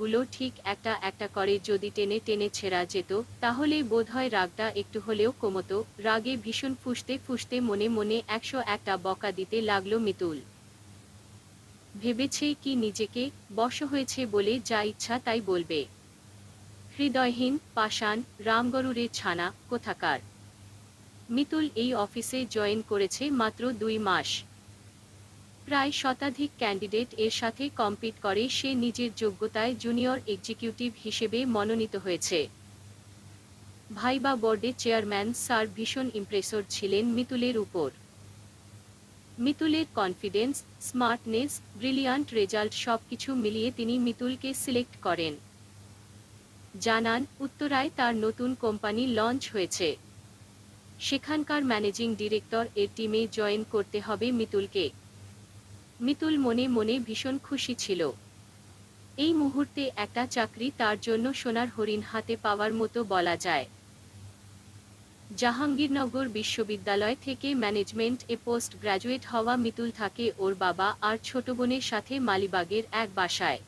তারগুলো ঠিক একটা একটা করে যদি টেনে টেনে ছেঁড়া যেত তাহলে বোধ হয় রাগটা একটু হলেও কমতো রাগে ভীষণ ফুসতে ফুসতে মনে মনে একশো একটা বকা দিতে লাগলো মিতুল ভেবেছে কি নিজেকে বশ হয়েছে বলে যা ইচ্ছা তাই বলবে হৃদয়হীন পাষাণ রামগরুরের ছানা কোথাকার মিতুল এই অফিসে জয়েন করেছে মাত্র দুই মাস প্রায় শতাধিক ক্যান্ডিডেট এর সাথে কম্পিট করে সে নিজের যোগ্যতায় জুনিয়র এক্সিকিউটিভ হিসেবে মনোনীত হয়েছে ভাইবা বোর্ডে চেয়ারম্যান স্যার ভীষণ ইমপ্রেসর ছিলেন মিতুলের উপর মিতুলের কনফিডেন্স স্মার্টনেস ব্রিলিয়ান্ট রেজাল্ট সব কিছু মিলিয়ে তিনি মিতুলকে সিলেক্ট করেন জানান উত্তরায় তার নতুন কোম্পানি লঞ্চ হয়েছে সেখানকার ম্যানেজিং ডিরেক্টর এর টিমে জয়েন করতে হবে মিতুলকে মিতুল মনে মনে ভীষণ খুশি ছিল এই মুহূর্তে একটা চাকরি তার জন্য সোনার হরিণ হাতে পাওয়ার মতো বলা যায় জাহাঙ্গীরনগর বিশ্ববিদ্যালয় থেকে ম্যানেজমেন্ট এ পোস্ট গ্র্যাজুয়েট হওয়া মিতুল থাকে ওর বাবা আর ছোট বোনের সাথে মালিবাগের এক বাসায়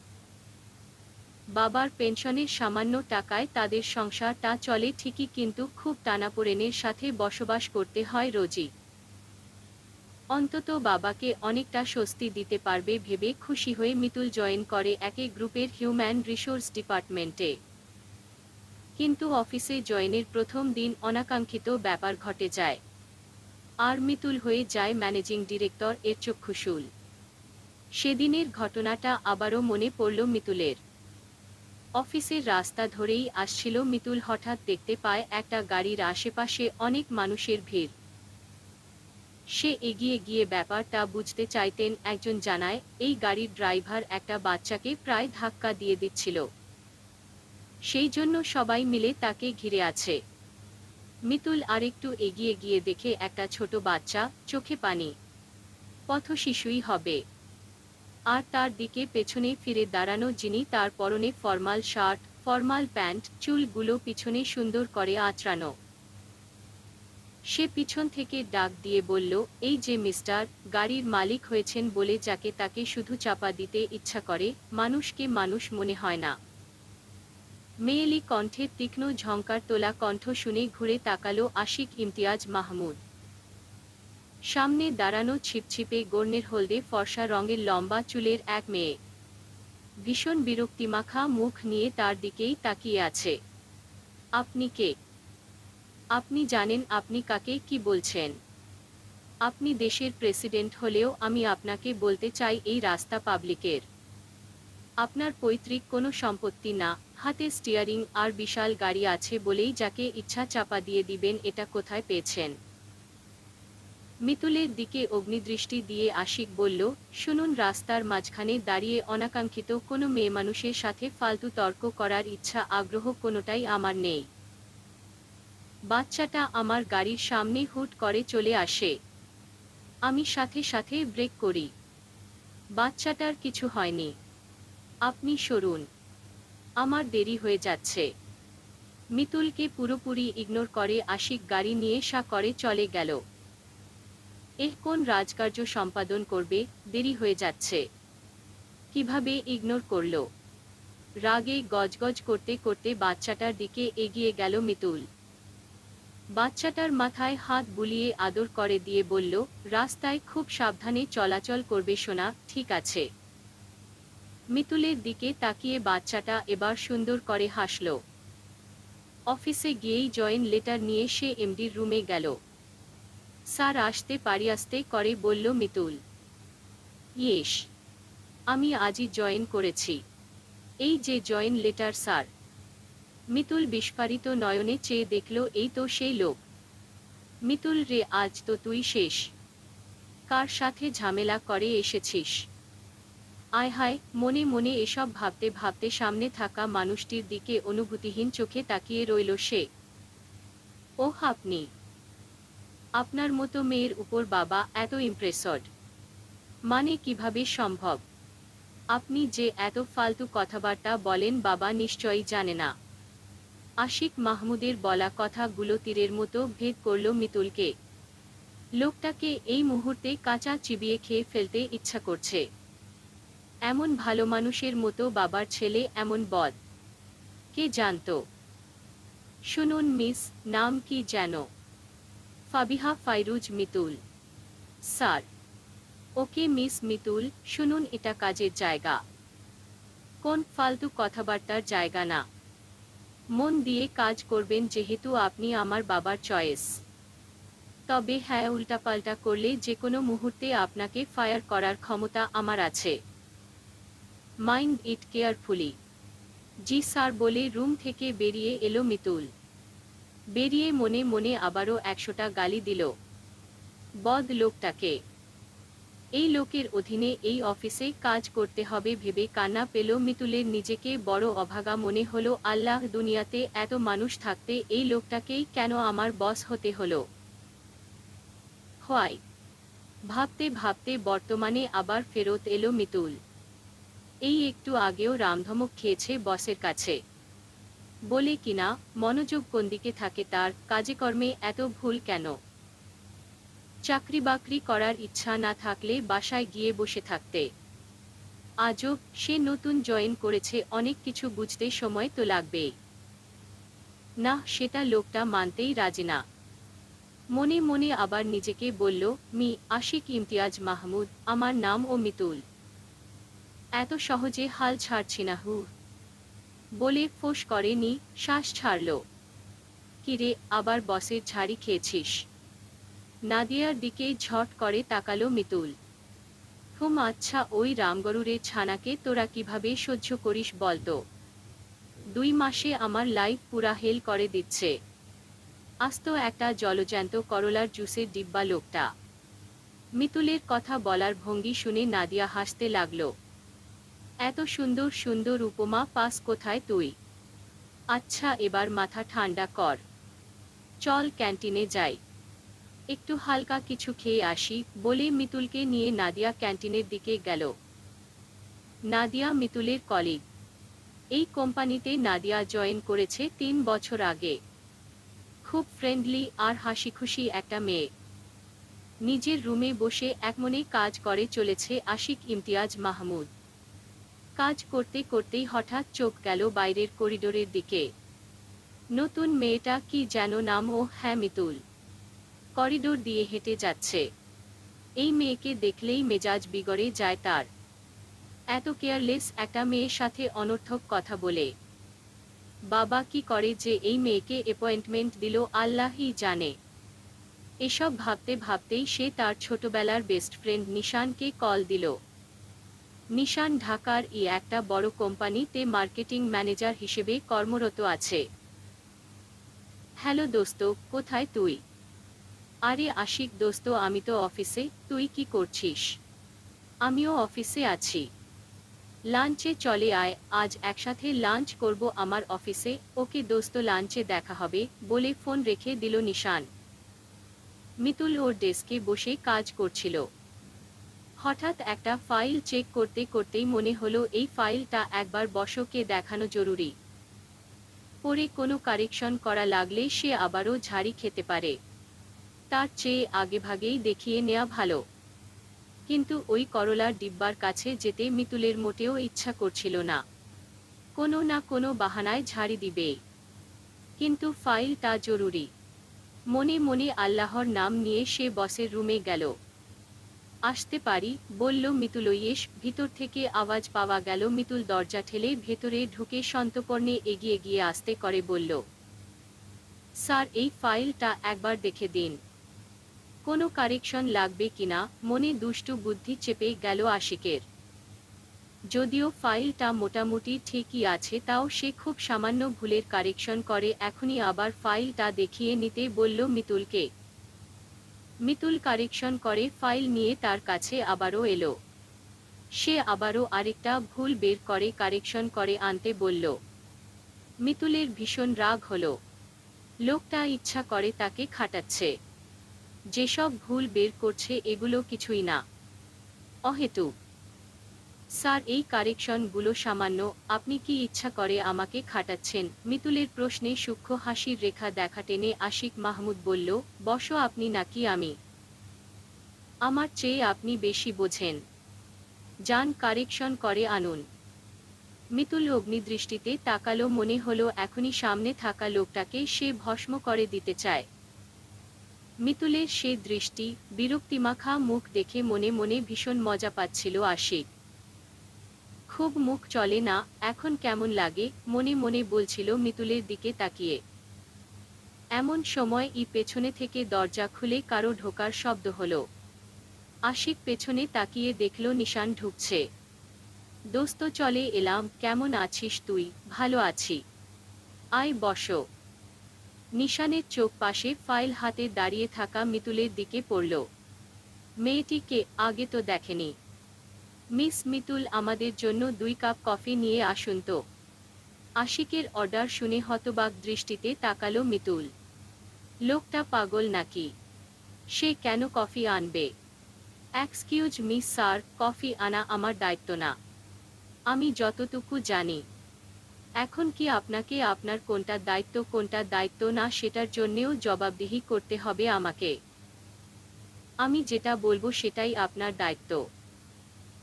বাবার পেনশনের সামান্য টাকায় তাদের সংসারটা চলে ঠিকই কিন্তু খুব টানাপোড়েনের সাথে বসবাস করতে হয় রোজই অন্তত বাবাকে অনেকটা স্বস্তি দিতে পারবে ভেবে খুশি হয়ে মিতুল জয়েন করে একে গ্রুপের হিউম্যান রিসোর্স ডিপার্টমেন্টে কিন্তু অফিসে জয়েনের প্রথম দিন অনাকাঙ্ক্ষিত ব্যাপার ঘটে যায় আর মিতুল হয়ে যায় ম্যানেজিং ডিরেক্টর এর চক্ষুশুল সেদিনের ঘটনাটা আবারও মনে পড়ল মিতুলের অফিসের রাস্তা ধরেই আসছিল মিতুল হঠাৎ দেখতে পায় একটা গাড়ির আশেপাশে অনেক মানুষের ভিড় সে এগিয়ে গিয়ে ব্যাপারটা বুঝতে চাইতেন একজন জানায় এই গাড়ির ড্রাইভার একটা বাচ্চাকে প্রায় ধাক্কা দিয়ে দিচ্ছিল সেই জন্য সবাই মিলে তাকে ঘিরে আছে মিতুল আরেকটু এগিয়ে গিয়ে দেখে একটা ছোট বাচ্চা চোখে পানি পথ শিশুই হবে আর তার দিকে পেছনে ফিরে দাঁড়ানো যিনি তার পরনে ফর্মাল শার্ট ফর্মাল প্যান্ট চুলগুলো পিছনে সুন্দর করে আঁচড়ানো সে পিছন থেকে ডাক দিয়ে বলল এই যে মিস্টার গাড়ির মালিক হয়েছেন বলে যাকে তাকে শুধু চাপা দিতে ইচ্ছা করে মানুষকে মানুষ মনে হয় না মেয়েলি কণ্ঠে তীক্ষ্ণ ঝঙ্কার তোলা কণ্ঠ শুনে ঘুরে তাকালো আশিক ইমতিয়াজ মাহমুদ সামনে দাঁড়ানো ছিপছিপে গর্ণের হলদে ফর্সা রঙের লম্বা চুলের এক মেয়ে ভীষণ বিরক্তিমাখা মুখ নিয়ে তার দিকেই তাকিয়ে আছে আপনি কে আপনি জানেন আপনি কাকে কি বলছেন আপনি দেশের প্রেসিডেন্ট হলেও আমি আপনাকে বলতে চাই এই রাস্তা পাবলিকের আপনার পৈতৃক কোনো সম্পত্তি না হাতে স্টিয়ারিং আর বিশাল গাড়ি আছে বলেই যাকে ইচ্ছা চাপা দিয়ে দিবেন এটা কোথায় পেয়েছেন মিতুলের দিকে অগ্নিদৃষ্টি দিয়ে আশিক বলল শুনুন রাস্তার মাঝখানে দাঁড়িয়ে অনাকাঙ্ক্ষিত কোনো মেয়ে মানুষের সাথে ফালতু তর্ক করার ইচ্ছা আগ্রহ কোনোটাই আমার নেই বাচ্চাটা আমার গাড়ির সামনে হুট করে চলে আসে আমি সাথে সাথে ব্রেক করি বাচ্চাটার কিছু হয়নি আপনি সরুন আমার দেরি হয়ে যাচ্ছে মিতুলকে পুরোপুরি ইগনোর করে আশিক গাড়ি নিয়ে সা করে চলে গেল এ কোন রাজকার্য সম্পাদন করবে দেরি হয়ে যাচ্ছে কিভাবে ইগনোর করল রাগে গজগজ করতে করতে বাচ্চাটার দিকে এগিয়ে গেল মিতুল বাচ্চাটার মাথায় হাত বুলিয়ে আদর করে দিয়ে বলল রাস্তায় খুব সাবধানে চলাচল করবে সোনা ঠিক আছে মিতুলের দিকে তাকিয়ে বাচ্চাটা এবার সুন্দর করে হাসল অফিসে গিয়েই জয়েন লেটার নিয়ে সে এমডির রুমে গেল স্যার আসতে পারি আসতে করে বলল মিতুল ইয়েস আমি আজই জয়েন করেছি এই যে জয়েন লেটার স্যার মিতুল বিস্ফারিত নয়নে চেয়ে দেখল এই তো সেই লোক মিতুল রে আজ তো তুই শেষ কার সাথে ঝামেলা করে এসেছিস আয় হায় মনে মনে এসব ভাবতে ভাবতে সামনে থাকা মানুষটির দিকে অনুভূতিহীন চোখে তাকিয়ে রইল সে ও আপনি আপনার মতো মেয়ের উপর বাবা এত ইমপ্রেসড মানে কিভাবে সম্ভব আপনি যে এত ফালতু কথাবার্তা বলেন বাবা নিশ্চয়ই জানে না আশিক মাহমুদের বলা কথাগুলো তীরের মতো ভেদ করল মিতুলকে লোকটাকে এই মুহূর্তে কাঁচা চিবিয়ে খেয়ে ফেলতে ইচ্ছা করছে এমন ভালো মানুষের মতো বাবার ছেলে এমন বদ কে জানত শুনুন মিস নাম কি যেন Fabiha Fairuz Mitul sir okay miss Mitul শুনুন এটা কাজের জায়গা কোন ফালতু কথাবার্তার জায়গা না মন দিয়ে কাজ করবেন যেহেতু আপনি আমার বাবার চয়েস তবে হ্যাঁ উল্টাপাল্টা করলে যে কোনো মুহূর্তে আপনাকে ফায়ার করার ক্ষমতা আমার আছে মাইন্ড ইট কেয়ারফুলি জি স্যার বলে রুম থেকে বেরিয়ে এলো মিতুল বেরিয়ে মনে মনে আবারও একশোটা গালি দিল বদ লোকটাকে এই লোকের অধীনে এই অফিসে কাজ করতে হবে ভেবে কান্না পেল মিতুলের নিজেকে বড় অভাগা মনে হলো আল্লাহ দুনিয়াতে এত মানুষ থাকতে এই লোকটাকেই কেন আমার বস হতে হলো হোয়াই ভাবতে ভাবতে বর্তমানে আবার ফেরত এলো মিতুল এই একটু আগেও রামধমক খেয়েছে বসের কাছে বলে কিনা মনোযোগ কোন দিকে থাকে তার কাজেকর্মে এত ভুল কেন চাকরি বাকরি করার ইচ্ছা না থাকলে বাসায় গিয়ে বসে থাকতে আজও সে নতুন জয়েন করেছে অনেক কিছু বুঝতে সময় তো লাগবে না সেটা লোকটা মানতেই রাজি না মনে মনে আবার নিজেকে বলল মি আশিক ইমতিয়াজ মাহমুদ আমার নাম ও মিতুল এত সহজে হাল ছাড়ছি না হু বলে ফোস করেনি শ্বাস ছাড়ল কিরে আবার বসের ঝাড়ি খেয়েছিস নাদিয়ার দিকেই ঝট করে তাকালো মিতুল হুম আচ্ছা ওই রামগরুরে ছানাকে তোরা কিভাবে সহ্য করিস বলতো দুই মাসে আমার লাইফ পুরা হেল করে দিচ্ছে আস্ত একটা জলজ্যান্ত করলার জুসের ডিব্বা লোকটা মিতুলের কথা বলার ভঙ্গি শুনে নাদিয়া হাসতে লাগল এত সুন্দর সুন্দর উপমা পাস কোথায় তুই আচ্ছা এবার মাথা ঠান্ডা কর চল ক্যান্টিনে যাই একটু হালকা কিছু খেয়ে আসি বলে মিতুলকে নিয়ে নাদিয়া ক্যান্টিনের দিকে গেল নাদিয়া মিতুলের কলিগ এই কোম্পানিতে নাদিয়া জয়েন করেছে তিন বছর আগে খুব ফ্রেন্ডলি আর হাসি খুশি একটা মেয়ে নিজের রুমে বসে একমনে কাজ করে চলেছে আশিক ইমতিয়াজ মাহমুদ কাজ করতে করতেই হঠাৎ চোখ গেল বাইরের করিডোরের দিকে নতুন মেয়েটা কি যেন নাম ও হ্যাঁ মিতুল করিডোর দিয়ে হেঁটে যাচ্ছে এই মেয়েকে দেখলেই মেজাজ বিগড়ে যায় তার এত কেয়ারলেস একটা মেয়ের সাথে অনর্থক কথা বলে বাবা কি করে যে এই মেয়েকে অ্যাপয়েন্টমেন্ট দিল আল্লাহই জানে এসব ভাবতে ভাবতেই সে তার ছোটবেলার বেস্ট ফ্রেন্ড নিশানকে কল দিল নিশান ঢাকার ই একটা বড় কোম্পানিতে মার্কেটিং ম্যানেজার হিসেবে কর্মরত আছে হ্যালো দোস্ত কোথায় তুই আরে আশিক দোস্ত আমি তো অফিসে তুই কি করছিস আমিও অফিসে আছি লাঞ্চে চলে আয় আজ একসাথে লাঞ্চ করব আমার অফিসে ওকে দোস্ত লাঞ্চে দেখা হবে বলে ফোন রেখে দিল নিশান মিতুল ওর ডেস্কে বসে কাজ করছিল হঠাৎ একটা ফাইল চেক করতে করতেই মনে হলো এই ফাইলটা একবার বসকে দেখানো জরুরি পরে কোনো কারেকশন করা লাগলে সে আবারও ঝাড়ি খেতে পারে তার চেয়ে আগেভাগেই দেখিয়ে নেওয়া ভালো কিন্তু ওই করলার ডিব্বার কাছে যেতে মিতুলের মোটেও ইচ্ছা করছিল না কোনো না কোনো বাহানায় ঝাড়ি দিবে কিন্তু ফাইলটা জরুরি মনে মনে আল্লাহর নাম নিয়ে সে বসের রুমে গেল আসতে পারি বলল মিতুল ইয়েস ভিতর থেকে আওয়াজ পাওয়া গেল মিতুল দরজা ঠেলে ভেতরে ঢুকে সন্তপর্ণে এগিয়ে গিয়ে আসতে করে বলল স্যার এই ফাইলটা একবার দেখে দিন কোনো কারেকশন লাগবে কিনা মনে দুষ্টু বুদ্ধি চেপে গেল আশিকের যদিও ফাইলটা মোটামুটি ঠিকই আছে তাও সে খুব সামান্য ভুলের কারেকশন করে এখনই আবার ফাইলটা দেখিয়ে নিতে বলল মিতুলকে মিতুল কারেকশন করে ফাইল নিয়ে তার কাছে আবারও এলো সে আবারও আরেকটা ভুল বের করে কারেকশন করে আনতে বলল মিতুলের ভীষণ রাগ হলো লোকটা ইচ্ছা করে তাকে খাটাচ্ছে যেসব ভুল বের করছে এগুলো কিছুই না অহেতু স্যার এই কারেকশনগুলো সামান্য আপনি কি ইচ্ছা করে আমাকে খাটাচ্ছেন মিতুলের প্রশ্নে সূক্ষ্ম হাসির রেখা দেখা টেনে আশিক মাহমুদ বলল বস আপনি নাকি আমি আমার চেয়ে আপনি বেশি বোঝেন যান কারেকশন করে আনুন মিতুল অগ্নিদৃষ্টিতে তাকালো মনে হলো এখনই সামনে থাকা লোকটাকে সে ভস্ম করে দিতে চায় মিতুলের সেই দৃষ্টি বিরক্তিমাখা মুখ দেখে মনে মনে ভীষণ মজা পাচ্ছিল আশিক খুব মুখ চলে না এখন কেমন লাগে মনে মনে বলছিল মিতুলের দিকে তাকিয়ে এমন সময় ই পেছনে থেকে দরজা খুলে কারো ঢোকার শব্দ হলো আশিক পেছনে তাকিয়ে দেখল নিশান ঢুকছে দোস্ত চলে এলাম কেমন আছিস তুই ভালো আছি আয় বসো নিশানের চোখ পাশে ফাইল হাতে দাঁড়িয়ে থাকা মিতুলের দিকে পড়ল মেয়েটিকে আগে তো দেখেনি মিস মিতুল আমাদের জন্য দুই কাপ কফি নিয়ে আসুন তো আশিকের অর্ডার শুনে হতবাক দৃষ্টিতে তাকালো মিতুল লোকটা পাগল নাকি সে কেন কফি আনবে এক্সকিউজ মিস স্যার কফি আনা আমার দায়িত্ব না আমি যতটুকু জানি এখন কি আপনাকে আপনার কোনটা দায়িত্ব কোনটা দায়িত্ব না সেটার জন্যেও জবাবদিহি করতে হবে আমাকে আমি যেটা বলবো সেটাই আপনার দায়িত্ব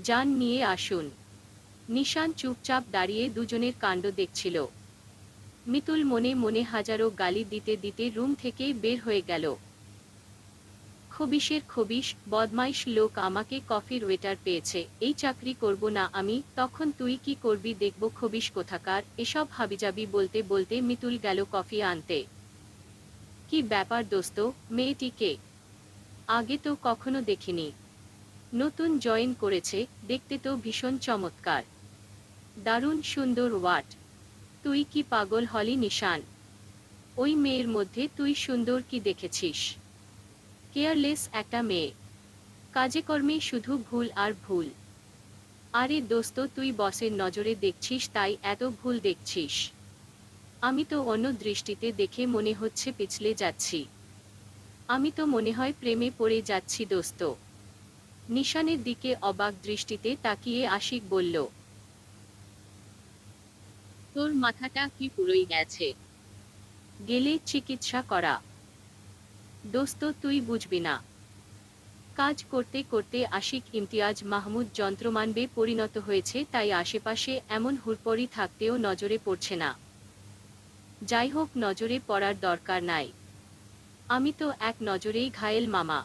যান নিয়ে আসুন নিশান চুপচাপ দাঁড়িয়ে দুজনের কাণ্ড দেখছিল মিতুল মনে মনে হাজারো গালি দিতে দিতে রুম থেকে বের হয়ে গেল খবিশের খবিশ বদমাইশ লোক আমাকে কফির ওয়েটার পেয়েছে এই চাকরি করব না আমি তখন তুই কি করবি দেখব খবিশ কোথাকার এসব হাবিজাবি বলতে বলতে মিতুল গেল কফি আনতে কি ব্যাপার দোস্ত মেয়েটিকে আগে তো কখনো দেখিনি নতুন জয়েন করেছে দেখতে তো ভীষণ চমৎকার দারুণ সুন্দর ওয়াট তুই কি পাগল হলি নিশান ওই মেয়ের মধ্যে তুই সুন্দর কি দেখেছিস কেয়ারলেস একটা মেয়ে কাজে কর্মে শুধু ভুল আর ভুল আরে দোস্ত তুই বসের নজরে দেখছিস তাই এত ভুল দেখছিস আমি তো অন্য দৃষ্টিতে দেখে মনে হচ্ছে পিছলে যাচ্ছি আমি তো মনে হয় প্রেমে পড়ে যাচ্ছি দোস্ত নিশানের দিকে অবাক দৃষ্টিতে তাকিয়ে আশিক বলল তোর মাথাটা কি পুরোই গেছে গেলে চিকিৎসা করা দোস্ত তুই বুঝবি না কাজ করতে করতে আশিক ইমতিয়াজ মাহমুদ যন্ত্রমানবে পরিণত হয়েছে তাই আশেপাশে এমন হুরপরি থাকতেও নজরে পড়ছে না যাই হোক নজরে পড়ার দরকার নাই আমি তো এক নজরেই ঘায়েল মামা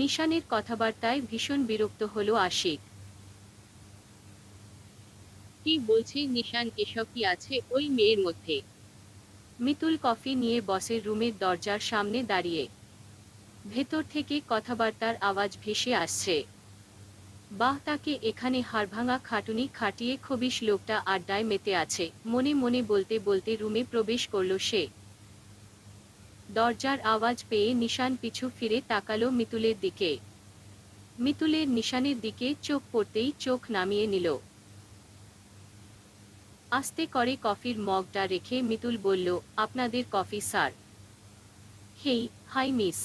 নিশানের কথাবার্তায় ভীষণ বিরক্ত হলো আশিক কি বলছে নিশান এসব কি আছে ওই মেয়ের মধ্যে মিতুল কফি নিয়ে বসের রুমের দরজার সামনে দাঁড়িয়ে ভেতর থেকে কথাবার্তার আওয়াজ ভেসে আসছে বাহ তাকে এখানে হাড়ভাঙা খাটুনি খাটিয়ে খবিস লোকটা আড্ডায় মেতে আছে মনে মনে বলতে বলতে রুমে প্রবেশ করল সে দরজার আওয়াজ পেয়ে নিশান পিছু ফিরে তাকালো মিতুলের দিকে মিতুলের নিশানের দিকে চোখ পড়তেই চোখ নামিয়ে নিল আস্তে করে কফির মগটা রেখে মিতুল বলল আপনাদের coffee sir hey hi miss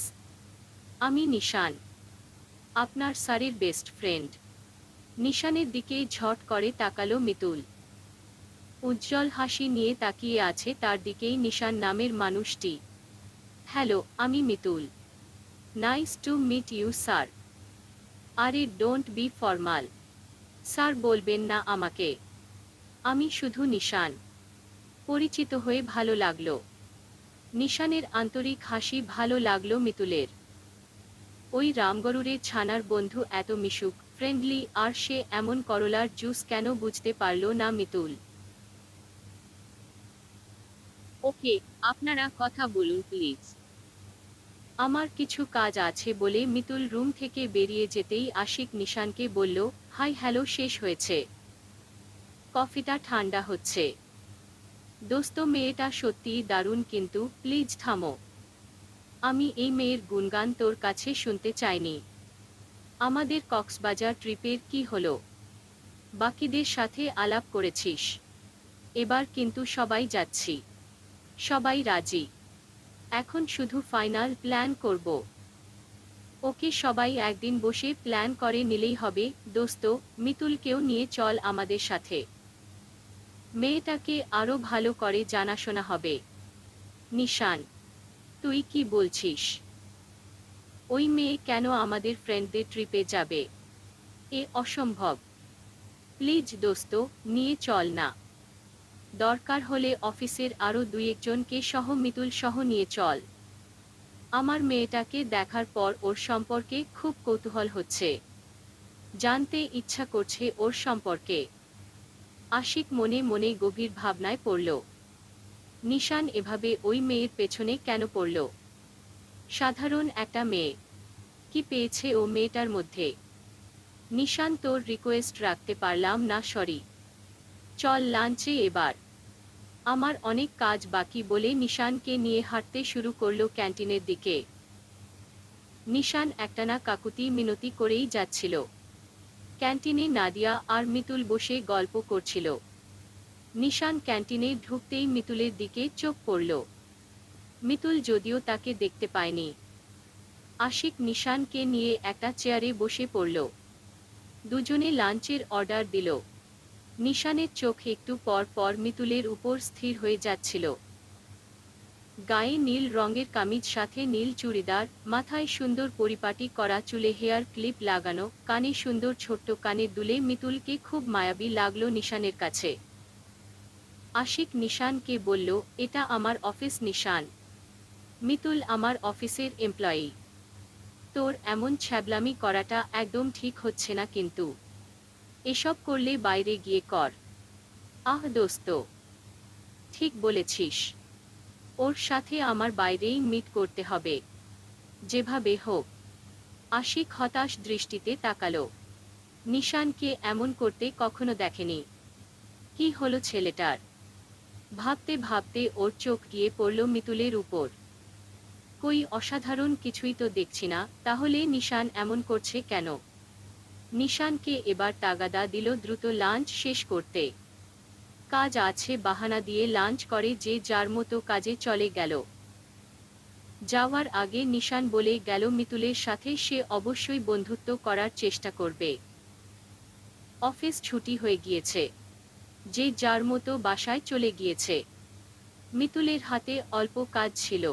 আমি নিশান আপনার স্যারের বেস্ট ফ্রেন্ড নিশানের দিকে ঝট করে তাকালো মিতুল উজ্জ্বল হাসি নিয়ে তাকিয়ে আছে তার দিকেই নিশান নামের মানুষটি হ্যালো আমি Mitul nice to meet you sir আরে ডোন্ট বি ফর্মাল স্যার বলবেন না আমাকে আমি শুধু নিশান পরিচিত হয়ে ভালো লাগলো নিশানের আন্তরিক হাসি ভালো লাগলো মিতুলের ওই রামগরুরে ছানার বন্ধু এত মিশুক ফ্রেন্ডলি আর সে এমন করলার জুস কেন বুঝতে পারল না মিতুল ওকে আপনারা কথা বলুন প্লিজ আমার কিছু কাজ আছে বলে মিতুল রুম থেকে বেরিয়ে যেতেই আশিক নিশানকে বলল হাই হ্যালো শেষ হয়েছে কফিটা ঠান্ডা হচ্ছে দোস্ত মেয়েটা সত্যিই দারুণ কিন্তু প্লিজ থামো আমি এই মেয়ের গুণগান তোর কাছে শুনতে চাইনি আমাদের কক্সবাজার ট্রিপের কি হলো বাকিদের সাথে আলাপ করেছিস এবার কিন্তু সবাই যাচ্ছি সবাই রাজি এখন শুধু ফাইনাল প্ল্যান করব ওকে সবাই একদিন বসে প্ল্যান করে নিলেই হবে দোস্ত মিতুলকেও নিয়ে চল আমাদের সাথে মেয়েটাকে আরো ভালো করে জানাশোনা হবে নিশান তুই কি বলছিস ওই মেয়ে কেন আমাদের ফ্রেন্ডদের ট্রিপে যাবে এ অসম্ভব প্লিজ দোস্ত নিয়ে চল না দরকার হলে অফিসের আরও দুই একজনকে সহ মিতুল সহ নিয়ে চল আমার মেয়েটাকে দেখার পর ওর সম্পর্কে খুব কৌতূহল হচ্ছে জানতে ইচ্ছা করছে ওর সম্পর্কে আশিক মনে মনে গভীর ভাবনায় পড়ল নিশান এভাবে ওই মেয়ের পেছনে কেন পড়ল সাধারণ একটা মেয়ে কি পেয়েছে ও মেয়েটার মধ্যে নিশান তোর রিকোয়েস্ট রাখতে পারলাম না সরি চল লাঞ্চে এবার আমার অনেক কাজ বাকি বলে নিশানকে নিয়ে হাঁটতে শুরু করলো ক্যান্টিনের দিকে নিশান একটানা কাকুতি মিনতি করেই যাচ্ছিল ক্যান্টিনে নাদিয়া আর মিতুল বসে গল্প করছিল নিশান ক্যান্টিনে ঢুকতেই মিতুলের দিকে চোখ পড়ল মিতুল যদিও তাকে দেখতে পায়নি আশিক নিশানকে নিয়ে একটা চেয়ারে বসে পড়ল দুজনে লাঞ্চের অর্ডার দিল নিশানের চোখ একটু পর পর মিতুলের উপর স্থির হয়ে যাচ্ছিল গায়ে নীল রঙের কামিজ সাথে নীল চুড়িদার মাথায় সুন্দর পরিপাটি করা চুলে হেয়ার ক্লিপ লাগানো কানে সুন্দর ছোট্ট কানে দুলে মিতুলকে খুব মায়াবী লাগলো নিশানের কাছে আশিক নিশানকে বলল এটা আমার অফিস নিশান মিতুল আমার অফিসের এমপ্লয়ি তোর এমন ছ্যাবলামি করাটা একদম ঠিক হচ্ছে না কিন্তু এসব করলে বাইরে গিয়ে কর আহ দোস্ত ঠিক বলেছিস ওর সাথে আমার বাইরেই মিট করতে হবে যেভাবে হোক আশিক হতাশ দৃষ্টিতে তাকালো নিশানকে এমন করতে কখনো দেখেনি কি হলো ছেলেটার ভাবতে ভাবতে ওর চোখ গিয়ে পড়ল মিতুলের উপর কই অসাধারণ কিছুই তো দেখছি না তাহলে নিশান এমন করছে কেন নিশানকে এবার তাগাদা দিল দ্রুত লাঞ্চ শেষ করতে কাজ আছে বাহানা দিয়ে লাঞ্চ করে যে যার মতো কাজে চলে গেল যাওয়ার আগে নিশান বলে গেল মিতুলের সাথে সে অবশ্যই বন্ধুত্ব করার চেষ্টা করবে অফিস ছুটি হয়ে গিয়েছে যে যার মতো বাসায় চলে গিয়েছে মিতুলের হাতে অল্প কাজ ছিল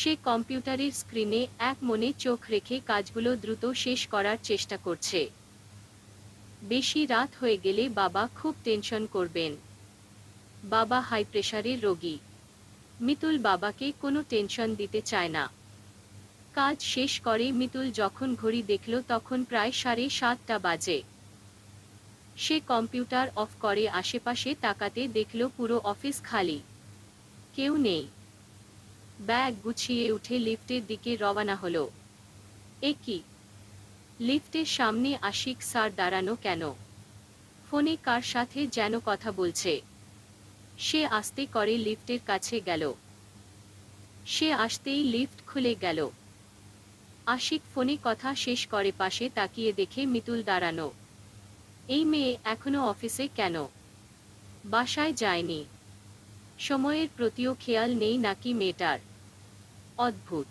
সে কম্পিউটারের স্ক্রিনে এক মনে চোখ রেখে কাজগুলো দ্রুত শেষ করার চেষ্টা করছে বেশি রাত হয়ে গেলে বাবা খুব টেনশন করবেন বাবা হাই প্রেশারের রোগী মিতুল বাবাকে কোনো টেনশন দিতে চায় না কাজ শেষ করে মিতুল যখন ঘড়ি দেখল তখন প্রায় সাড়ে সাতটা বাজে সে কম্পিউটার অফ করে আশেপাশে তাকাতে দেখল পুরো অফিস খালি কেউ নেই ব্যাগ গুছিয়ে উঠে লিফটের দিকে রওনা হলো এ লিফটের সামনে আশিক স্যার দাঁড়ানো কেন ফোনে কার সাথে যেন কথা বলছে সে আসতে করে লিফটের কাছে গেল সে আসতেই লিফট খুলে গেল আশিক ফোনে কথা শেষ করে পাশে তাকিয়ে দেখে মিতুল দাঁড়ানো এই মেয়ে এখনো অফিসে কেন বাসায় যায়নি সময়ের প্রতিও খেয়াল নেই নাকি মেয়েটার অদ্ভুত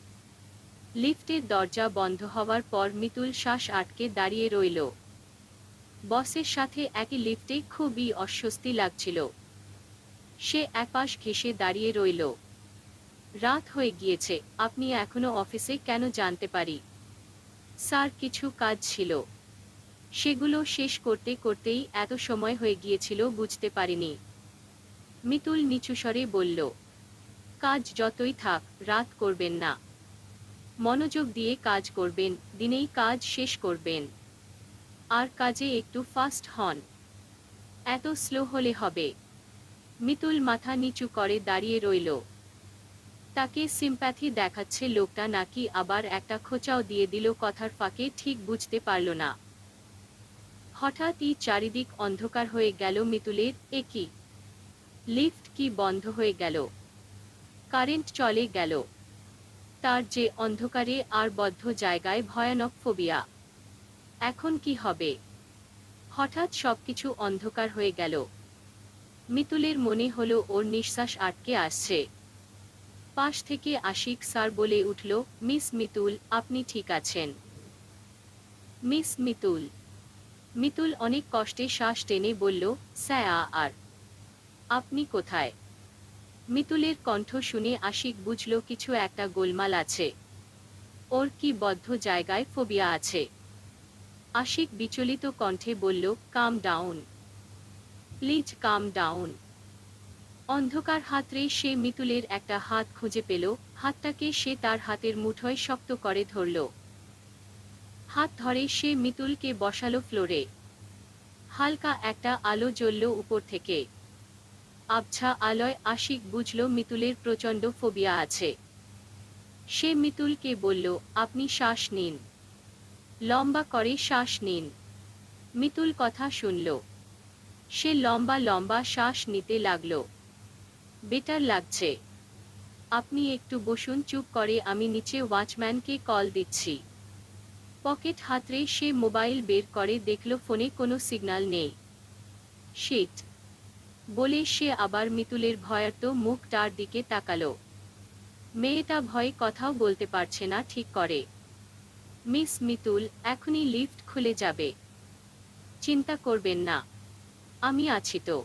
লিফটের দরজা বন্ধ হওয়ার পর মিতুল শ্বাস আটকে দাঁড়িয়ে রইল বসের সাথে একই লিফটে খুবই অস্বস্তি লাগছিল সে একপাশ ঘেসে দাঁড়িয়ে রইল রাত হয়ে গিয়েছে আপনি এখনো অফিসে কেন জানতে পারি স্যার কিছু কাজ ছিল সেগুলো শেষ করতে করতেই এত সময় হয়ে গিয়েছিল বুঝতে পারিনি মিতুল নিচু স্বরে বলল কাজ যতই থাক রাত করবেন না মনোযোগ দিয়ে কাজ করবেন দিনেই কাজ শেষ করবেন আর কাজে একটু ফাস্ট হন এত স্লো হলে হবে মিতুল মাথা নিচু করে দাঁড়িয়ে রইল তাকে সিম্প্যাথি দেখাচ্ছে লোকটা নাকি আবার একটা খোঁচাও দিয়ে দিল কথার ফাঁকে ঠিক বুঝতে পারল না হঠাৎই চারিদিক অন্ধকার হয়ে গেল মিতুলের একই লিফট কি বন্ধ হয়ে গেল কারেন্ট চলে গেল তার যে অন্ধকারে আর বদ্ধ জায়গায় ভয়ানক ফোবিয়া এখন কি হবে হঠাৎ সবকিছু অন্ধকার হয়ে গেল মিতুলের মনে হল ওর নিঃশ্বাস আটকে আসছে পাশ থেকে আশিক স্যার বলে উঠল মিস মিতুল আপনি ঠিক আছেন মিস মিতুল মিতুল অনেক কষ্টে শ্বাস টেনে বলল স্যা আর আপনি কোথায় মিতুলের কণ্ঠ শুনে আশিক বুঝল কিছু একটা গোলমাল আছে ওর কি বদ্ধ জায়গায় ফোবিয়া আছে আশিক বিচলিত কণ্ঠে বলল calm down please calm down অন্ধকার হাতরে সে মিতুলের একটা হাত খুঁজে পেল হাতটাকে সে তার হাতের মুঠোয় শক্ত করে ধরল হাত ধরে সে মিতুলকে বসালো ফ্লোরে হালকা একটা আলো জ্বলল উপর থেকে আবছা আলয় আশিক বুঝল মিতুলের প্রচণ্ড ফোবিয়া আছে সে মিতুলকে বলল আপনি শ্বাস নিন লম্বা করে শ্বাস নিন মিতুল কথা শুনল সে লম্বা লম্বা শ্বাস নিতে লাগল বেটার লাগছে আপনি একটু বসুন চুপ করে আমি নিচে ওয়াচম্যানকে কল দিচ্ছি পকেট হাতরে সে মোবাইল বের করে দেখল ফোনে কোনো সিগন্যাল নেই শিট বলে সে আবার মিতুলের ভয়ার্ত মুখ তার দিকে তাকাল মেয়েটা ভয়ে কথাও বলতে পারছে না ঠিক করে মিস মিতুল এখনই লিফট খুলে যাবে চিন্তা করবেন না আমি আছি তো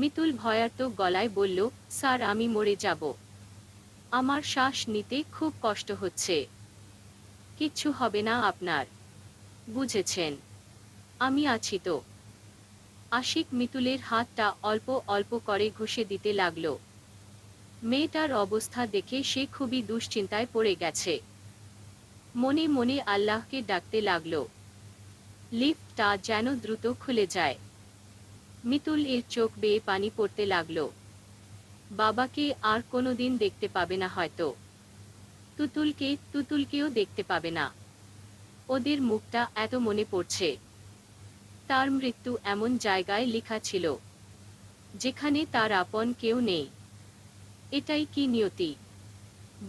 মিতুল ভয়ার্ত গলায় বলল স্যার আমি মরে যাব আমার শ্বাস নিতে খুব কষ্ট হচ্ছে কিচ্ছু হবে না আপনার বুঝেছেন আমি আছি তো আশিক মিতুলের হাতটা অল্প অল্প করে ঘষে দিতে লাগল মেয়েটার অবস্থা দেখে সে খুবই দুশ্চিন্তায় পড়ে গেছে মনে মনে আল্লাহকে ডাকতে লাগল লিফটটা যেন দ্রুত খুলে যায় মিতুল এর চোখ বেয়ে পানি পড়তে লাগল বাবাকে আর কোনো দিন দেখতে পাবে না হয়তো তুতুলকে তুতুলকেও দেখতে পাবে না ওদের মুখটা এত মনে পড়ছে তার মৃত্যু এমন জায়গায় লেখা ছিল যেখানে তার আপন কেউ নেই এটাই কি নিয়তি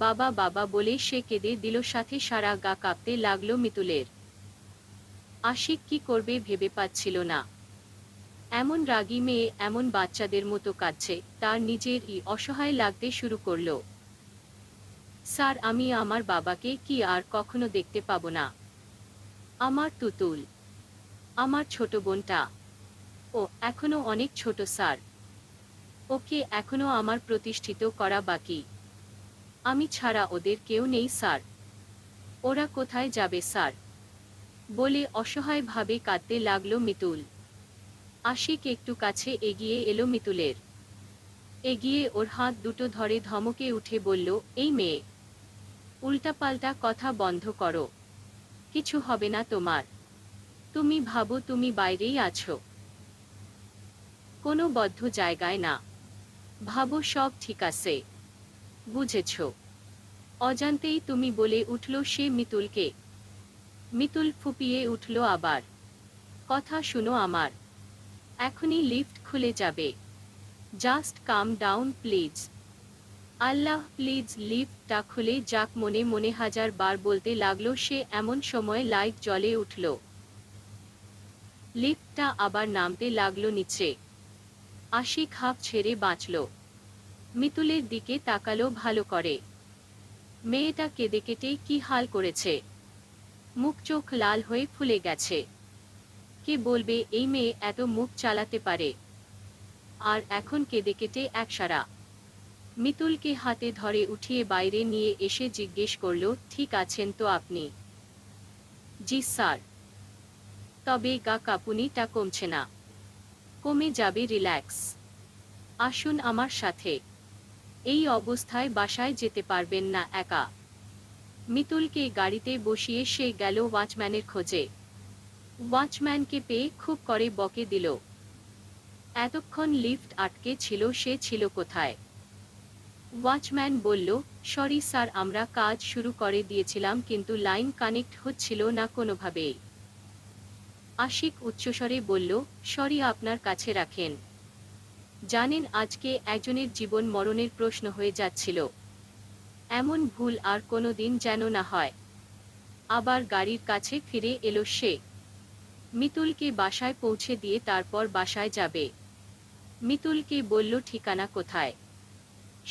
বাবা বাবা বলে সে কেঁদে দিল সাথে সারা গা কাঁপতে লাগলো মিতুলের আশিক কি করবে ভেবে পাচ্ছিল না এমন রাগী মেয়ে এমন বাচ্চাদের মতো কাঁদছে তার নিজের ই অসহায় লাগতে শুরু করল স্যার আমি আমার বাবাকে কি আর কখনো দেখতে পাব না আমার তুতুল আমার ছোট বোনটা ও এখনো অনেক ছোট স্যার ওকে এখনো আমার প্রতিষ্ঠিত করা বাকি আমি ছাড়া ওদের কেউ নেই স্যার ওরা কোথায় যাবে স্যার বলে অসহায়ভাবে কাঁদতে লাগল মিতুল আশিক একটু কাছে এগিয়ে এলো মিতুলের এগিয়ে ওর হাত দুটো ধরে ধমকে উঠে বলল এই মেয়ে উল্টাপাল্টা কথা বন্ধ করো কিছু হবে না তোমার তুমি ভাবো তুমি বাইরেই আছো কোনো বদ্ধ জায়গায় না ভাবো সব ঠিক আছে বুঝেছ অজান্তেই তুমি বলে উঠল সে মিতুলকে মিতুল ফুপিয়ে উঠল আবার কথা শুনো আমার এখনই লিফট খুলে যাবে জাস্ট কাম ডাউন প্লিজ আল্লাহ প্লিজ লিফটটা খুলে যাক মনে মনে হাজার বার বলতে লাগলো সে এমন সময় লাইট জ্বলে উঠল লিফটটা আবার নামতে লাগলো নিচে আশিক হাফ ছেড়ে বাঁচল মিতুলের দিকে তাকালো ভালো করে মেয়েটা কেঁদে কেটে কি হাল করেছে মুখ চোখ লাল হয়ে ফুলে গেছে কে বলবে এই মেয়ে এত মুখ চালাতে পারে আর এখন কেঁদে কেটে একসারা মিতুলকে হাতে ধরে উঠিয়ে বাইরে নিয়ে এসে জিজ্ঞেস করল ঠিক আছেন তো আপনি জি স্যার তবে গা কাঁপুনিটা কমছে না কমে যাবে রিল্যাক্স আসুন আমার সাথে এই অবস্থায় বাসায় যেতে পারবেন না একা মিতুলকে গাড়িতে বসিয়ে সে গেল ওয়াচম্যানের খোঁজে ওয়াচম্যানকে পেয়ে খুব করে বকে দিল এতক্ষণ লিফট আটকে ছিল সে ছিল কোথায় ওয়াচম্যান বলল সরি স্যার আমরা কাজ শুরু করে দিয়েছিলাম কিন্তু লাইন কানেক্ট হচ্ছিল না কোনোভাবেই আশিক উচ্চস্বরে বলল সরি আপনার কাছে রাখেন জানেন আজকে একজনের জীবন মরণের প্রশ্ন হয়ে যাচ্ছিল এমন ভুল আর কোনো দিন যেন না হয় আবার গাড়ির কাছে ফিরে এলো সে মিতুলকে বাসায় পৌঁছে দিয়ে তারপর বাসায় যাবে মিতুলকে বলল ঠিকানা কোথায়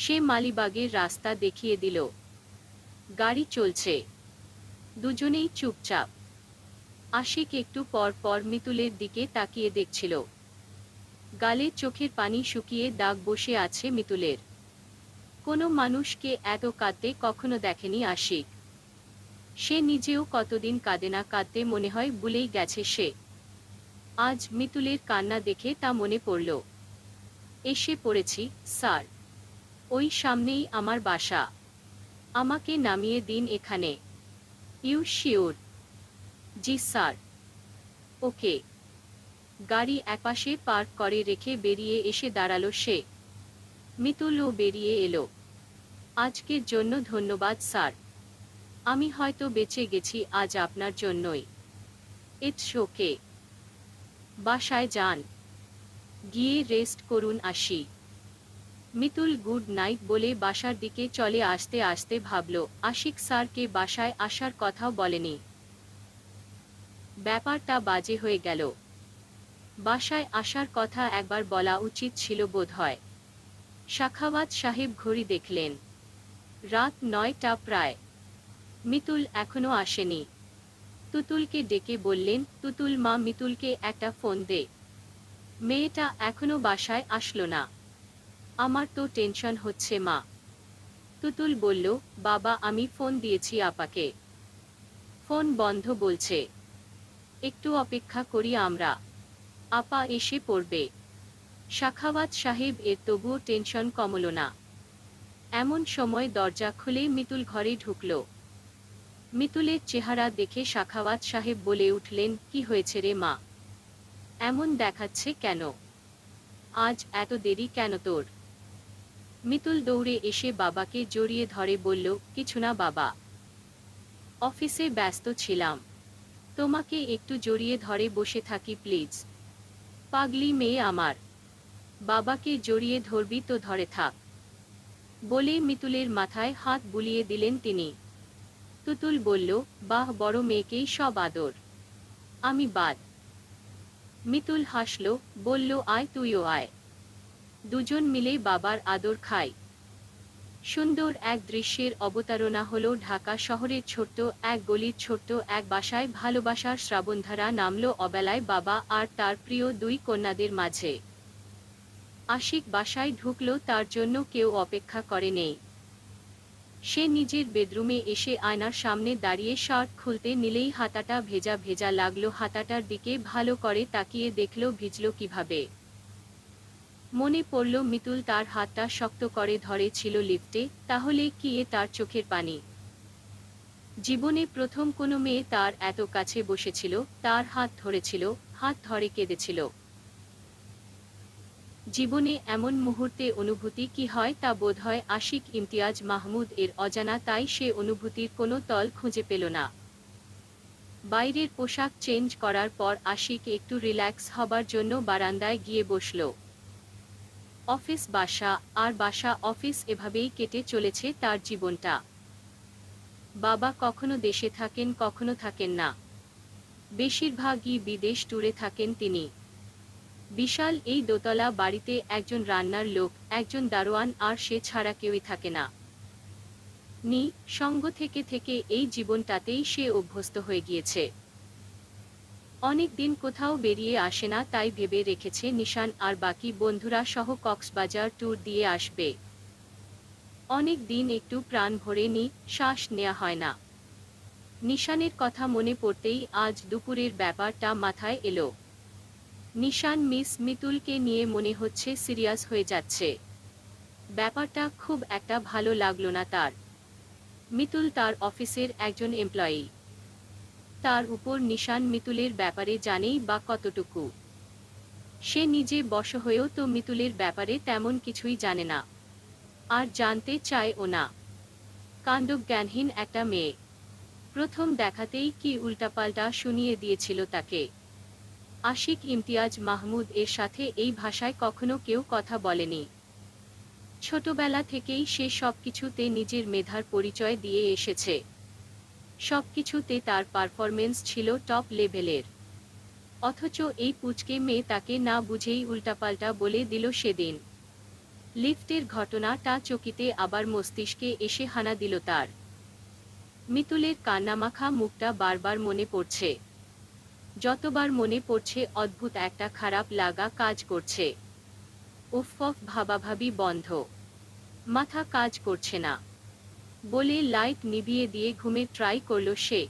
সে মালিবাগের রাস্তা দেখিয়ে দিল গাড়ি চলছে দুজনেই চুপচাপ আশিক একটু পর পর মিতুলের দিকে তাকিয়ে দেখছিল গালে চোখের পানি শুকিয়ে দাগ বসে আছে মিতুলের কোনো মানুষকে এত কাঁদতে কখনো দেখেনি আশিক সে নিজেও কতদিন কাঁদে না কাঁদতে মনে হয় ভুলেই গেছে সে আজ মিতুলের কান্না দেখে তা মনে পড়ল এসে পড়েছি স্যার ওই সামনেই আমার বাসা আমাকে নামিয়ে দিন এখানে ইউ শিওর জি স্যার ওকে গাড়ি একপাশে পার্ক করে রেখে বেরিয়ে এসে দাঁড়ালো সে মিতুলও বেরিয়ে এলো আজকের জন্য ধন্যবাদ স্যার আমি হয়তো বেঁচে গেছি আজ আপনার জন্যই ইটস ওকে বাসায় যান গিয়ে রেস্ট করুন আসি মিতুল গুড নাইট বলে বাসার দিকে চলে আসতে আসতে ভাবল আশিক স্যারকে বাসায় আসার কথা বলেনি ব্যাপারটা বাজে হয়ে গেল বাসায় আসার কথা একবার বলা উচিত ছিল বোধ হয় শাখাওয়াত সাহেব ঘড়ি দেখলেন রাত নয়টা প্রায় মিতুল এখনো আসেনি তুতুলকে ডেকে বললেন তুতুল মা মিতুলকে একটা ফোন দে মেয়েটা এখনো বাসায় আসলো না আমার তো টেনশন হচ্ছে মা তুতুল বলল বাবা আমি ফোন দিয়েছি আপাকে ফোন বন্ধ বলছে একটু অপেক্ষা করি আমরা আপা এসে পড়বে শাখাওয়াত সাহেব এর তবুও টেনশন কমল না এমন সময় দরজা খুলে মিতুল ঘরে ঢুকল মিতুলের চেহারা দেখে শাখাওয়াত সাহেব বলে উঠলেন কি হয়েছে রে মা এমন দেখাচ্ছে কেন আজ এত দেরি কেন তোর মিতুল দৌড়ে এসে বাবাকে জড়িয়ে ধরে বলল কিছু না বাবা অফিসে ব্যস্ত ছিলাম তোমাকে একটু জড়িয়ে ধরে বসে থাকি প্লিজ পাগলি মেয়ে আমার বাবাকে জড়িয়ে ধরবি তো ধরে থাক বলে মিতুলের মাথায় হাত বুলিয়ে দিলেন তিনি তুতুল বলল বাহ বড় মেয়েকেই সব আদর আমি বাদ মিতুল হাসল বলল আয় তুইও আয় দুজন মিলে বাবার আদর খায় সুন্দর এক দৃশ্যের অবতারণা হল ঢাকা শহরের ছোট্ট এক গলির ছোট্ট এক বাসায় ভালোবাসার শ্রাবণধারা নামল অবেলায় বাবা আর তার প্রিয় দুই কন্যাদের মাঝে আশিক বাসায় ঢুকল তার জন্য কেউ অপেক্ষা করে নেই সে নিজের বেডরুমে এসে আয়নার সামনে দাঁড়িয়ে শার্ট খুলতে নিলেই হাতাটা ভেজা ভেজা লাগলো হাতাটার দিকে ভালো করে তাকিয়ে দেখল ভিজল কিভাবে মনে পড়ল মিতুল তার হাতটা শক্ত করে ধরে ছিল লিফটে তাহলে কি এ তার চোখের পানি জীবনে প্রথম কোনো মেয়ে তার এত কাছে বসেছিল তার হাত ধরেছিল হাত ধরে কেঁদেছিল জীবনে এমন মুহূর্তে অনুভূতি কি হয় তা বোধ হয় আশিক ইমতিয়াজ মাহমুদ এর অজানা তাই সে অনুভূতির কোনো তল খুঁজে পেল না বাইরের পোশাক চেঞ্জ করার পর আশিক একটু রিল্যাক্স হবার জন্য বারান্দায় গিয়ে বসল অফিস বাসা আর বাসা অফিস এভাবেই কেটে চলেছে তার জীবনটা বাবা কখনো দেশে থাকেন কখনো থাকেন না বেশিরভাগই বিদেশ ট্যুরে থাকেন তিনি বিশাল এই দোতলা বাড়িতে একজন রান্নার লোক একজন দারোয়ান আর সে ছাড়া কেউই থাকে না নি সঙ্গ থেকে থেকে এই জীবনটাতেই সে অভ্যস্ত হয়ে গিয়েছে অনেক দিন কোথাও বেরিয়ে আসে না তাই ভেবে রেখেছে নিশান আর বাকি বন্ধুরা সহ কক্সবাজার ট্যুর দিয়ে আসবে অনেক দিন একটু প্রাণ ভরে নি শ্বাস নেওয়া হয় না নিশানের কথা মনে পড়তেই আজ দুপুরের ব্যাপারটা মাথায় এলো নিশান মিস মিতুলকে নিয়ে মনে হচ্ছে সিরিয়াস হয়ে যাচ্ছে ব্যাপারটা খুব একটা ভালো লাগলো না তার মিতুল তার অফিসের একজন এমপ্লয়ি তার উপর নিশান মিতুলের ব্যাপারে জানেই বা কতটুকু সে নিজে বশ হয়েও তো মিতুলের ব্যাপারে তেমন কিছুই জানে না আর জানতে চায় ও না কাণ্ডজ্ঞানহীন একটা মেয়ে প্রথম দেখাতেই কি উল্টাপাল্টা শুনিয়ে দিয়েছিল তাকে আশিক ইমতিয়াজ মাহমুদ এর সাথে এই ভাষায় কখনো কেউ কথা বলেনি ছোটবেলা থেকেই সে সব কিছুতে নিজের মেধার পরিচয় দিয়ে এসেছে সব কিছুতে তার পারফরমেন্স ছিল টপ লেভেলের অথচ এই পুচকে মেয়ে তাকে না বুঝেই উল্টাপাল্টা বলে দিল সেদিন লিফটের ঘটনাটা চকিতে আবার মস্তিষ্কে এসে হানা দিল তার মিতুলের কান্নামাখা মুখটা বারবার মনে পড়ছে যতবার মনে পড়ছে অদ্ভুত একটা খারাপ লাগা কাজ করছে উফফ ভাবাভাবি বন্ধ মাথা কাজ করছে না বলে লাইট নিভিয়ে দিয়ে ঘুমে ট্রাই করল সে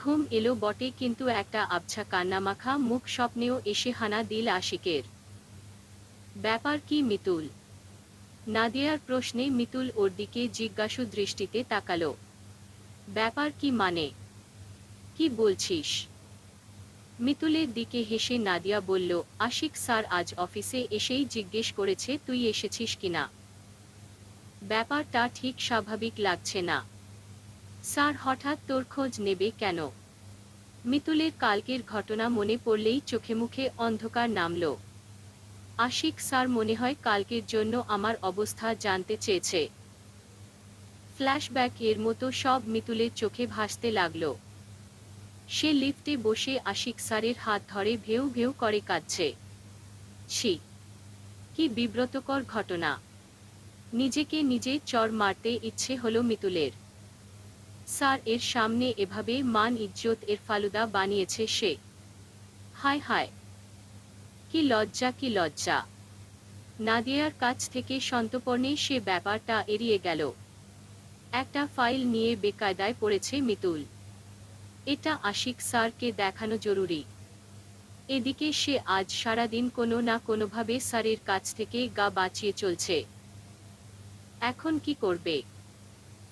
ঘুম এলো বটে কিন্তু একটা আবছা কান্নামাখা মুখ স্বপ্নেও এসে হানা দিল আশিকের ব্যাপার কি মিতুল নাদিয়ার প্রশ্নে মিতুল ওর দিকে জিজ্ঞাসু দৃষ্টিতে তাকালো ব্যাপার কি মানে কি বলছিস মিতুলের দিকে হেসে নাদিয়া বলল আশিক স্যার আজ অফিসে এসেই জিজ্ঞেস করেছে তুই এসেছিস কিনা ব্যাপারটা ঠিক স্বাভাবিক লাগছে না স্যার হঠাৎ তোর খোঁজ নেবে কেন মিতুলের কালকের ঘটনা মনে পড়লেই চোখে মুখে অন্ধকার নামল আশিক স্যার মনে হয় কালকের জন্য আমার অবস্থা জানতে চেয়েছে ফ্ল্যাশব্যাক এর মতো সব মিতুলের চোখে ভাসতে লাগল সে লিফটে বসে আশিক স্যারের হাত ধরে ভেউ ভেউ করে কাঁদছে ছি কি বিব্রতকর ঘটনা নিজেকে নিজেই চর মারতে ইচ্ছে হল মিতুলের স্যার এর সামনে এভাবে মান ইজ্জত এর ফালুদা বানিয়েছে সে হায় হায় কি লজ্জা কি লজ্জা নাদিয়ার কাছ থেকে সন্তপর্ণে সে ব্যাপারটা এড়িয়ে গেল একটা ফাইল নিয়ে বেকায়দায় পড়েছে মিতুল এটা আশিক স্যারকে দেখানো জরুরি এদিকে সে আজ সারাদিন কোনো না কোনোভাবে স্যারের কাছ থেকে গা বাঁচিয়ে চলছে এখন কি করবে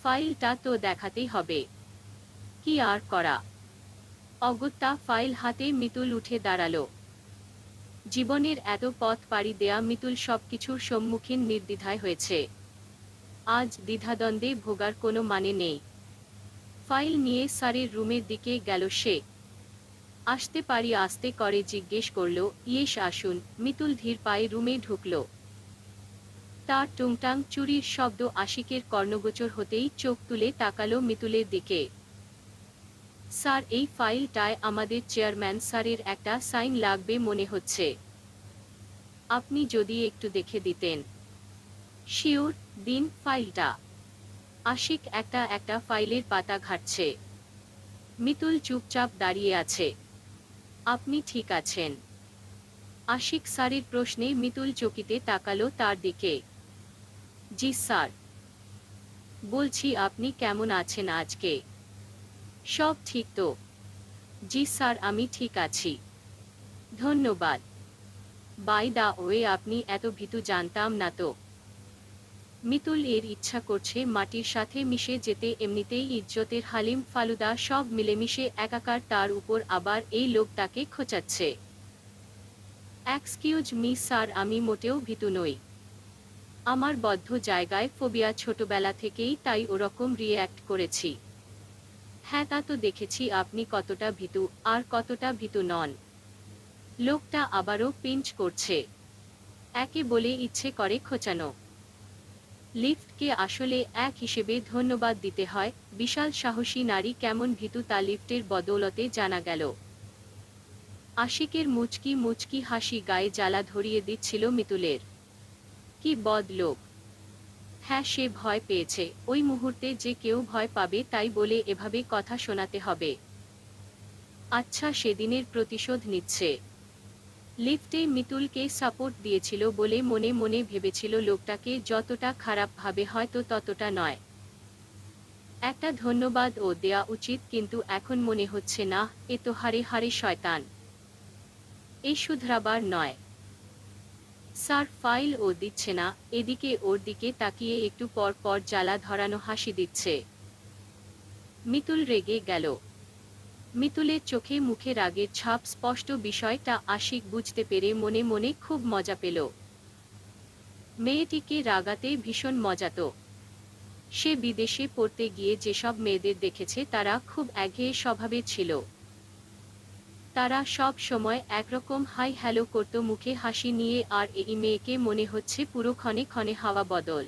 ফাইলটা তো দেখাতেই হবে কি আর করা অগত্যা ফাইল হাতে মিতুল উঠে দাঁড়াল জীবনের এত পথ পাড়ি দেয়া মিতুল সব কিছুর সম্মুখীন নির্দ্বিধায় হয়েছে আজ দ্বিধাদ্বন্দ্বে ভোগার কোনো মানে নেই ফাইল নিয়ে স্যারের রুমের দিকে গেল সে আসতে পারি আসতে করে জিজ্ঞেস করল ইয়েস আসুন মিতুল ধীর পায়ে রুমে ঢুকলো তা টুংটাং চুরির শব্দ আশিকের কর্ণগোচর হতেই চোখ তুলে তাকালো মিতুলের দিকে স্যার এই ফাইলটায় আমাদের চেয়ারম্যান স্যারের একটা সাইন লাগবে মনে হচ্ছে আপনি যদি একটু দেখে দিতেন শিওর দিন ফাইলটা আশিক একটা একটা ফাইলের পাতা ঘাটছে মিতুল চুপচাপ দাঁড়িয়ে আছে আপনি ঠিক আছেন আশিক স্যারের প্রশ্নে মিতুল চকিতে তাকালো তার দিকে জি স্যার বলছি আপনি কেমন আছেন আজকে সব ঠিক তো জি স্যার আমি ঠিক আছি ধন্যবাদ বাই দা ওয়ে আপনি এত ভীতু জানতাম না তো মিতুল এর ইচ্ছা করছে মাটির সাথে মিশে যেতে এমনিতেই ইজ্জতের হালিম ফালুদা সব মিলেমিশে একাকার তার উপর আবার এই লোক তাকে খোঁচাচ্ছে এক্সকিউজ মি স্যার আমি মোটেও ভীতু নই আমার বদ্ধ জায়গায় ফোবিয়া ছোটবেলা থেকেই তাই ওরকম রিয়্যাক্ট করেছি হ্যাঁ তা তো দেখেছি আপনি কতটা ভীতু আর কতটা ভীতু নন লোকটা আবারও পিঞ্চ করছে একে বলে ইচ্ছে করে খোঁচানো লিফটকে আসলে এক হিসেবে ধন্যবাদ দিতে হয় বিশাল সাহসী নারী কেমন ভীতু তা লিফটের বদৌলতে জানা গেল আশিকের মুচকি মুচকি হাসি গায়ে জ্বালা ধরিয়ে দিচ্ছিল মিতুলের কি বদ লোক হ্যাঁ সে ভয় পেয়েছে ওই মুহূর্তে যে কেউ ভয় পাবে তাই বলে এভাবে কথা শোনাতে হবে আচ্ছা সেদিনের প্রতিশোধ নিচ্ছে লিফটে মিতুলকে সাপোর্ট দিয়েছিল বলে মনে মনে ভেবেছিল লোকটাকে যতটা খারাপ ভাবে হয়তো ততটা নয় একটা ধন্যবাদ ও দেয়া উচিত কিন্তু এখন মনে হচ্ছে না এ তো হারে হারে শয়তান এই শুধরাবার নয় স্যার ফাইল ও দিচ্ছে না এদিকে ওর দিকে তাকিয়ে একটু পর পর জ্বালা ধরানো হাসি দিচ্ছে মিতুল রেগে গেল মিতুলের চোখে মুখে রাগের ছাপ স্পষ্ট বিষয়টা আশিক বুঝতে পেরে মনে মনে খুব মজা পেল মেয়েটিকে রাগাতে ভীষণ মজাত সে বিদেশে পড়তে গিয়ে যেসব মেয়েদের দেখেছে তারা খুব একঘেয়ে স্বভাবে ছিল তারা সব সময় একরকম হাই হ্যালো করত মুখে হাসি নিয়ে আর এই মেয়েকে মনে হচ্ছে পুরো ক্ষণে ক্ষণে হাওয়া বদল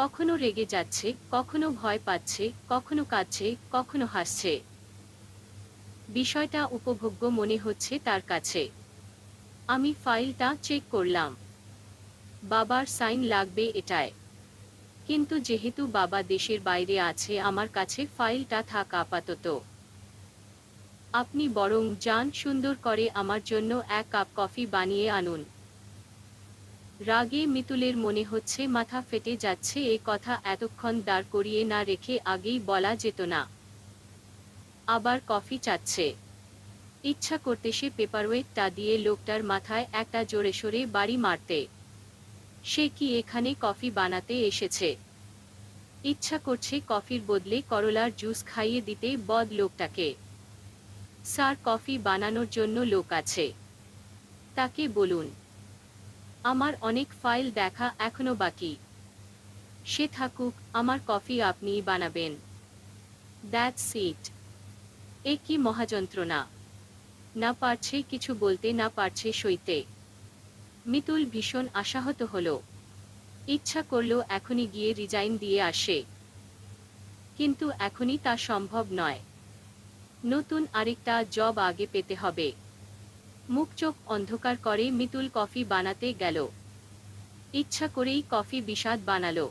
কখনো রেগে যাচ্ছে কখনো ভয় পাচ্ছে কখনো কাঁদছে কখনো হাসছে বিষয়টা উপভোগ্য মনে হচ্ছে তার কাছে আমি ফাইলটা চেক করলাম বাবার সাইন লাগবে এটায় কিন্তু যেহেতু বাবা দেশের বাইরে আছে আমার কাছে ফাইলটা থাক আপাতত আপনি বরং যান সুন্দর করে আমার জন্য এক কাপ কফি বানিয়ে আনুন রাগে মিতুলের মনে হচ্ছে মাথা ফেটে যাচ্ছে এ কথা এতক্ষণ দাঁড় করিয়ে না রেখে আগেই বলা যেত না আবার কফি চাচ্ছে ইচ্ছা করতে সে পেপারওয়েটটা দিয়ে লোকটার মাথায় একটা জোরে সোরে বাড়ি মারতে সে কি এখানে কফি বানাতে এসেছে ইচ্ছা করছে কফির বদলে করলার জুস খাইয়ে দিতে বদ লোকটাকে স্যার কফি বানানোর জন্য লোক আছে তাকে বলুন আমার অনেক ফাইল দেখা এখনো বাকি সে থাকুক আমার কফি আপনি বানাবেন দ্যাট সিট এ কি মহাযন্ত্রণা না পারছে কিছু বলতে না পারছে সইতে মিতুল ভীষণ আশাহত হল ইচ্ছা করল এখনই গিয়ে রিজাইন দিয়ে আসে কিন্তু এখনই তা সম্ভব নয় নতুন আরেকটা জব আগে পেতে হবে মুখ চোখ অন্ধকার করে মিতুল কফি বানাতে গেল ইচ্ছা করেই কফি বিষাদ বানালো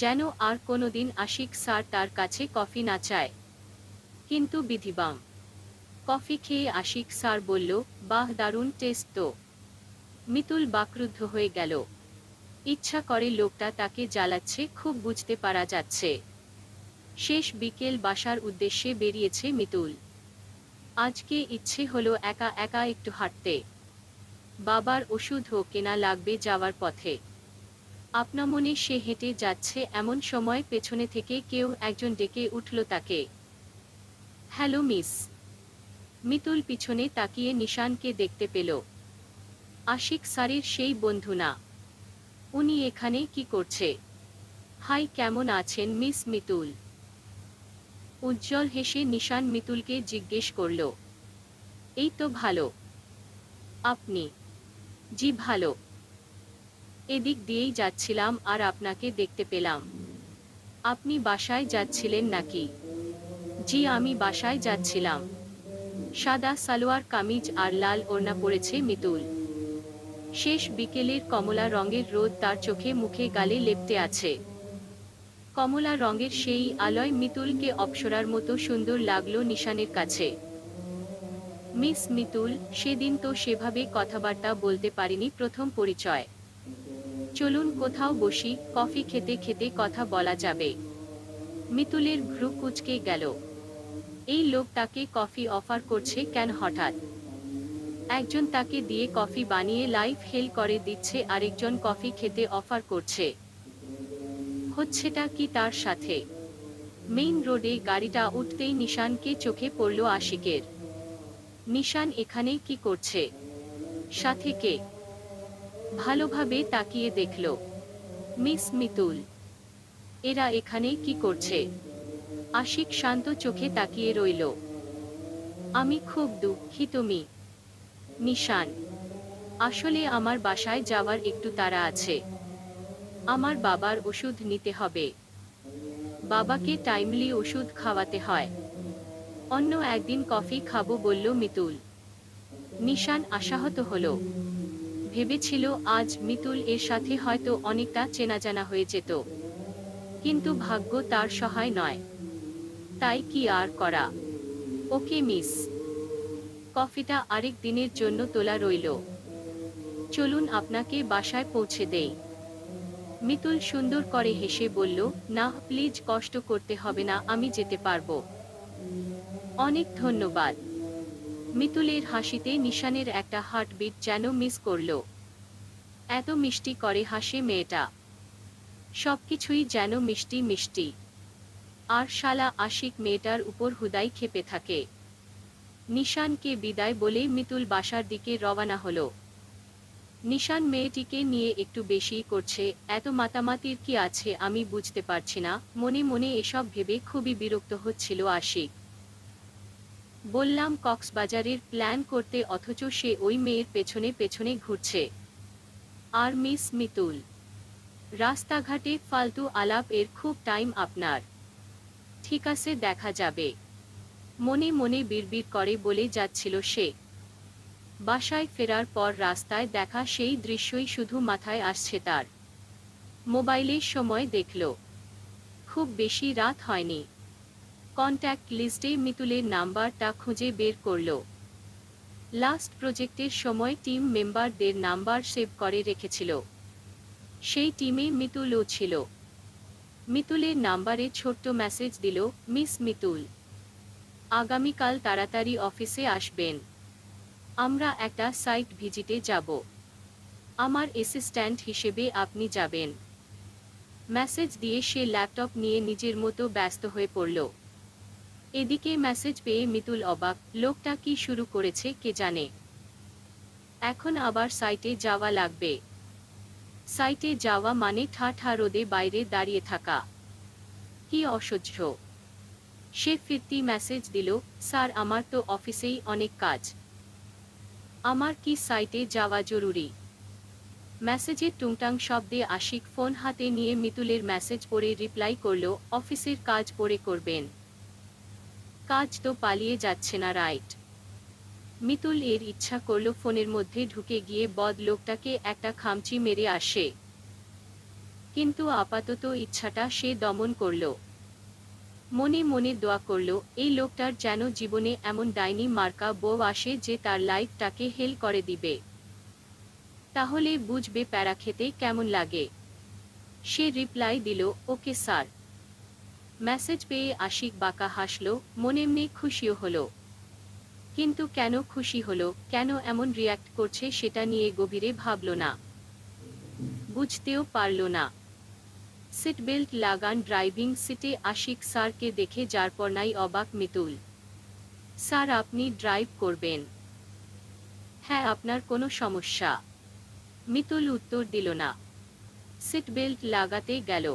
যেন আর কোনোদিন আশিক স্যার তার কাছে কফি না চায় কিন্তু বিধিবাম কফি খেয়ে আশিক স্যার বলল বাহ দারুণ টেস্ট তো মিতুল বাকরুদ্ধ হয়ে গেল ইচ্ছা করে লোকটা তাকে জ্বালাচ্ছে খুব বুঝতে পারা যাচ্ছে শেষ বিকেল বাসার উদ্দেশ্যে বেরিয়েছে মিতুল আজকে ইচ্ছে হলো একা একা একটু হাঁটতে বাবার ওষুধও কেনা লাগবে যাওয়ার পথে মনে সে হেঁটে যাচ্ছে এমন সময় পেছনে থেকে কেউ একজন ডেকে উঠল তাকে হ্যালো মিস মিতুল পিছনে তাকিয়ে নিশানকে দেখতে পেল আশিক সারির সেই বন্ধু না উনি এখানে কি করছে হাই কেমন আছেন মিস মিতুল উজ্জ্বল হেসে নিশান মিতুলকে জিজ্ঞেস করল এই তো ভালো আপনি জি ভালো এদিক দিয়েই যাচ্ছিলাম আর আপনাকে দেখতে পেলাম আপনি বাসায় যাচ্ছিলেন নাকি জি আমি বাসায় যাচ্ছিলাম সাদা সালোয়ার কামিজ আর লাল ওড়না পরেছে মিতুল শেষ বিকেলের কমলা রঙের রোদ তার চোখে মুখে গালে লেপতে আছে কমলা রঙের সেই আলয় মিতুলকে অপসরার মতো সুন্দর লাগলো নিশানের কাছে মিস মিতুল সেদিন তো সেভাবে কথাবার্তা বলতে পারিনি প্রথম পরিচয় চলুন কোথাও বসি কফি খেতে খেতে কথা বলা যাবে মিতুলের ভ্রু কুচকে গেল এই লোক তাকে কফি অফার করছে কেন হঠাৎ একজন তাকে দিয়ে কফি বানিয়ে লাইফ হেল করে দিচ্ছে আরেকজন কফি খেতে অফার করছে হচ্ছেটা কি তার সাথে মেইন রোডে গাড়িটা উঠতেই নিশানকে চোখে পড়ল আশিকের নিশান এখানে কি করছে সাথে কে ভালোভাবে তাকিয়ে দেখল মিস মিতুল এরা এখানে কি করছে আশিক শান্ত চোখে তাকিয়ে রইল আমি খুব দুঃখিত মি নিশান আসলে আমার বাসায় যাওয়ার একটু তারা আছে আমার বাবার ওষুধ নিতে হবে বাবাকে টাইমলি ওষুধ খাওয়াতে হয় অন্য একদিন কফি খাবো বলল মিতুল নিশান আশাহত হল ভেবেছিল আজ মিতুল এর সাথে হয়তো অনেকটা চেনাজানা হয়ে যেত কিন্তু ভাগ্য তার সহায় নয় তাই কি আর করা ওকে মিস কফিটা আরেক দিনের জন্য তোলা রইল চলুন আপনাকে বাসায় পৌঁছে দেয় মিতুল সুন্দর করে হেসে বলল না প্লিজ কষ্ট করতে হবে না আমি যেতে পারবো অনেক ধন্যবাদ মিতুলের হাসিতে নিশানের একটা হার্টবিট যেন মিস করল এত মিষ্টি করে হাসে মেয়েটা সবকিছুই যেন মিষ্টি মিষ্টি আর শালা আশিক মেয়েটার উপর হুদাই খেপে থাকে নিশানকে বিদায় বলে মিতুল বাসার দিকে রওনা হলো নিশান মেয়েটিকে নিয়ে একটু বেশিই করছে এত মাতামাতির কি আছে আমি বুঝতে পারছি না মনে মনে এসব ভেবে খুবই বিরক্ত হচ্ছিল আশিক বললাম কক্সবাজারের প্ল্যান করতে অথচ সে ওই মেয়ের পেছনে পেছনে ঘুরছে আর মিস মিতুল রাস্তাঘাটে ফালতু আলাপ এর খুব টাইম আপনার ঠিক আছে দেখা যাবে মনে মনে বিড়বিড় করে বলে যাচ্ছিল সে বাসায় ফেরার পর রাস্তায় দেখা সেই দৃশ্যই শুধু মাথায় আসছে তার মোবাইলে সময় দেখল খুব বেশি রাত হয়নি কন্ট্যাক্ট লিস্টে মিতুলের নাম্বারটা খুঁজে বের করল লাস্ট প্রজেক্টের সময় টিম মেম্বারদের নাম্বার সেভ করে রেখেছিল সেই টিমে মিতুলও ছিল মিতুলের নাম্বারে ছোট্ট মেসেজ দিল মিস মিতুল আগামীকাল তাড়াতাড়ি অফিসে আসবেন আমরা একটা সাইট ভিজিটে যাব আমার অ্যাসিস্ট্যান্ট হিসেবে আপনি যাবেন মেসেজ দিয়ে সে ল্যাপটপ নিয়ে নিজের মতো ব্যস্ত হয়ে পড়ল এদিকে মেসেজ পেয়ে মিতুল অবাক লোকটা কি শুরু করেছে কে জানে এখন আবার সাইটে যাওয়া লাগবে সাইটে যাওয়া মানে ঠাঠা রোদে বাইরে দাঁড়িয়ে থাকা কি অসহ্য সে ফিরতি মেসেজ দিল স্যার আমার তো অফিসেই অনেক কাজ আমার কি সাইটে যাওয়া জরুরি মেসেজের টুংটাং শব্দে আশিক ফোন হাতে নিয়ে মিতুলের মেসেজ পড়ে রিপ্লাই করল অফিসের কাজ পড়ে করবেন কাজ তো পালিয়ে যাচ্ছে না রাইট মিতুল এর ইচ্ছা করল ফোনের মধ্যে ঢুকে গিয়ে বদ লোকটাকে একটা খামচি মেরে আসে কিন্তু আপাতত ইচ্ছাটা সে দমন করল মনে মনে দোয়া করল এই লোকটার যেন জীবনে এমন ডাইনি মার্কা বউ আসে যে তার লাইফটাকে হেল করে দিবে তাহলে বুঝবে প্যারা খেতে কেমন লাগে সে রিপ্লাই দিল ওকে স্যার মেসেজ পেয়ে আশিক বাঁকা হাসল মনে মনে খুশিও হল কিন্তু কেন খুশি হলো কেন এমন রিয়্যাক্ট করছে সেটা নিয়ে গভীরে ভাবল না বুঝতেও পারল না সিট বেল্ট লাগান ড্রাইভিং সিটে আশিক স্যারকে দেখে নাই অবাক মিতুল স্যার আপনি ড্রাইভ করবেন হ্যাঁ আপনার কোনো সমস্যা মিতুল উত্তর দিল না সিট বেল্ট লাগাতে গেল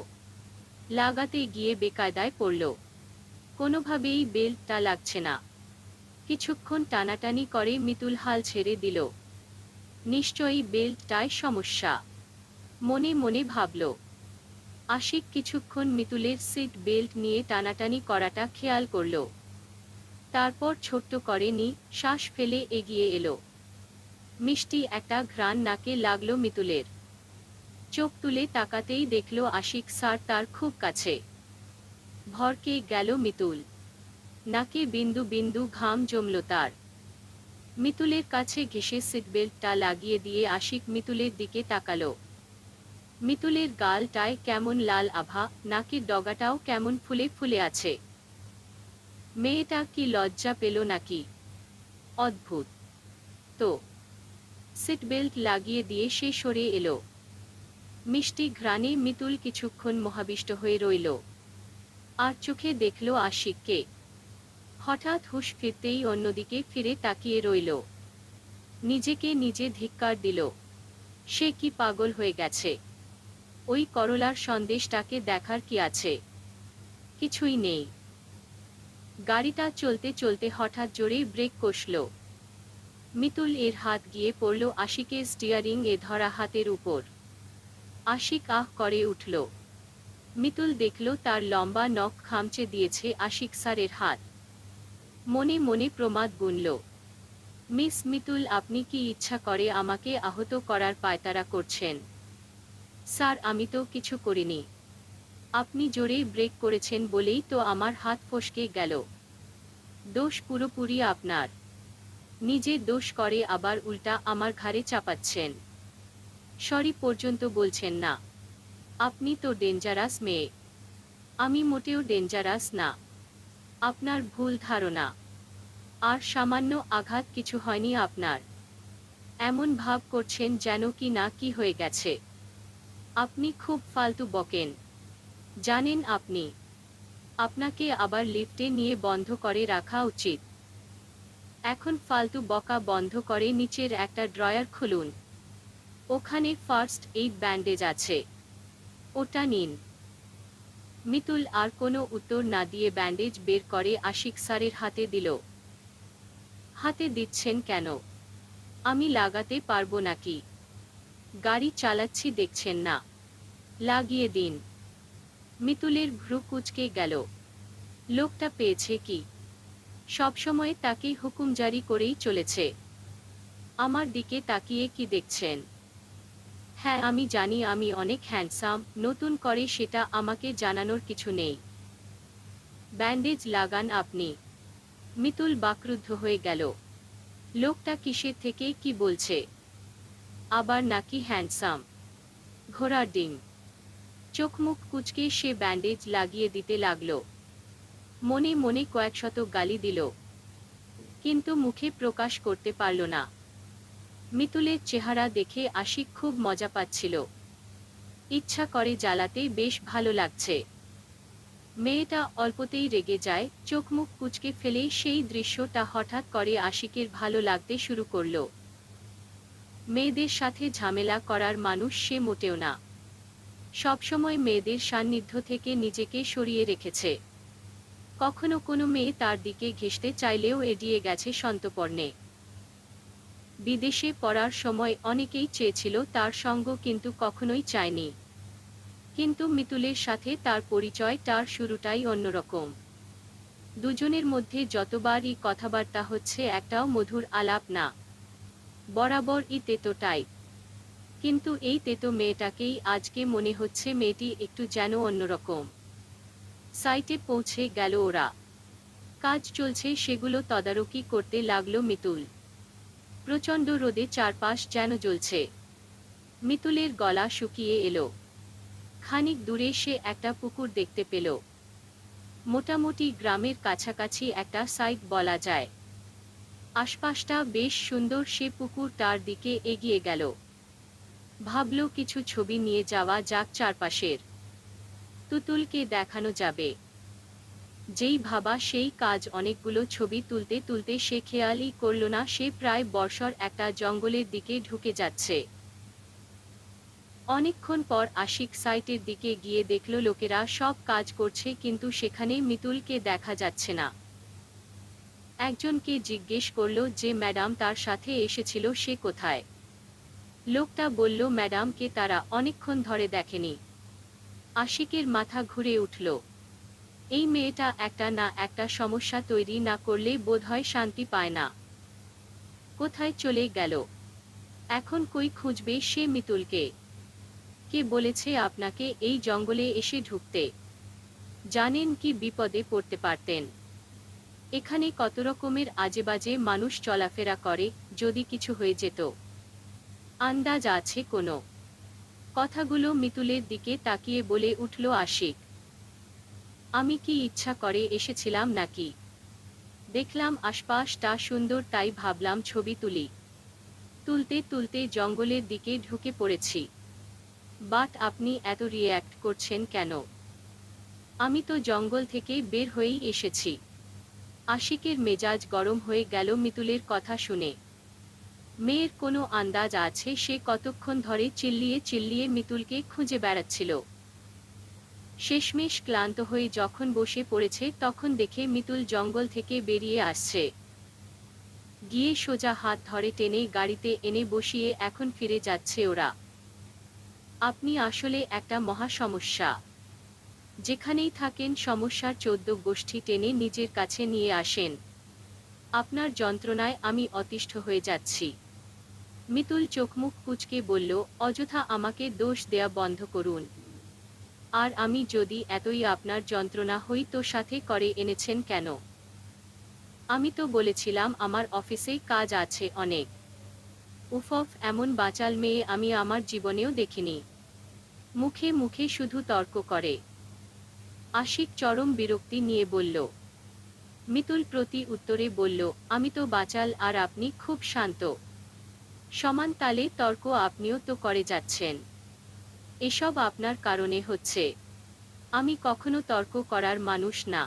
লাগাতে গিয়ে বেকায়দায় পড়ল কোনোভাবেই বেল্টটা লাগছে না কিছুক্ষণ টানাটানি করে মিতুল হাল ছেড়ে দিল নিশ্চয়ই বেল্টটায় সমস্যা মনে মনে ভাবল আশিক কিছুক্ষণ মিতুলের সিট বেল্ট নিয়ে টানাটানি করাটা খেয়াল করল তারপর ছোট্ট করেনি শ্বাস ফেলে এগিয়ে এলো মিষ্টি একটা ঘ্রাণ নাকে লাগল মিতুলের চোখ তুলে তাকাতেই দেখল আশিক স্যার তার খুব কাছে ভরকে গেল মিতুল নাকে বিন্দু বিন্দু ঘাম জমল তার মিতুলের কাছে ঘেসে সিটবেল্টটা লাগিয়ে দিয়ে আশিক মিতুলের দিকে তাকালো মিতুলের গালটায় কেমন লাল আভা নাকের ডগাটাও কেমন ফুলে ফুলে আছে মেয়েটা কি লজ্জা পেল নাকি অদ্ভুত তো সিট বেল্ট লাগিয়ে দিয়ে সে সরে এলো মিষ্টি ঘ্রাণে মিতুল কিছুক্ষণ মহাবিষ্ট হয়ে রইল আর চোখে দেখল আশিককে হঠাৎ হুশ ফিরতেই অন্যদিকে ফিরে তাকিয়ে রইল নিজেকে নিজে ধিক্কার দিল সে কি পাগল হয়ে গেছে ওই করলার সন্দেশটাকে দেখার কি আছে কিছুই নেই গাড়িটা চলতে চলতে হঠাৎ জোরে ব্রেক কষল মিতুল এর হাত গিয়ে পড়ল আশিকের স্টিয়ারিং এ ধরা হাতের উপর আশিক আহ করে উঠল মিতুল দেখল তার লম্বা নখ খামচে দিয়েছে আশিক স্যারের হাত মনে মনে প্রমাদ গুনল মিস মিতুল আপনি কি ইচ্ছা করে আমাকে আহত করার পায়তারা করছেন স্যার আমি তো কিছু করিনি আপনি জোরেই ব্রেক করেছেন বলেই তো আমার হাত ফসকে গেল দোষ পুরোপুরি আপনার নিজে দোষ করে আবার উল্টা আমার ঘাড়ে চাপাচ্ছেন সরি পর্যন্ত বলছেন না আপনি তো ডেঞ্জারাস মেয়ে আমি মোটেও ডেঞ্জারাস না আপনার ভুল ধারণা আর সামান্য আঘাত কিছু হয়নি আপনার এমন ভাব করছেন যেন কি না কি হয়ে গেছে আপনি খুব ফালতু বকেন জানেন আপনি আপনাকে আবার লিফটে নিয়ে বন্ধ করে রাখা উচিত এখন ফালতু বকা বন্ধ করে নিচের একটা ড্রয়ার খুলুন ওখানে ফার্স্ট এইড ব্যান্ডেজ আছে ওটা নিন মিতুল আর কোনো উত্তর না দিয়ে ব্যান্ডেজ বের করে আশিক স্যারের হাতে দিল হাতে দিচ্ছেন কেন আমি লাগাতে পারবো নাকি গাড়ি চালাচ্ছি দেখছেন না লাগিয়ে দিন মিতুলের ভ্রু কুচকে গেল লোকটা পেয়েছে কি সবসময় তাকে হুকুম জারি করেই চলেছে আমার দিকে তাকিয়ে কি দেখছেন হ্যাঁ আমি জানি আমি অনেক হ্যান্ডসাম নতুন করে সেটা আমাকে জানানোর কিছু নেই ব্যান্ডেজ লাগান আপনি মিতুল বাকরুদ্ধ হয়ে গেল লোকটা কিসের থেকে কি বলছে আবার নাকি হ্যান্ডসাম ঘোড়ার ডিম চোখ মুখ কুচকে সে ব্যান্ডেজ লাগিয়ে দিতে লাগল মনে মনে কয়েক শত গালি দিল কিন্তু মুখে প্রকাশ করতে পারল না মিতুলের চেহারা দেখে আশিক খুব মজা পাচ্ছিল ইচ্ছা করে জ্বালাতে বেশ ভালো লাগছে মেয়েটা অল্পতেই রেগে যায় চোখমুখ কুচকে ফেলে সেই দৃশ্যটা হঠাৎ করে আশিকের ভালো লাগতে শুরু করলো মেয়েদের সাথে ঝামেলা করার মানুষ সে মোটেও না সবসময় মেয়েদের সান্নিধ্য থেকে নিজেকে সরিয়ে রেখেছে কখনো কোনো মেয়ে তার দিকে ঘেঁষতে চাইলেও এড়িয়ে গেছে সন্তপর্ণে বিদেশে পড়ার সময় অনেকেই চেয়েছিল তার সঙ্গ কিন্তু কখনোই চায়নি কিন্তু মিতুলের সাথে তার পরিচয় তার শুরুটাই অন্যরকম দুজনের মধ্যে যতবারই কথাবার্তা হচ্ছে একটাও মধুর আলাপ না বরাবর ই তেতোটাই কিন্তু এই তেতো মেয়েটাকেই আজকে মনে হচ্ছে মেয়েটি একটু যেন অন্যরকম সাইটে পৌঁছে গেল ওরা কাজ চলছে সেগুলো তদারকি করতে লাগলো মিতুল প্রচণ্ড রোদে চারপাশ যেন জ্বলছে মিতুলের গলা শুকিয়ে এলো খানিক দূরে সে একটা পুকুর দেখতে পেল মোটামুটি গ্রামের কাছাকাছি একটা সাইট বলা যায় আশপাশটা বেশ সুন্দর সে পুকুর তার দিকে এগিয়ে গেল ভাবল কিছু ছবি নিয়ে যাওয়া যাক চারপাশের তুতুলকে দেখানো যাবে যেই ভাবা সেই কাজ অনেকগুলো ছবি তুলতে তুলতে সে খেয়ালই করল না সে প্রায় বর্ষর একটা জঙ্গলের দিকে ঢুকে যাচ্ছে অনেকক্ষণ পর আশিক সাইটের দিকে গিয়ে দেখল লোকেরা সব কাজ করছে কিন্তু সেখানে মিতুলকে দেখা যাচ্ছে না একজনকে জিজ্ঞেস করল যে ম্যাডাম তার সাথে এসেছিল সে কোথায় লোকটা বলল ম্যাডামকে তারা অনেকক্ষণ ধরে দেখেনি আশিকের মাথা ঘুরে উঠল এই মেয়েটা একটা না একটা সমস্যা তৈরি না করলে বোধহয় শান্তি পায় না কোথায় চলে গেল এখন কই খুঁজবে সে মিতুলকে কে বলেছে আপনাকে এই জঙ্গলে এসে ঢুকতে জানেন কি বিপদে পড়তে পারতেন এখানে কত রকমের আজেবাজে মানুষ চলাফেরা করে যদি কিছু হয়ে যেত আন্দাজ আছে কোনো কথাগুলো মিতুলের দিকে তাকিয়ে বলে উঠল আশিক আমি কি ইচ্ছা করে এসেছিলাম নাকি দেখলাম আশপাশটা সুন্দর তাই ভাবলাম ছবি তুলি তুলতে তুলতে জঙ্গলের দিকে ঢুকে পড়েছি বাট আপনি এত রিয়্যাক্ট করছেন কেন আমি তো জঙ্গল থেকে বের হয়েই এসেছি আশিকের মেজাজ গরম হয়ে গেল মিতুলের কথা শুনে মেয়ের কোনো আন্দাজ আছে সে কতক্ষণ ধরে চিল্লিয়ে চিল্লিয়ে মিতুলকে খুঁজে বেড়াচ্ছিল শেষমেশ ক্লান্ত হয়ে যখন বসে পড়েছে তখন দেখে মিতুল জঙ্গল থেকে বেরিয়ে আসছে গিয়ে সোজা হাত ধরে টেনে গাড়িতে এনে বসিয়ে এখন ফিরে যাচ্ছে ওরা আপনি আসলে একটা মহা সমস্যা যেখানেই থাকেন সমস্যার চোদ্দ গোষ্ঠী টেনে নিজের কাছে নিয়ে আসেন আপনার যন্ত্রণায় আমি অতিষ্ঠ হয়ে যাচ্ছি মিতুল চোখমুখ কুচকে বলল অযথা আমাকে দোষ দেয়া বন্ধ করুন আর আমি যদি এতই আপনার যন্ত্রণা হই তো সাথে করে এনেছেন কেন আমি তো বলেছিলাম আমার অফিসেই কাজ আছে অনেক উফফ এমন বাচাল মেয়ে আমি আমার জীবনেও দেখিনি মুখে মুখে শুধু তর্ক করে আশিক চরম বিরক্তি নিয়ে বলল মিতুল প্রতি উত্তরে বলল আমি তো বাচাল আর আপনি খুব শান্ত সমান তালে তর্ক আপনিও তো করে যাচ্ছেন এসব আপনার কারণে হচ্ছে আমি কখনো তর্ক করার মানুষ না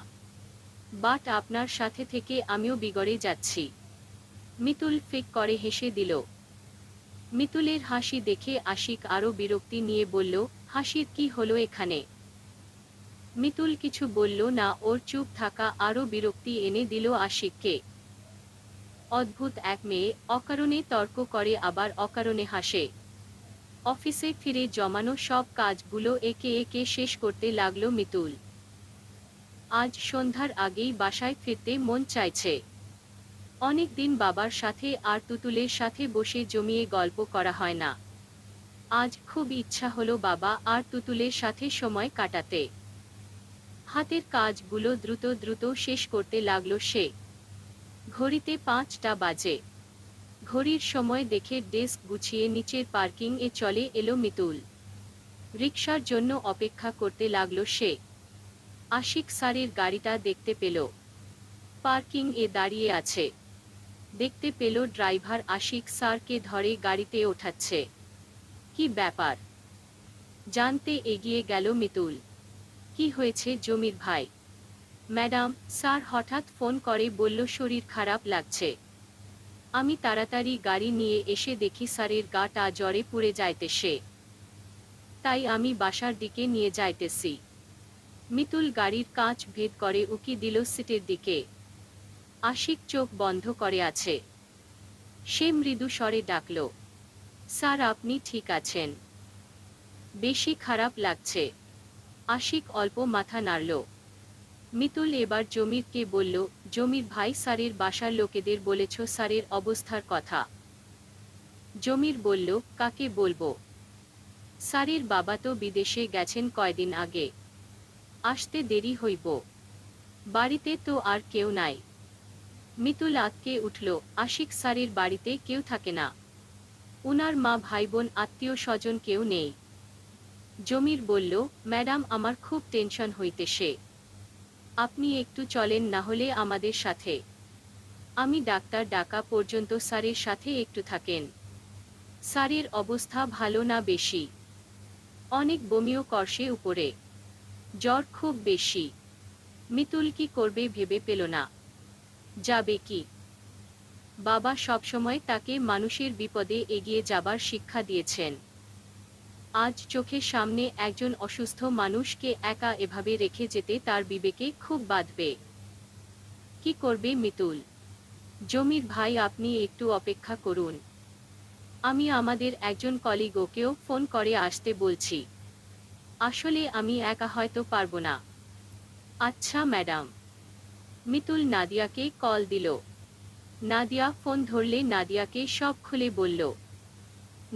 বাট আপনার সাথে থেকে আমিও বিগড়ে যাচ্ছি মিতুল ফেক করে হেসে দিল মিতুলের হাসি দেখে আশিক আরও বিরক্তি নিয়ে বলল হাসির কি হলো এখানে মিতুল কিছু বলল না ওর চুপ থাকা আরও বিরক্তি এনে দিল আশিককে অদ্ভুত এক মেয়ে অকারণে তর্ক করে আবার অকারণে হাসে অফিসে ফিরে জমানো সব কাজগুলো একে একে শেষ করতে লাগল মিতুল আজ সন্ধ্যার আগেই বাসায় ফিরতে মন চাইছে অনেক দিন বাবার সাথে আর তুতুলের সাথে বসে জমিয়ে গল্প করা হয় না আজ খুব ইচ্ছা হলো বাবা আর তুতুলের সাথে সময় কাটাতে হাতের কাজগুলো দ্রুত দ্রুত শেষ করতে লাগলো সে ঘড়িতে পাঁচটা বাজে ঘড়ির সময় দেখে ডেস্ক গুছিয়ে নিচের পার্কিং এ চলে এলো মিতুল রিক্সার জন্য অপেক্ষা করতে লাগলো সে আশিক সারের গাড়িটা দেখতে পেল পার্কিং এ দাঁড়িয়ে আছে দেখতে পেল ড্রাইভার আশিক স্যারকে ধরে গাড়িতে ওঠাচ্ছে কি ব্যাপার জানতে এগিয়ে গেল মিতুল কি হয়েছে জমির ভাই ম্যাডাম স্যার হঠাৎ ফোন করে বলল শরীর খারাপ লাগছে আমি তাড়াতাড়ি গাড়ি নিয়ে এসে দেখি স্যারের গাটা জ্বরে পুড়ে যাইতেছে তাই আমি বাসার দিকে নিয়ে যাইতেছি মিতুল গাড়ির কাঁচ ভেদ করে উকি দিল সিটের দিকে আশিক চোখ বন্ধ করে আছে সে মৃদু স্বরে ডাকল স্যার আপনি ঠিক আছেন বেশি খারাপ লাগছে আশিক অল্প মাথা নাড়ল মিতুল এবার জমিরকে বলল জমির ভাই স্যারের বাসার লোকেদের বলেছ স্যারের অবস্থার কথা জমির বলল কাকে বলবো স্যারের বাবা তো বিদেশে গেছেন কয়দিন আগে আসতে দেরি হইব বাড়িতে তো আর কেউ নাই মিতুল আতকে উঠল আশিক স্যারের বাড়িতে কেউ থাকে না উনার মা ভাই বোন আত্মীয় স্বজন কেউ নেই জমির বলল ম্যাডাম আমার খুব টেনশন সে আপনি একটু চলেন না হলে আমাদের সাথে আমি ডাক্তার ডাকা পর্যন্ত স্যারের সাথে একটু থাকেন স্যারের অবস্থা ভালো না বেশি অনেক বমিও করসে উপরে জ্বর খুব বেশি মিতুল কি করবে ভেবে পেল না যাবে কি বাবা সবসময় তাকে মানুষের বিপদে এগিয়ে যাবার শিক্ষা দিয়েছেন আজ চোখের সামনে একজন অসুস্থ মানুষকে একা এভাবে রেখে যেতে তার বিবেকে খুব বাঁধবে কি করবে মিতুল জমির ভাই আপনি একটু অপেক্ষা করুন আমি আমাদের একজন কলিগ ওকেও ফোন করে আসতে বলছি আসলে আমি একা হয়তো পারবো না আচ্ছা ম্যাডাম মিতুল নাদিয়াকে কল দিল নাদিয়া ফোন ধরলে নাদিয়াকে সব খুলে বলল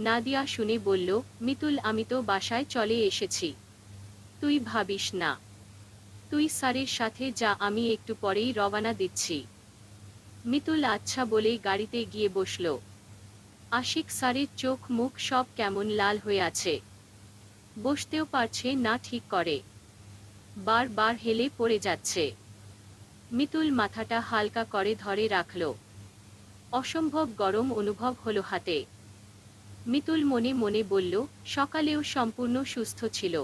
নাদিয়া শুনে বলল মিতুল আমি তো বাসায় চলে এসেছি তুই ভাবিস না তুই স্যারের সাথে যা আমি একটু পরেই রওনা দিচ্ছি মিতুল আচ্ছা বলে গাড়িতে গিয়ে বসল আশিক স্যারের চোখ মুখ সব কেমন লাল হয়ে আছে বসতেও পারছে না ঠিক করে বারবার হেলে পড়ে যাচ্ছে মিতুল মাথাটা হালকা করে ধরে রাখল অসম্ভব গরম অনুভব হলো হাতে মিতুল মনে মনে বলল সকালেও সম্পূর্ণ সুস্থ ছিল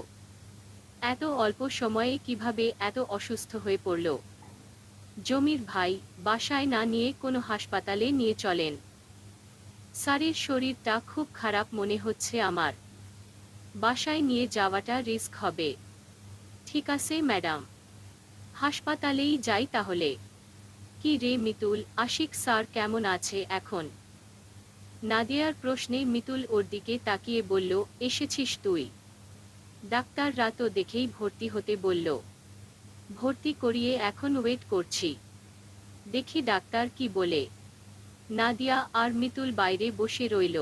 এত অল্প সময়ে কিভাবে এত অসুস্থ হয়ে পড়ল জমির ভাই বাসায় না নিয়ে কোনো হাসপাতালে নিয়ে চলেন স্যারের শরীরটা খুব খারাপ মনে হচ্ছে আমার বাসায় নিয়ে যাওয়াটা রিস্ক হবে ঠিক আছে ম্যাডাম হাসপাতালেই যাই তাহলে কি রে মিতুল আশিক স্যার কেমন আছে এখন নাদিয়ার প্রশ্নে মিতুল ওর দিকে তাকিয়ে বলল এসেছিস তুই ডাক্তার রাতও দেখেই ভর্তি হতে বলল ভর্তি করিয়ে এখন ওয়েট করছি দেখি ডাক্তার কি বলে নাদিয়া আর মিতুল বাইরে বসে রইল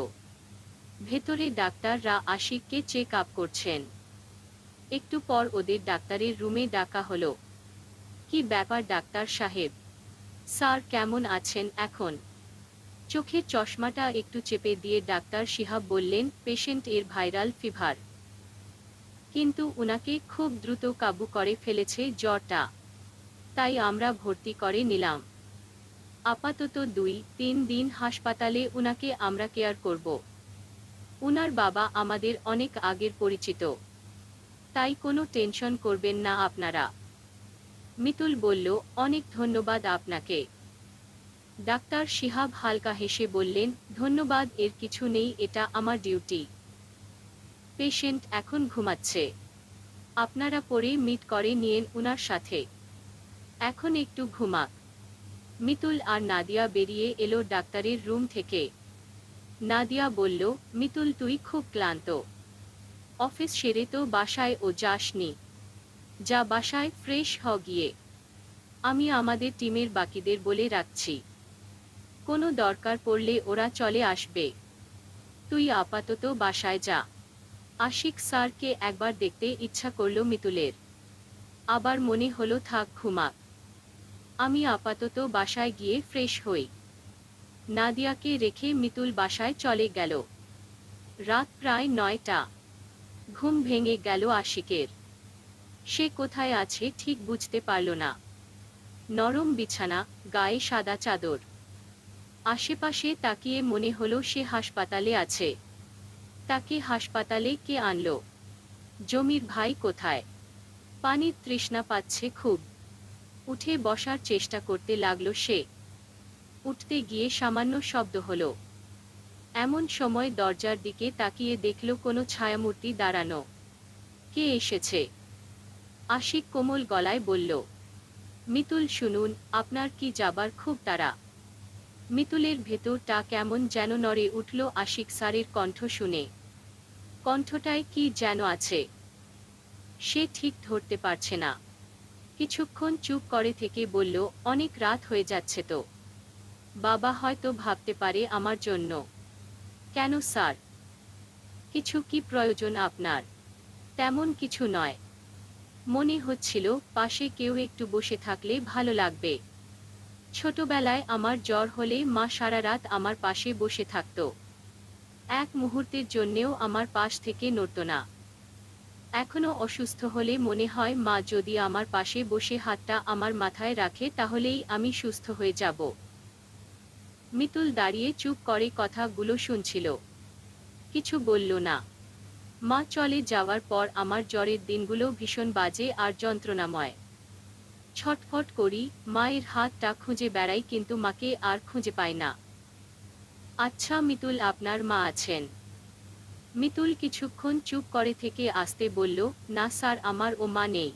ভেতরে ডাক্তাররা আশিককে চেক আপ করছেন একটু পর ওদের ডাক্তারের রুমে ডাকা হলো কি ব্যাপার ডাক্তার সাহেব স্যার কেমন আছেন এখন চোখের চশমাটা একটু চেপে দিয়ে ডাক্তার শিহাব বললেন পেশেন্ট এর ভাইরাল ফিভার কিন্তু উনাকে খুব দ্রুত কাবু করে ফেলেছে জ্বরটা তাই আমরা ভর্তি করে নিলাম আপাতত দুই তিন দিন হাসপাতালে উনাকে আমরা কেয়ার করব উনার বাবা আমাদের অনেক আগের পরিচিত তাই কোনো টেনশন করবেন না আপনারা মিতুল বলল অনেক ধন্যবাদ আপনাকে ডাক্তার শিহাব হালকা হেসে বললেন ধন্যবাদ এর কিছু নেই এটা আমার ডিউটি পেশেন্ট এখন ঘুমাচ্ছে আপনারা পরে মিট করে নিয়েন উনার সাথে এখন একটু ঘুমাক মিতুল আর নাদিয়া বেরিয়ে এলো ডাক্তারের রুম থেকে নাদিয়া বলল মিতুল তুই খুব ক্লান্ত অফিস সেরে তো বাসায় ও যাসনি যা বাসায় ফ্রেশ হ গিয়ে আমি আমাদের টিমের বাকিদের বলে রাখছি কোনো দরকার পড়লে ওরা চলে আসবে তুই আপাতত বাসায় যা আশিক স্যারকে একবার দেখতে ইচ্ছা করল মিতুলের আবার মনে হলো থাক ঘুমা আমি আপাতত বাসায় গিয়ে ফ্রেশ হই নাদিয়াকে রেখে মিতুল বাসায় চলে গেল রাত প্রায় নয়টা ঘুম ভেঙে গেল আশিকের সে কোথায় আছে ঠিক বুঝতে পারল না নরম বিছানা গায়ে সাদা চাদর আশেপাশে তাকিয়ে মনে হলো সে হাসপাতালে আছে তাকে হাসপাতালে কে আনলো জমির ভাই কোথায় পানির তৃষ্ণা পাচ্ছে খুব উঠে বসার চেষ্টা করতে লাগলো সে উঠতে গিয়ে সামান্য শব্দ হলো এমন সময় দরজার দিকে তাকিয়ে দেখল কোনো ছায়ামূর্তি দাঁড়ানো কে এসেছে আশিক কোমল গলায় বলল মিতুল শুনুন আপনার কি যাবার খুব তারা মিতুলের ভেতরটা কেমন যেন নড়ে উঠল আশিক স্যারের কণ্ঠ শুনে কণ্ঠটায় কি যেন আছে সে ঠিক ধরতে পারছে না কিছুক্ষণ চুপ করে থেকে বলল অনেক রাত হয়ে যাচ্ছে তো বাবা হয়তো ভাবতে পারে আমার জন্য কেন স্যার কিছু কি প্রয়োজন আপনার তেমন কিছু নয় মনে হচ্ছিল পাশে কেউ একটু বসে থাকলে ভালো লাগবে ছোটবেলায় আমার জ্বর হলে মা সারা রাত আমার পাশে বসে থাকত এক মুহূর্তের জন্যেও আমার পাশ থেকে নড়ত না এখনো অসুস্থ হলে মনে হয় মা যদি আমার পাশে বসে হাতটা আমার মাথায় রাখে তাহলেই আমি সুস্থ হয়ে যাব মিতুল দাঁড়িয়ে চুপ করে কথাগুলো শুনছিল কিছু বলল না মা চলে যাওয়ার পর আমার জ্বরের দিনগুলো ভীষণ বাজে আর যন্ত্রণাময় ছটফট করি মায়ের হাতটা খুঁজে বেড়াই কিন্তু মাকে আর খুঁজে পাই না আচ্ছা মিতুল আপনার মা আছেন মিতুল কিছুক্ষণ চুপ করে থেকে আসতে বলল না স্যার আমার ও মা নেই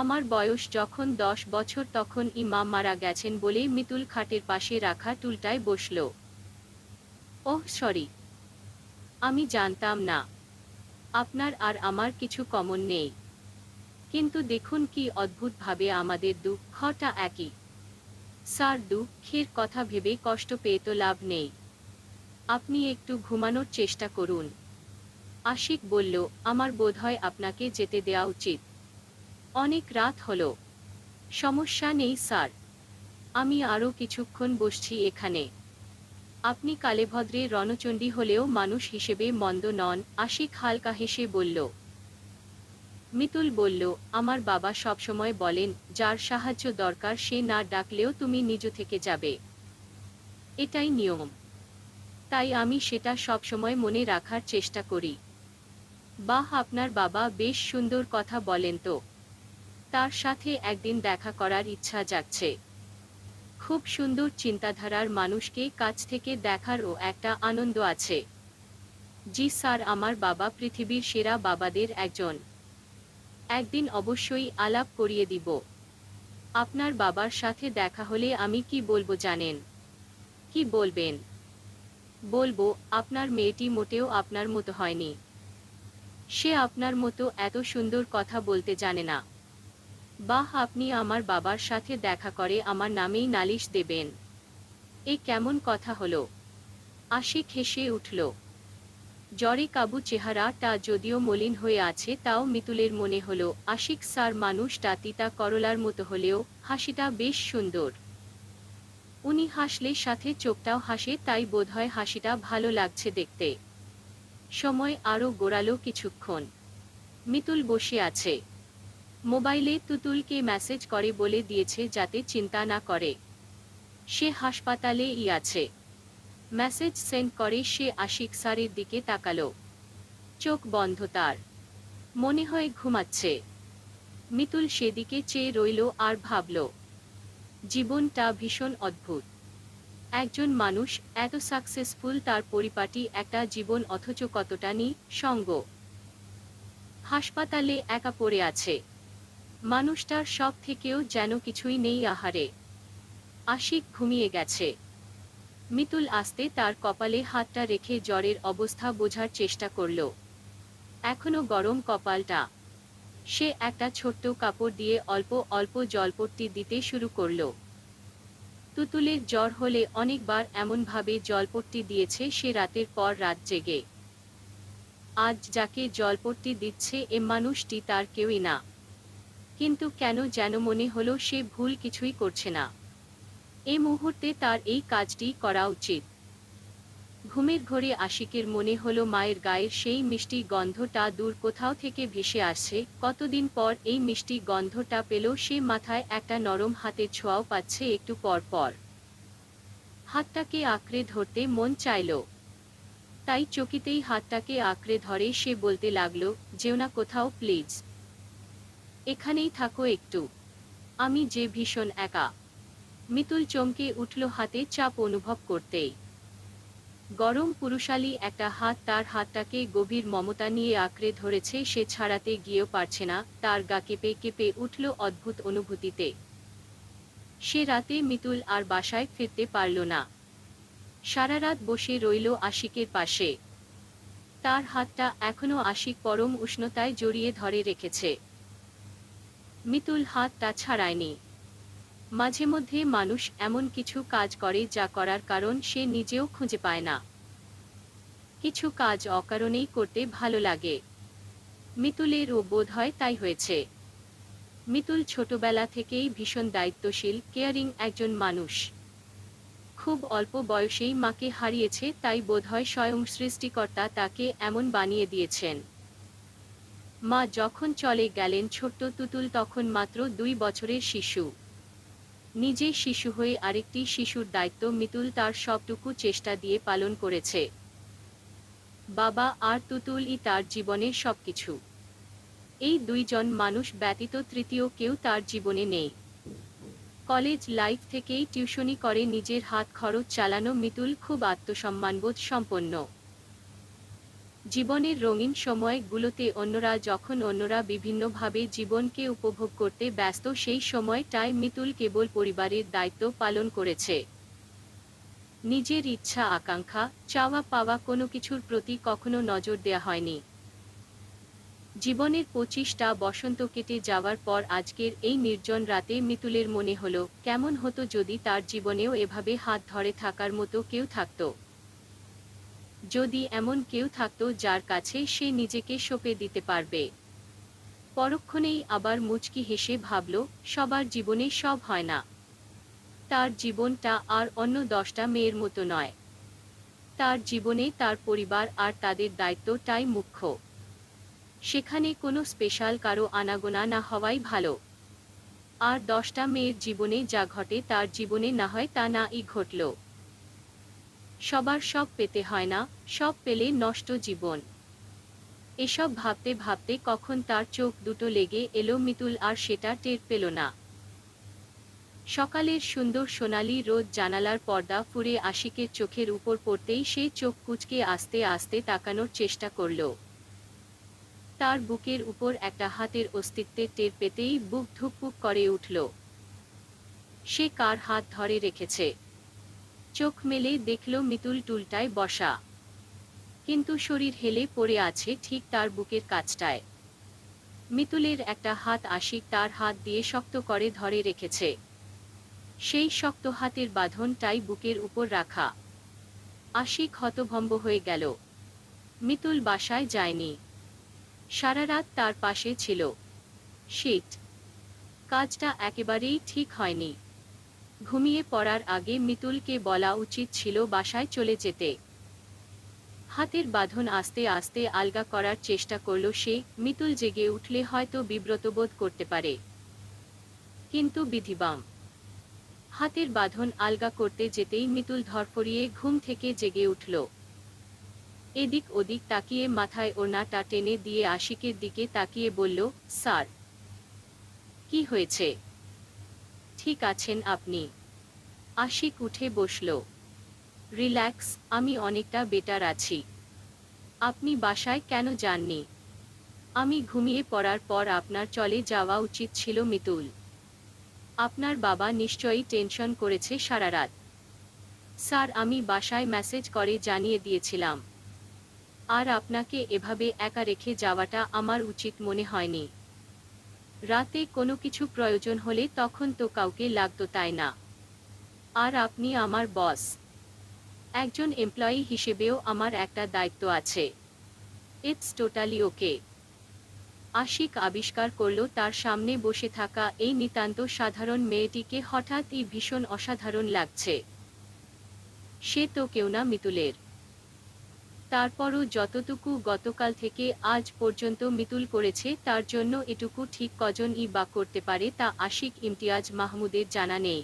আমার বয়স যখন দশ বছর তখন ইমা মারা গেছেন বলে মিতুল খাটের পাশে রাখা টুলটায় বসল ওহ সরি আমি জানতাম না আপনার আর আমার কিছু কমন নেই কিন্তু দেখুন কি অদ্ভুতভাবে আমাদের দুঃখটা একই স্যার দুঃখের কথা ভেবে কষ্ট পেয়ে তো লাভ নেই আপনি একটু ঘুমানোর চেষ্টা করুন আশিক বলল আমার বোধহয় আপনাকে যেতে দেওয়া উচিত অনেক রাত হলো সমস্যা নেই স্যার আমি আরও কিছুক্ষণ বসছি এখানে আপনি কালেভদ্রে রণচণ্ডী হলেও মানুষ হিসেবে মন্দ নন আশিক হালকা হেসে বলল মিতুল বলল আমার বাবা সবসময় বলেন যার সাহায্য দরকার সে না ডাকলেও তুমি নিজ থেকে যাবে এটাই নিয়ম তাই আমি সেটা সবসময় মনে রাখার চেষ্টা করি বাহ আপনার বাবা বেশ সুন্দর কথা বলেন তো তার সাথে একদিন দেখা করার ইচ্ছা যাচ্ছে খুব সুন্দর চিন্তাধারার মানুষকে কাছ থেকে দেখারও একটা আনন্দ আছে জি স্যার আমার বাবা পৃথিবীর সেরা বাবাদের একজন একদিন অবশ্যই আলাপ করিয়ে দিব আপনার বাবার সাথে দেখা হলে আমি কি বলবো জানেন কি বলবেন বলবো আপনার মেয়েটি মোটেও আপনার মতো হয়নি সে আপনার মতো এত সুন্দর কথা বলতে জানে না বাহ আপনি আমার বাবার সাথে দেখা করে আমার নামেই নালিশ দেবেন এ কেমন কথা হলো আশিক হেসে উঠল জরে কাবু চেহারা তা যদিও মলিন হয়ে আছে তাও মিতুলের মনে হল আশিক স্যার মানুষটা তিতা করলার মতো হলেও হাসিটা বেশ সুন্দর উনি হাসলে সাথে চোখটাও হাসে তাই বোধহয় হাসিটা ভালো লাগছে দেখতে সময় আরও গোড়ালো কিছুক্ষণ মিতুল বসে আছে মোবাইলে তুতুলকে মেসেজ করে বলে দিয়েছে যাতে চিন্তা না করে সে হাসপাতালেই আছে মেসেজ সেন্ড করে সে আশিক সারের দিকে তাকালো চোখ বন্ধ তার মনে হয় ঘুমাচ্ছে মিতুল সেদিকে চেয়ে রইল আর ভাবল জীবনটা ভীষণ অদ্ভুত একজন মানুষ এত সাকসেসফুল তার পরিপাটি একটা জীবন অথচ কতটা নি সঙ্গ হাসপাতালে একা পড়ে আছে মানুষটার সব থেকেও যেন কিছুই নেই আহারে আশিক ঘুমিয়ে গেছে মিতুল আসতে তার কপালে হাতটা রেখে জ্বরের অবস্থা বোঝার চেষ্টা করল এখনো গরম কপালটা সে একটা ছোট্ট কাপড় দিয়ে অল্প অল্প জলপট্টি দিতে শুরু করল তুতুলের জ্বর হলে অনেকবার এমনভাবে জলপট্টি দিয়েছে সে রাতের পর রাত জেগে আজ যাকে জলপট্টি দিচ্ছে এ মানুষটি তার কেউই না কিন্তু কেন যেন মনে হলো সে ভুল কিছুই করছে না এ মুহূর্তে তার এই কাজটি করা উচিত ঘুমের ঘরে আশিকের মনে হলো মায়ের গায়ের সেই মিষ্টি গন্ধটা দূর কোথাও থেকে ভেসে আসছে কতদিন পর এই মিষ্টি গন্ধটা পেল সে মাথায় একটা নরম হাতে ছোঁয়াও পাচ্ছে একটু পর পর হাতটাকে আঁকড়ে ধরতে মন চাইল তাই চকিতেই হাতটাকে আঁকড়ে ধরে সে বলতে লাগলো যেও না কোথাও প্লিজ এখানেই থাকো একটু আমি যে ভীষণ একা মিতুল চমকে উঠল হাতে চাপ অনুভব করতে গরম পুরুষালী একটা হাত তার হাতটাকে গভীর মমতা নিয়ে আঁকড়ে ধরেছে সে ছাড়াতে গিয়েও পারছে না তার গা কেঁপে কেঁপে উঠল অদ্ভুত অনুভূতিতে সে রাতে মিতুল আর বাসায় ফিরতে পারল না সারা রাত বসে রইল আশিকের পাশে তার হাতটা এখনো আশিক পরম উষ্ণতায় জড়িয়ে ধরে রেখেছে মিতুল হাত তা ছাড়ায়নি মাঝে মধ্যে মানুষ এমন কিছু কাজ করে যা করার কারণ সে নিজেও খুঁজে পায় না কিছু কাজ অকারণেই করতে ভালো লাগে ও বোধ হয় তাই হয়েছে মিতুল ছোটবেলা থেকেই ভীষণ দায়িত্বশীল কেয়ারিং একজন মানুষ খুব অল্প বয়সেই মাকে হারিয়েছে তাই বোধহয় স্বয়ং সৃষ্টিকর্তা তাকে এমন বানিয়ে দিয়েছেন মা যখন চলে গেলেন ছোট্ট তুতুল তখন মাত্র দুই বছরের শিশু নিজে শিশু হয়ে আরেকটি শিশুর দায়িত্ব মিতুল তার সবটুকু চেষ্টা দিয়ে পালন করেছে বাবা আর তুতুলই তার জীবনের সবকিছু এই দুইজন মানুষ ব্যতীত তৃতীয় কেউ তার জীবনে নেই কলেজ লাইফ থেকেই টিউশনি করে নিজের হাত খরচ চালানো মিতুল খুব আত্মসম্মানবোধ সম্পন্ন জীবনের রঙিন সময়গুলোতে অন্যরা যখন অন্যরা বিভিন্নভাবে জীবনকে উপভোগ করতে ব্যস্ত সেই সময়টায় মিতুল কেবল পরিবারের দায়িত্ব পালন করেছে নিজের ইচ্ছা আকাঙ্ক্ষা চাওয়া পাওয়া কোনো কিছুর প্রতি কখনো নজর দেয়া হয়নি জীবনের পঁচিশটা বসন্ত কেটে যাওয়ার পর আজকের এই নির্জন রাতে মিতুলের মনে হলো কেমন হতো যদি তার জীবনেও এভাবে হাত ধরে থাকার মতো কেউ থাকতো যদি এমন কেউ থাকত যার কাছে সে নিজেকে সঁপে দিতে পারবে পরক্ষণেই আবার মুচকি হেসে ভাবল সবার জীবনে সব হয় না তার জীবনটা আর অন্য দশটা মেয়ের মতো নয় তার জীবনে তার পরিবার আর তাদের দায়িত্বটাই মুখ্য সেখানে কোনো স্পেশাল কারো আনাগোনা না হওয়াই ভালো আর দশটা মেয়ের জীবনে যা ঘটে তার জীবনে না হয় তা না ই ঘটলো সবার সব পেতে হয় না সব পেলে নষ্ট জীবন এসব ভাবতে ভাবতে কখন তার চোখ দুটো লেগে এলো মিতুল আর সেটা টের পেল না সকালের সুন্দর সোনালি রোদ জানালার পর্দা ফুরে আশিকের চোখের উপর পড়তেই সেই চোখ কুচকে আস্তে আস্তে তাকানোর চেষ্টা করল তার বুকের উপর একটা হাতের অস্তিত্বের টের পেতেই বুক ধুকপুক করে উঠল সে কার হাত ধরে রেখেছে চোখ মেলে দেখল মিতুল টুলটায় বসা কিন্তু শরীর হেলে পড়ে আছে ঠিক তার বুকের কাছটায় মিতুলের একটা হাত আশিক তার হাত দিয়ে শক্ত করে ধরে রেখেছে সেই শক্ত হাতের বাঁধনটাই বুকের উপর রাখা আশিক হতভম্ব হয়ে গেল মিতুল বাসায় যায়নি সারা রাত তার পাশে ছিল শীত কাজটা একেবারেই ঠিক হয়নি ঘুমিয়ে পড়ার আগে মিতুলকে বলা উচিত ছিল বাসায় চলে যেতে হাতের বাঁধন আস্তে আস্তে আলগা করার চেষ্টা করল সে মিতুল জেগে উঠলে হয়তো বিব্রতবোধ করতে পারে কিন্তু বিধিবাম হাতের বাঁধন আলগা করতে যেতেই মিতুল ধরফরিয়ে ঘুম থেকে জেগে উঠল এদিক ওদিক তাকিয়ে মাথায় ওনাটা টেনে দিয়ে আশিকের দিকে তাকিয়ে বলল স্যার কি হয়েছে ঠিক আছেন আপনি আশিক উঠে বসল রিল্যাক্স আমি অনেকটা বেটার আছি আপনি বাসায় কেন যাননি আমি ঘুমিয়ে পড়ার পর আপনার চলে যাওয়া উচিত ছিল মিতুল আপনার বাবা নিশ্চয়ই টেনশন করেছে সারা রাত স্যার আমি বাসায় মেসেজ করে জানিয়ে দিয়েছিলাম আর আপনাকে এভাবে একা রেখে যাওয়াটা আমার উচিত মনে হয়নি রাতে কোনো কিছু প্রয়োজন হলে তখন তো কাউকে লাগতো তাই না আর আপনি আমার বস একজন এমপ্লয়ি হিসেবেও আমার একটা দায়িত্ব আছে ইটস টোটালি ওকে আশিক আবিষ্কার করল তার সামনে বসে থাকা এই নিতান্ত সাধারণ মেয়েটিকে হঠাৎই ভীষণ অসাধারণ লাগছে সে তো কেউ না মিতুলের তারপরও যতটুকু গতকাল থেকে আজ পর্যন্ত মিতুল করেছে তার জন্য এটুকু ঠিক কজন ই বা করতে পারে তা আশিক ইমতিয়াজ মাহমুদের জানা নেই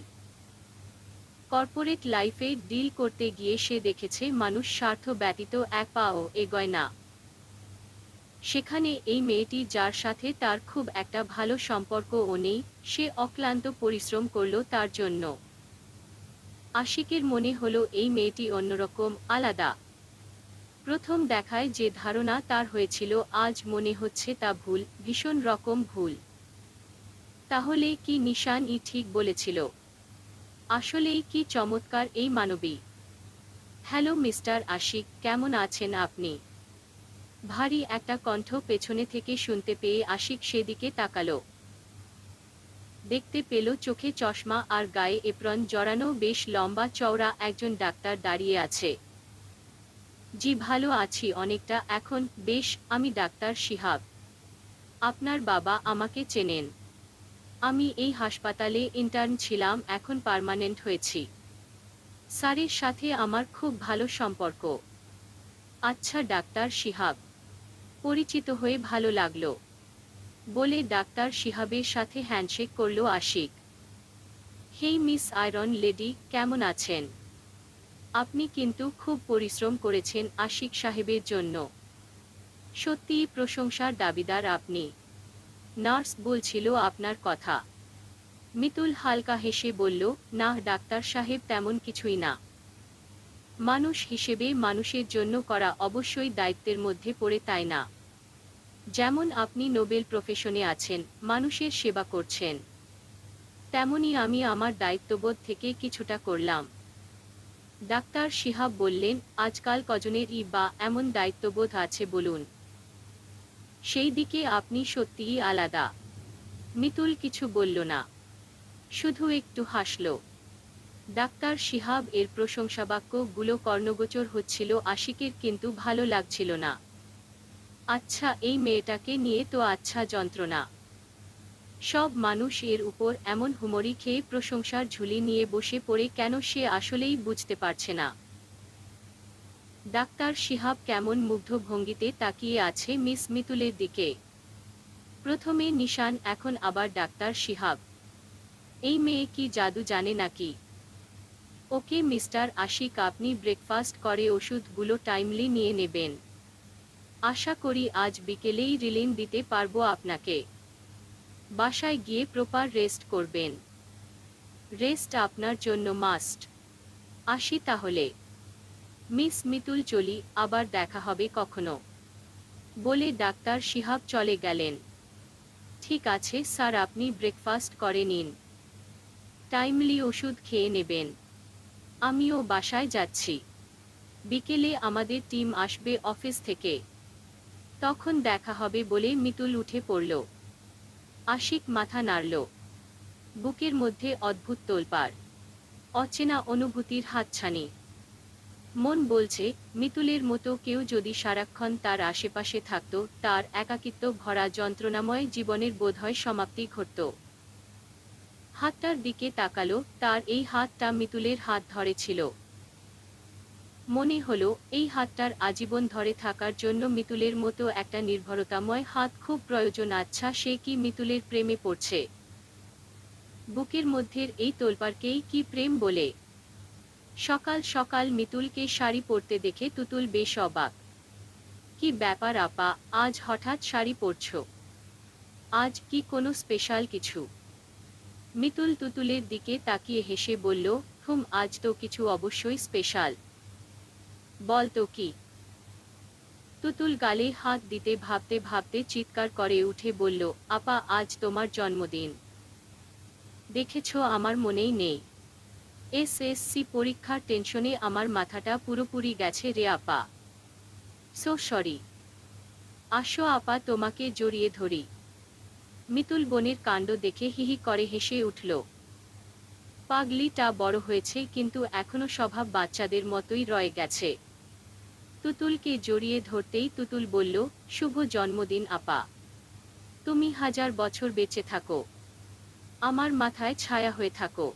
কর্পোরেট লাইফে ডিল করতে গিয়ে সে দেখেছে মানুষ স্বার্থ ব্যতীত এক পাও এগোয় না সেখানে এই মেয়েটি যার সাথে তার খুব একটা ভালো সম্পর্কও নেই সে অক্লান্ত পরিশ্রম করল তার জন্য আশিকের মনে হলো এই মেয়েটি অন্যরকম আলাদা প্রথম দেখায় যে ধারণা তার হয়েছিল আজ মনে হচ্ছে তা ভুল ভীষণ রকম ভুল তাহলে কি নিশান ই ঠিক বলেছিল আসলেই কি চমৎকার এই মানবী হ্যালো মিস্টার আশিক কেমন আছেন আপনি ভারী একটা কণ্ঠ পেছনে থেকে শুনতে পেয়ে আশিক সেদিকে তাকালো দেখতে পেল চোখে চশমা আর গায়ে এপ্রন জড়ানো বেশ লম্বা চওড়া একজন ডাক্তার দাঁড়িয়ে আছে জি ভালো আছি অনেকটা এখন বেশ আমি ডাক্তার শিহাব আপনার বাবা আমাকে চেনেন আমি এই হাসপাতালে ইন্টার্ন ছিলাম এখন পার্মানেন্ট হয়েছি স্যারের সাথে আমার খুব ভালো সম্পর্ক আচ্ছা ডাক্তার শিহাব পরিচিত হয়ে ভালো লাগলো বলে ডাক্তার শিহাবের সাথে হ্যান্ডশেক করল Ashik hey miss iron lady কেমন আছেন আপনি কিন্তু খুব পরিশ্রম করেছেন আশিক সাহেবের জন্য সত্যিই প্রশংসার দাবিদার আপনি নার্স বলছিল আপনার কথা মিতুল হালকা হেসে বলল না ডাক্তার সাহেব তেমন কিছুই না মানুষ হিসেবে মানুষের জন্য করা অবশ্যই দায়িত্বের মধ্যে পড়ে তাই না যেমন আপনি নোবেল প্রফেশনে আছেন মানুষের সেবা করছেন তেমনই আমি আমার দায়িত্ববোধ থেকে কিছুটা করলাম ডাক্তার শিহাব বললেন আজকাল কজনেরই বা এমন দায়িত্ববোধ আছে বলুন সেই দিকে আপনি সত্যিই আলাদা মিতুল কিছু বলল না শুধু একটু হাসল ডাক্তার শিহাব এর প্রশংসাবাক্যগুলো কর্ণগোচর হচ্ছিল আশিকের কিন্তু ভালো লাগছিল না আচ্ছা এই মেয়েটাকে নিয়ে তো আচ্ছা যন্ত্রণা সব মানুষ এর উপর এমন হুমরি খেয়ে প্রশংসার ঝুলি নিয়ে বসে পড়ে কেন সে আসলেই বুঝতে পারছে না ডাক্তার শিহাব কেমন মুগ্ধ ভঙ্গিতে তাকিয়ে আছে মিস মিতুলের দিকে প্রথমে নিশান এখন আবার ডাক্তার শিহাব এই মেয়ে কি জাদু জানে নাকি ওকে মিস্টার আশিক আপনি ব্রেকফাস্ট করে ওষুধগুলো টাইমলি নিয়ে নেবেন আশা করি আজ বিকেলেই রিলিন দিতে পারবো আপনাকে বাসায় গিয়ে প্রপার রেস্ট করবেন রেস্ট আপনার জন্য মাস্ট আসি তাহলে মিস মিতুল চলি আবার দেখা হবে কখনো বলে ডাক্তার শিহাব চলে গেলেন ঠিক আছে স্যার আপনি ব্রেকফাস্ট করে নিন টাইমলি ওষুধ খেয়ে নেবেন আমিও বাসায় যাচ্ছি বিকেলে আমাদের টিম আসবে অফিস থেকে তখন দেখা হবে বলে মিতুল উঠে পড়ল আশিক মাথা নাড়ল বুকের মধ্যে অদ্ভুত তোলপাড় অচেনা অনুভূতির হাতছানি মন বলছে মিতুলের মতো কেউ যদি সারাক্ষণ তার আশেপাশে থাকত তার একাকিত্ব ভরা যন্ত্রণাময় জীবনের বোধহয় সমাপ্তি ঘটত হাতটার দিকে তাকালো তার এই হাতটা মিতুলের হাত ধরেছিল মনে হলো এই হাতটার আজীবন ধরে থাকার জন্য মিতুলের মতো একটা নির্ভরতাময় হাত খুব প্রয়োজন আচ্ছা সে কি মিতুলের প্রেমে পড়ছে বুকের মধ্যের এই তোলপারকেই কি প্রেম বলে সকাল সকাল মিতুলকে শাড়ি পরতে দেখে তুতুল বেশ অবাক কি ব্যাপার আপা আজ হঠাৎ শাড়ি পরছ আজ কি কোনো স্পেশাল কিছু মিতুল তুতুলের দিকে তাকিয়ে হেসে বলল হুম আজ তো কিছু অবশ্যই স্পেশাল বল তো কি তুতুল গালে হাত দিতে ভাবতে ভাবতে চিৎকার করে উঠে বলল আপা আজ তোমার জন্মদিন দেখেছ আমার মনেই নেই এস সি পরীক্ষার টেনশনে আমার মাথাটা পুরোপুরি গেছে রে আপা সো সরি আসো আপা তোমাকে জড়িয়ে ধরি মিতুল বোনের কাণ্ড দেখে হিহি করে হেসে উঠল পাগলিটা বড় হয়েছে কিন্তু এখনো স্বভাব বাচ্চাদের মতোই রয়ে গেছে তুতুলকে জড়িয়ে ধরতেই তুতুল বলল শুভ জন্মদিন আপা তুমি হাজার বছর বেঁচে থাকো আমার মাথায় ছায়া হয়ে থাকো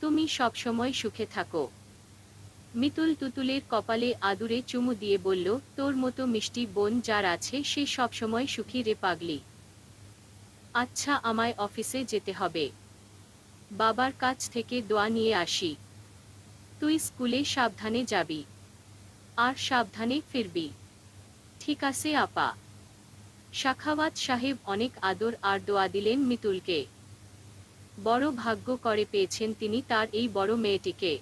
তুমি সবসময় সুখে থাকো মিতুল তুতুলের কপালে আদুরে চুমু দিয়ে বলল তোর মতো মিষ্টি বোন যার আছে সে সবসময় সুখী রে পাগলি আচ্ছা আমায় অফিসে যেতে হবে বাবার কাছ থেকে দোয়া নিয়ে আসি তুই স্কুলে সাবধানে যাবি আর সাবধানে ফিরবি ঠিক আছে আপা শাখাওয়াত সাহেব অনেক আদর আর দোয়া দিলেন মিতুলকে বড় ভাগ্য করে পেয়েছেন তিনি তার এই বড় মেয়েটিকে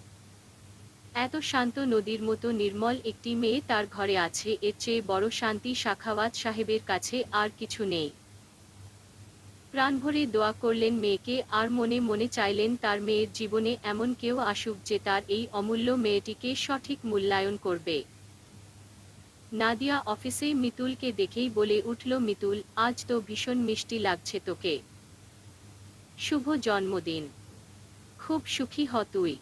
এত শান্ত নদীর মতো নির্মল একটি মেয়ে তার ঘরে আছে এর চেয়ে বড় শান্তি শাখাওয়াত সাহেবের কাছে আর কিছু নেই প্রাণভরে দোয়া করলেন মেয়েকে আর মনে মনে চাইলেন তার মেয়ের জীবনে এমন কেউ আসুক যে তার এই অমূল্য মেয়েটিকে সঠিক মূল্যায়ন করবে নাদিয়া অফিসে মিতুলকে দেখেই বলে উঠল মিতুল আজ তো ভীষণ মিষ্টি লাগছে তোকে শুভ জন্মদিন খুব সুখী হ তুই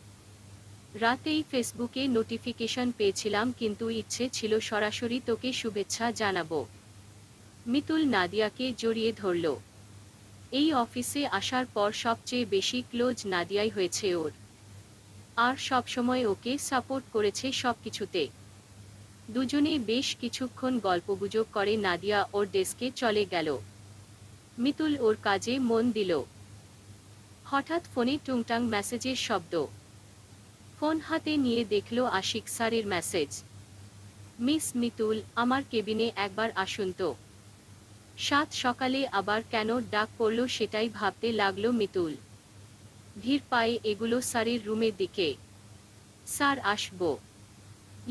রাতেই ফেসবুকে নোটিফিকেশন পেয়েছিলাম কিন্তু ইচ্ছে ছিল সরাসরি তোকে শুভেচ্ছা জানাবো মিতুল নাদিয়াকে জড়িয়ে ধরল এই অফিসে আসার পর সবচেয়ে বেশি ক্লোজ নাদিয়াই হয়েছে ওর আর সবসময় ওকে সাপোর্ট করেছে সব কিছুতে দুজনে বেশ কিছুক্ষণ গল্পগুজব করে নাদিয়া ওর ডেস্কে চলে গেল মিতুল ওর কাজে মন দিল হঠাৎ ফোনে টুংটাং মেসেজের শব্দ ফোন হাতে নিয়ে দেখল আশিক স্যারের মেসেজ মিস মিতুল আমার কেবিনে একবার আসুন তো সাত সকালে আবার কেন ডাক পড়ল সেটাই ভাবতে লাগল মিতুল ধীর পায়ে এগুলো স্যারের রুমের দিকে স্যার আসব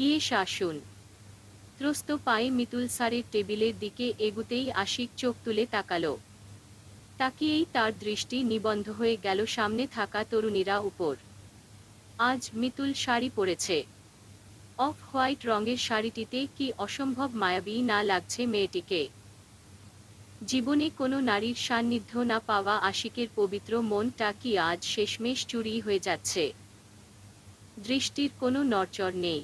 ইয়ে শাসন ত্রস্ত পায়ে মিতুল স্যারের টেবিলের দিকে এগুতেই আশিক চোখ তুলে তাকাল তাকিয়েই তার দৃষ্টি নিবন্ধ হয়ে গেল সামনে থাকা তরুণীরা উপর আজ মিতুল শাড়ি পরেছে অফ হোয়াইট রঙের শাড়িটিতে কি অসম্ভব মায়াবী না লাগছে মেয়েটিকে জীবনে কোনো নারীর সান্নিধ্য না পাওয়া আশিকের পবিত্র মনটা কি আজ শেষমেশ চুরি হয়ে যাচ্ছে দৃষ্টির কোনো নরচর নেই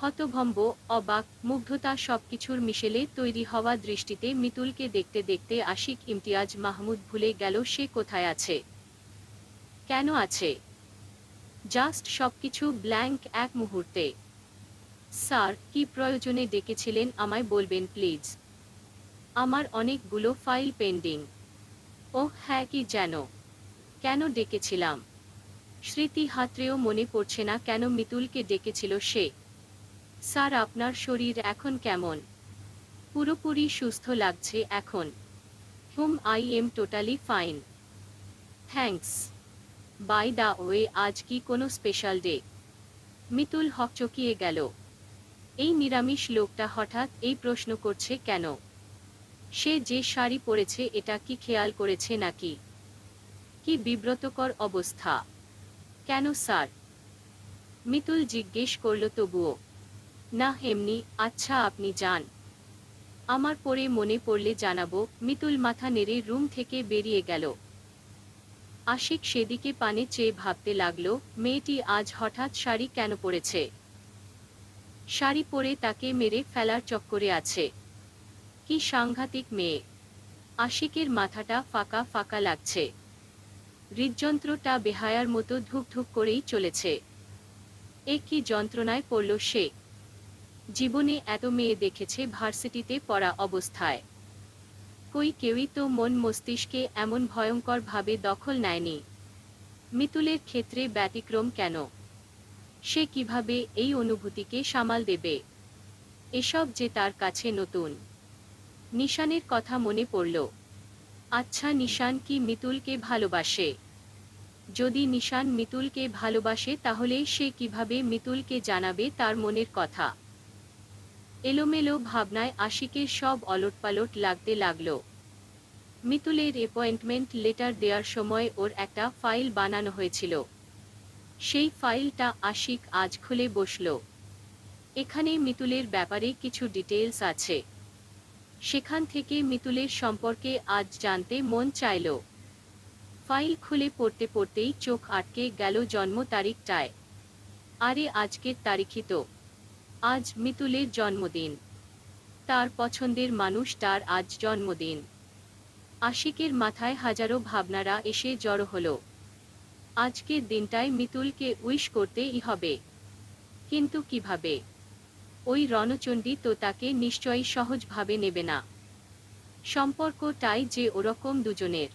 হতভম্ব অবাক মুগ্ধতা সবকিছুর মিশেলে তৈরি হওয়া দৃষ্টিতে মিতুলকে দেখতে দেখতে আশিক ইমতিয়াজ মাহমুদ ভুলে গেল সে কোথায় আছে কেন আছে জাস্ট সবকিছু ব্ল্যাঙ্ক এক মুহূর্তে স্যার কি প্রয়োজনে ডেকেছিলেন আমায় বলবেন প্লিজ আমার অনেকগুলো ফাইল পেন্ডিং ও হ্যাঁ কি যেন কেন ডেকেছিলাম স্মৃতি হাতরেও মনে পড়ছে না কেন মিতুলকে ডেকেছিল সে স্যার আপনার শরীর এখন কেমন পুরোপুরি সুস্থ লাগছে এখন hmm I am totally fine thanks by the way আজ কি কোনো স্পেশাল ডে মিতুল হকচকিয়ে গেল এই নিরামিষ লোকটা হঠাৎ এই প্রশ্ন করছে কেন সে যে শাড়ি পরেছে এটা কি খেয়াল করেছে নাকি কি বিব্রতকর অবস্থা কেন স্যার মিতুল জিজ্ঞেস করল তবুও না হেমনি আচ্ছা আপনি যান আমার পরে মনে পড়লে জানাবো মিতুল মাথা নেড়ে রুম থেকে বেরিয়ে গেল আশিক সেদিকে পানে চেয়ে ভাবতে লাগল মেয়েটি আজ হঠাৎ শাড়ি কেন পরেছে শাড়ি পরে তাকে মেরে ফেলার চক্করে আছে কি সাংঘাতিক মেয়ে আশিকের মাথাটা ফাঁকা ফাঁকা লাগছে হৃদযন্ত্রটা বেহায়ার মতো ধুকধুক করেই চলেছে এ কি যন্ত্রণায় পড়ল সে জীবনে এত মেয়ে দেখেছে ভার্সিটিতে পড়া অবস্থায় কই কেউই তো মন মস্তিষ্কে এমন ভয়ঙ্করভাবে দখল নেয়নি মিতুলের ক্ষেত্রে ব্যতিক্রম কেন সে কিভাবে এই অনুভূতিকে সামাল দেবে এসব যে তার কাছে নতুন নিশানের কথা মনে পড়ল আচ্ছা নিশান কি মিতুলকে ভালোবাসে যদি নিশান মিতুলকে ভালোবাসে তাহলে সে কিভাবে মিতুলকে জানাবে তার মনের কথা এলোমেলো ভাবনায় আশিকের সব অলটপালট লাগতে লাগল মিতুলের অ্যাপয়েন্টমেন্ট লেটার দেওয়ার সময় ওর একটা ফাইল বানানো হয়েছিল সেই ফাইলটা আশিক আজ খুলে বসল এখানে মিতুলের ব্যাপারে কিছু ডিটেলস আছে সেখান থেকে মিতুলের সম্পর্কে আজ জানতে মন চাইল ফাইল খুলে পড়তে পড়তেই চোখ আটকে গেল জন্ম তারিখটায় আরে আজকের তারিখই তো আজ মিতুলের জন্মদিন তার পছন্দের মানুষ তার আজ জন্মদিন আশিকের মাথায় হাজারো ভাবনারা এসে জড়ো হলো আজকের দিনটায় মিতুলকে উইশ করতেই হবে কিন্তু কিভাবে ওই রণচণ্ডী তো তাকে নিশ্চয়ই সহজভাবে নেবে না সম্পর্কটাই যে ওরকম দুজনের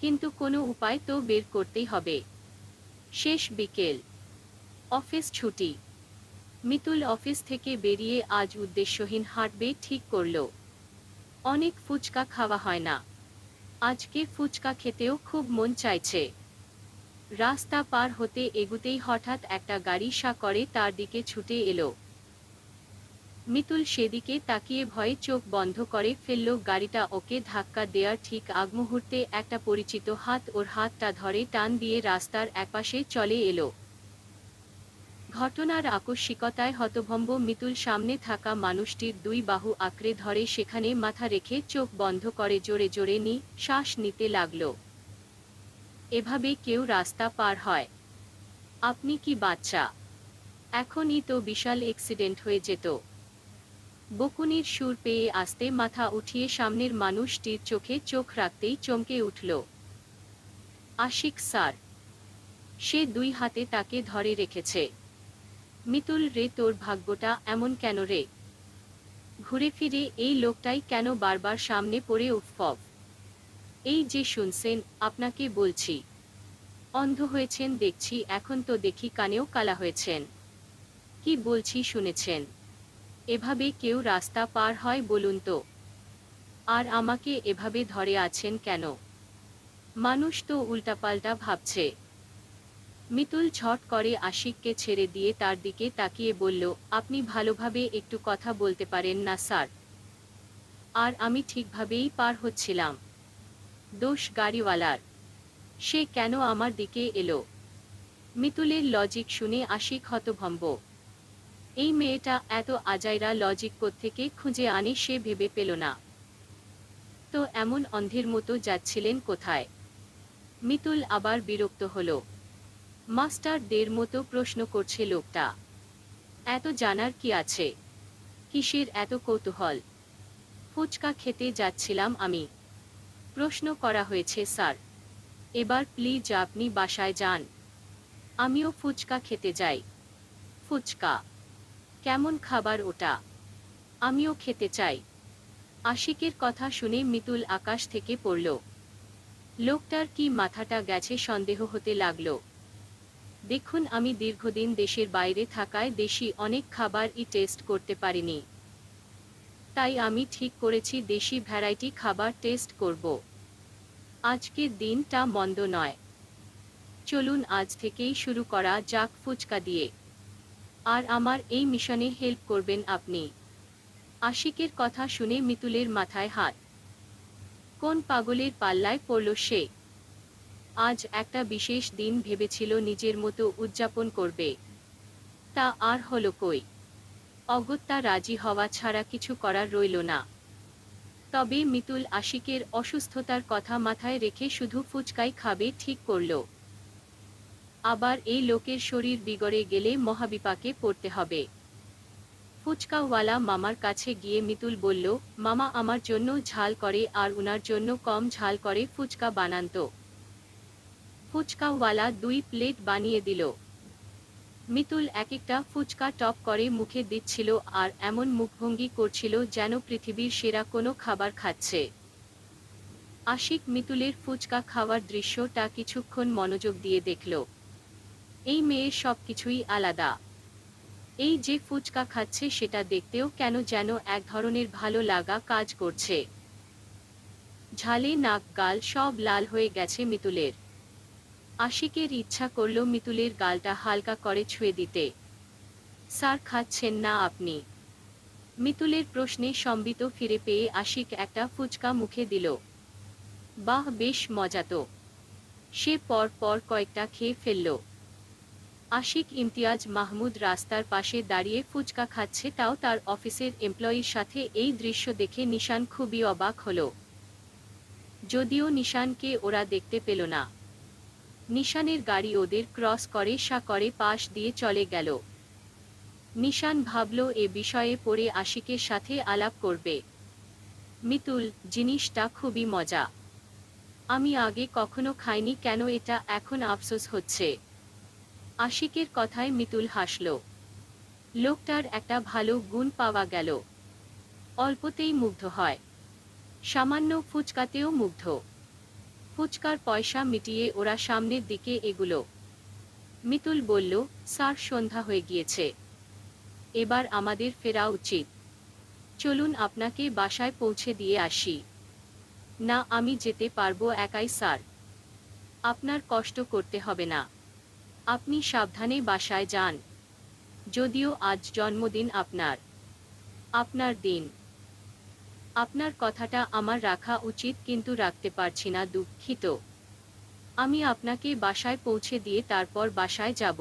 কিন্তু কোনো উপায় তো বের করতেই হবে শেষ বিকেল অফিস ছুটি মিতুল অফিস থেকে বেরিয়ে আজ উদ্দেশ্যহীন হাঁটবে ঠিক করল অনেক ফুচকা খাওয়া হয় না আজকে ফুচকা খেতেও খুব মন চাইছে রাস্তা পার হতে এগুতেই হঠাৎ একটা গাড়ি সা করে তার দিকে ছুটে এলো মিতুল সেদিকে তাকিয়ে ভয়ে চোখ বন্ধ করে ফেলল গাড়িটা ওকে ধাক্কা দেয়ার ঠিক আগমুহূর্তে একটা পরিচিত হাত ওর হাতটা ধরে টান দিয়ে রাস্তার একপাশে চলে এলো ঘটনার আকস্মিকতায় হতভম্ব মিতুল সামনে থাকা মানুষটির দুই বাহু আঁকড়ে ধরে সেখানে মাথা রেখে চোখ বন্ধ করে জোরে জোরে নি শ্বাস নিতে লাগল এভাবে কেউ রাস্তা পার হয় আপনি কি বাচ্চা এখনই তো বিশাল অ্যাক্সিডেন্ট হয়ে যেত বকুনির সুর পেয়ে আসতে মাথা উঠিয়ে সামনের মানুষটির চোখে চোখ রাখতেই চমকে উঠল আশিক স্যার সে দুই হাতে তাকে ধরে রেখেছে মিতুল রে তোর ভাগ্যটা এমন কেন রে ঘুরে ফিরে এই লোকটাই কেন বারবার সামনে পড়ে উৎফব এই যে শুনছেন আপনাকে বলছি অন্ধ হয়েছেন দেখছি এখন তো দেখি কানেও কালা হয়েছেন কি বলছি শুনেছেন এভাবে কেউ রাস্তা পার হয় বলুন তো আর আমাকে এভাবে ধরে আছেন কেন মানুষ তো উল্টাপাল্টা ভাবছে মিতুল ছট করে আশিককে ছেড়ে দিয়ে তার দিকে তাকিয়ে বলল আপনি ভালোভাবে একটু কথা বলতে পারেন না স্যার আর আমি ঠিকভাবেই পার হচ্ছিলাম দোষ গাড়িওয়ালার সে কেন আমার দিকে এলো মিতুলের লজিক শুনে আশিক হতভম্ব এই মেয়েটা এত আজাইরা লজিক থেকে খুঁজে আনে সে ভেবে পেল না তো এমন অন্ধের মতো যাচ্ছিলেন কোথায় মিতুল আবার বিরক্ত হল মাস্টারদের মতো প্রশ্ন করছে লোকটা এত জানার কি আছে কিসের এত কৌতূহল ফুচকা খেতে যাচ্ছিলাম আমি প্রশ্ন করা হয়েছে স্যার এবার প্লিজ আপনি বাসায় যান আমিও ফুচকা খেতে যাই ফুচকা কেমন খাবার ওটা আমিও খেতে চাই আশিকের কথা শুনে মিতুল আকাশ থেকে পড়ল লোকটার কি মাথাটা গেছে সন্দেহ হতে লাগল দেখুন আমি দীর্ঘদিন দেশের বাইরে থাকায় দেশি অনেক খাবার ই টেস্ট করতে পারিনি তাই আমি ঠিক করেছি দেশি ভ্যারাইটি খাবার টেস্ট করব আজকের দিনটা মন্দ নয় চলুন আজ থেকেই শুরু করা যাক ফুচকা দিয়ে আর আমার এই মিশনে হেল্প করবেন আপনি আশিকের কথা শুনে মিতুলের মাথায় হাত কোন পাগলের পাল্লায় পড়ল সে আজ একটা বিশেষ দিন ভেবেছিল নিজের মতো উদযাপন করবে তা আর হলো কই অগত্যা রাজি হওয়া ছাড়া কিছু করার রইল না তবে মিতুল আশিকের অসুস্থতার কথা মাথায় রেখে শুধু ফুচকাই খাবে ঠিক করল আবার এই লোকের শরীর বিগড়ে গেলে মহাবিপাকে পড়তে হবে ফুচকাওয়ালা মামার কাছে গিয়ে মিতুল বলল মামা আমার জন্য ঝাল করে আর উনার জন্য কম ঝাল করে ফুচকা বানান্ত ফুচকাওয়ালা দুই প্লেট বানিয়ে দিল মিতুল এক একটা ফুচকা টপ করে মুখে দিচ্ছিল আর এমন মুখভঙ্গি করছিল যেন পৃথিবীর সেরা কোনো খাবার খাচ্ছে আশিক মিতুলের ফুচকা খাওয়ার দৃশ্যটা কিছুক্ষণ মনোযোগ দিয়ে দেখল এই মেয়ের সব কিছুই আলাদা এই যে ফুচকা খাচ্ছে সেটা দেখতেও কেন যেন এক ধরনের ভালো লাগা কাজ করছে ঝালে নাক গাল সব লাল হয়ে গেছে মিতুলের আশিকের ইচ্ছা করল মিতুলের গালটা হালকা করে ছুঁয়ে দিতে স্যার খাচ্ছেন না আপনি মিতুলের প্রশ্নে সম্বিত ফিরে পেয়ে আশিক একটা ফুচকা মুখে দিল বাহ বেশ মজাতো সে পর পর কয়েকটা খেয়ে ফেলল আশিক ইমতিয়াজ মাহমুদ রাস্তার পাশে দাঁড়িয়ে ফুচকা খাচ্ছে তাও তার অফিসের এমপ্লয়ির সাথে এই দৃশ্য দেখে নিশান খুবই অবাক হল যদিও নিশানকে ওরা দেখতে পেল না নিশানের গাড়ি ওদের ক্রস করে সা করে পাশ দিয়ে চলে গেল নিশান ভাবল এ বিষয়ে পড়ে আশিকের সাথে আলাপ করবে মিতুল জিনিসটা খুবই মজা আমি আগে কখনো খাইনি কেন এটা এখন আফসোস হচ্ছে আশিকের কথায় মিতুল হাসল লোকটার একটা ভালো গুণ পাওয়া গেল অল্পতেই মুগ্ধ হয় সামান্য ফুচকাতেও মুগ্ধ ফুচকার পয়সা মিটিয়ে ওরা সামনের দিকে এগুলো মিতুল বলল স্যার সন্ধ্যা হয়ে গিয়েছে এবার আমাদের ফেরা উচিত চলুন আপনাকে বাসায় পৌঁছে দিয়ে আসি না আমি যেতে পারবো একাই স্যার আপনার কষ্ট করতে হবে না আপনি সাবধানে বাসায় যান যদিও আজ জন্মদিন আপনার আপনার দিন আপনার কথাটা আমার রাখা উচিত কিন্তু রাখতে পারছি না দুঃখিত আমি আপনাকে বাসায় পৌঁছে দিয়ে তারপর বাসায় যাব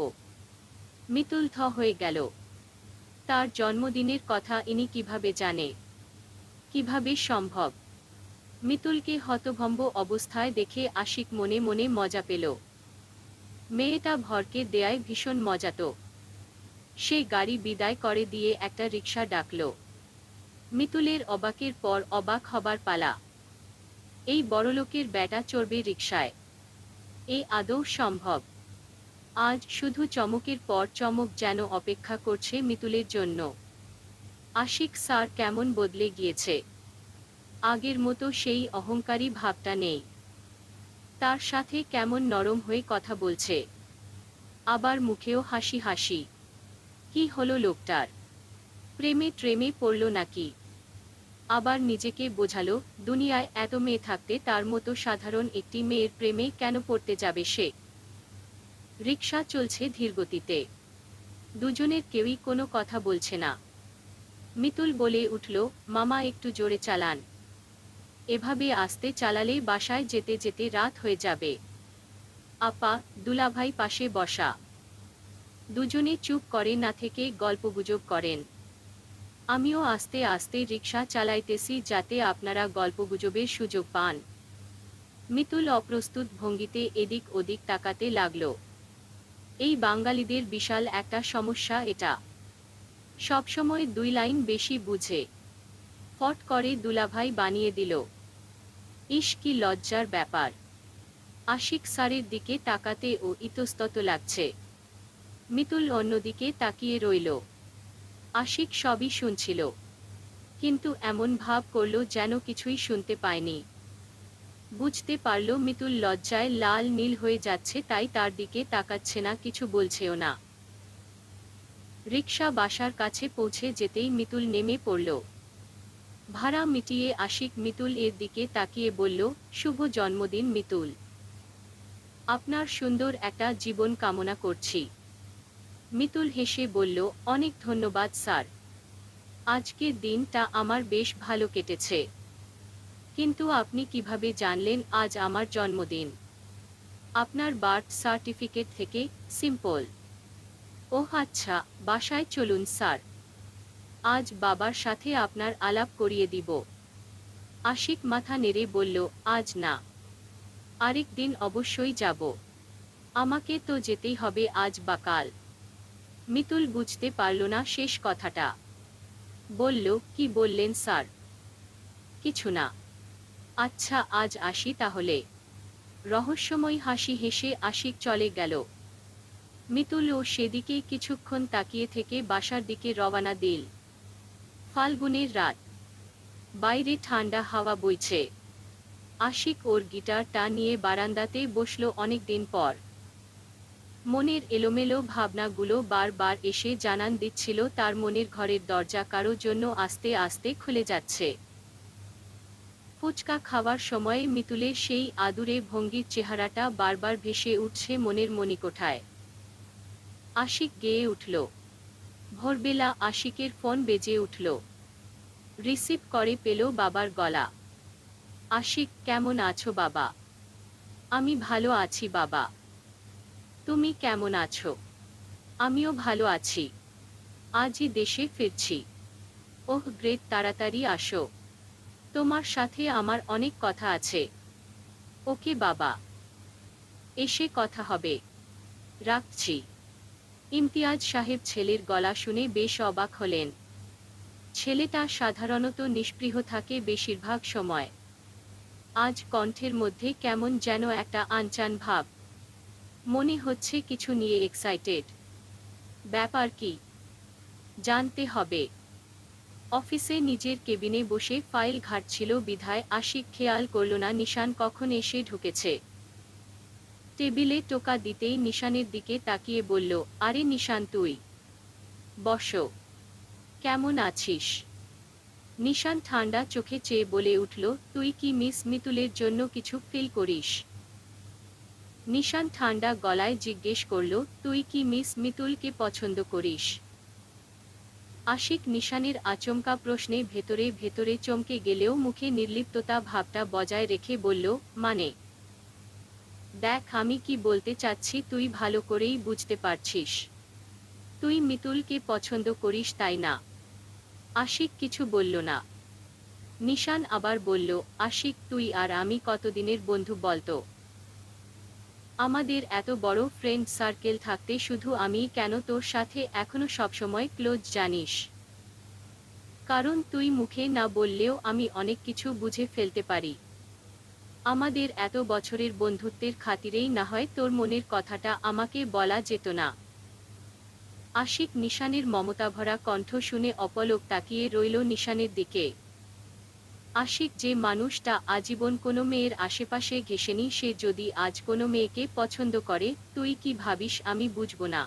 মিতুলথ হয়ে গেল তার জন্মদিনের কথা ইনি কিভাবে জানে কিভাবে সম্ভব মিতুলকে হতভম্ব অবস্থায় দেখে আশিক মনে মনে মজা পেল মেয়েটা ভরকে দেয়ায় ভীষণ মজাত সে গাড়ি বিদায় করে দিয়ে একটা রিক্সা ডাকল মিতুলের অবাকের পর অবাক হবার পালা এই বড়লোকের বেটা চড়বে রিক্সায় এই আদৌ সম্ভব আজ শুধু চমকের পর চমক যেন অপেক্ষা করছে মিতুলের জন্য আশিক স্যার কেমন বদলে গিয়েছে আগের মতো সেই অহংকারী ভাবটা নেই তার সাথে কেমন নরম হয়ে কথা বলছে আবার মুখেও হাসি হাসি কি হলো লোকটার প্রেমে ট্রেমে পড়ল নাকি আবার নিজেকে বোঝালো দুনিয়ায় এত মেয়ে থাকতে তার মতো সাধারণ একটি মেয়ের প্রেমে কেন পড়তে যাবে সে রিক্সা চলছে ধীরগতিতে দুজনের কেউই কোনো কথা বলছে না মিতুল বলে উঠল মামা একটু জোরে চালান এভাবে আসতে চালালে বাসায় যেতে যেতে রাত হয়ে যাবে আপা দুলাভাই পাশে বসা দুজনে চুপ করে না থেকে গল্পগুজব করেন আমিও আস্তে আস্তে রিক্সা চালাইতেছি যাতে আপনারা গল্পগুজবের সুযোগ পান মিতুল অপ্রস্তুত ভঙ্গিতে এদিক ওদিক তাকাতে লাগল এই বাঙালিদের বিশাল একটা সমস্যা এটা সবসময় দুই লাইন বেশি বুঝে ফট করে দুলাভাই বানিয়ে দিল ইস কি লজ্জার ব্যাপার আশিক স্যারের দিকে তাকাতে ও ইতস্তত লাগছে মিতুল অন্যদিকে তাকিয়ে রইল আশিক সবই শুনছিল কিন্তু এমন ভাব করল যেন কিছুই শুনতে পায়নি বুঝতে পারল মিতুল লজ্জায় লাল নীল হয়ে যাচ্ছে তাই তার দিকে তাকাচ্ছে না কিছু বলছেও না রিক্সা বাসার কাছে পৌঁছে যেতেই মিতুল নেমে পড়ল ভাড়া মিটিয়ে আশিক মিতুল এর দিকে তাকিয়ে বলল শুভ জন্মদিন মিতুল আপনার সুন্দর একটা জীবন কামনা করছি মিতুল হেসে বলল অনেক ধন্যবাদ স্যার আজকের দিনটা আমার বেশ ভালো কেটেছে কিন্তু আপনি কিভাবে জানলেন আজ আমার জন্মদিন আপনার বার্থ সার্টিফিকেট থেকে সিম্পল ও আচ্ছা বাসায় চলুন স্যার আজ বাবার সাথে আপনার আলাপ করিয়ে দিব আশিক মাথা নেড়ে বলল আজ না আরেক দিন অবশ্যই যাব আমাকে তো যেতেই হবে আজ বাকাল মিতুল বুঝতে পারল না শেষ কথাটা বলল কি বললেন স্যার কিছু না আচ্ছা আজ আসি তাহলে রহস্যময় হাসি হেসে আশিক চলে গেল মিতুলও সেদিকে কিছুক্ষণ তাকিয়ে থেকে বাসার দিকে রওনা দিল ফাল্গুনের রাত বাইরে ঠান্ডা হাওয়া বইছে আশিক ওর গিটারটা নিয়ে বারান্দাতে বসল অনেকদিন পর মনের এলোমেলো ভাবনাগুলো বারবার এসে জানান দিচ্ছিল তার মনের ঘরের দরজা কারো জন্য আস্তে আস্তে খুলে যাচ্ছে ফুচকা খাওয়ার সময়ে মিতুলে সেই আদুরে ভঙ্গির চেহারাটা বারবার ভেসে উঠছে মনের মণিকোঠায় আশিক গেয়ে উঠল ভোরবেলা আশিকের ফোন বেজে উঠল রিসিভ করে পেল বাবার গলা আশিক কেমন আছো বাবা আমি ভালো আছি বাবা তুমি কেমন আছো আমিও ভালো আছি আজই দেশে ফিরছি ওহ গ্রেট তাড়াতাড়ি আসো তোমার সাথে আমার অনেক কথা আছে ওকে বাবা এসে কথা হবে রাখছি ইমতিয়াজ সাহেব ছেলের গলা শুনে বেশ অবাক হলেন ছেলেটা সাধারণত নিষ্পৃহ থাকে বেশিরভাগ সময় আজ কণ্ঠের মধ্যে কেমন যেন একটা আনচান ভাব মনে হচ্ছে কিছু নিয়ে এক্সাইটেড ব্যাপার কি জানতে হবে অফিসে নিজের কেবিনে বসে ফাইল ঘাটছিল বিধায় আশিক খেয়াল করল না নিশান কখন এসে ঢুকেছে টেবিলে টোকা দিতেই নিশানের দিকে তাকিয়ে বলল আরে নিশান তুই বস কেমন আছিস নিশান ঠান্ডা চোখে চেয়ে বলে উঠল তুই কি মিস মিতুলের জন্য কিছু ফিল করিস নিশান ঠান্ডা গলায় জিজ্ঞেস করল তুই কি মিস মিতুলকে পছন্দ করিস আশিক নিশানের আচমকা প্রশ্নে ভেতরে ভেতরে চমকে গেলেও মুখে নির্লিপ্ততা ভাবটা বজায় রেখে বলল মানে দেখ আমি কি বলতে চাচ্ছি তুই ভালো করেই বুঝতে পারছিস তুই মিতুলকে পছন্দ করিস তাই না আশিক কিছু বলল না নিশান আবার বলল আশিক তুই আর আমি কতদিনের বন্ধু বলতো আমাদের এত বড় ফ্রেন্ড সার্কেল থাকতে শুধু আমি কেন তোর সাথে এখনো সবসময় ক্লোজ জানিস কারণ তুই মুখে না বললেও আমি অনেক কিছু বুঝে ফেলতে পারি আমাদের এত বছরের বন্ধুত্বের খাতিরেই না হয় তোর মনের কথাটা আমাকে বলা যেত না আশিক নিশানের মমতাভরা কণ্ঠ শুনে অপলক তাকিয়ে রইল নিশানের দিকে আশিক যে মানুষটা আজীবন কোনো মেয়ের আশেপাশে ঘেসেনি সে যদি আজ কোনো মেয়েকে পছন্দ করে তুই কি ভাবিস আমি বুঝব না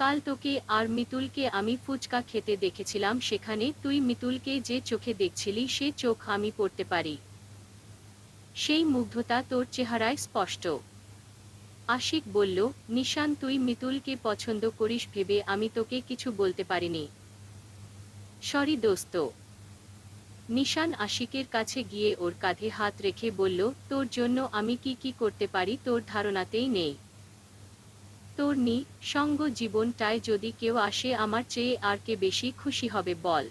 কাল তোকে আর মিতুলকে আমি ফুচকা খেতে দেখেছিলাম সেখানে তুই মিতুলকে যে চোখে দেখছিলি সে চোখ আমি পড়তে পারি সেই মুগ্ধতা তোর চেহারায় স্পষ্ট আশিক বলল নিশান তুই মিতুলকে পছন্দ করিস ভেবে আমি তোকে কিছু বলতে পারিনি সরি দোস্ত নিশান আশিকের কাছে গিয়ে ওর কাঁধে হাত রেখে বলল তোর জন্য আমি কি কি করতে পারি তোর ধারণাতেই নেই তোর নি সঙ্গ জীবনটায় যদি কেউ আসে আমার চেয়ে আর কে বেশি খুশি হবে বল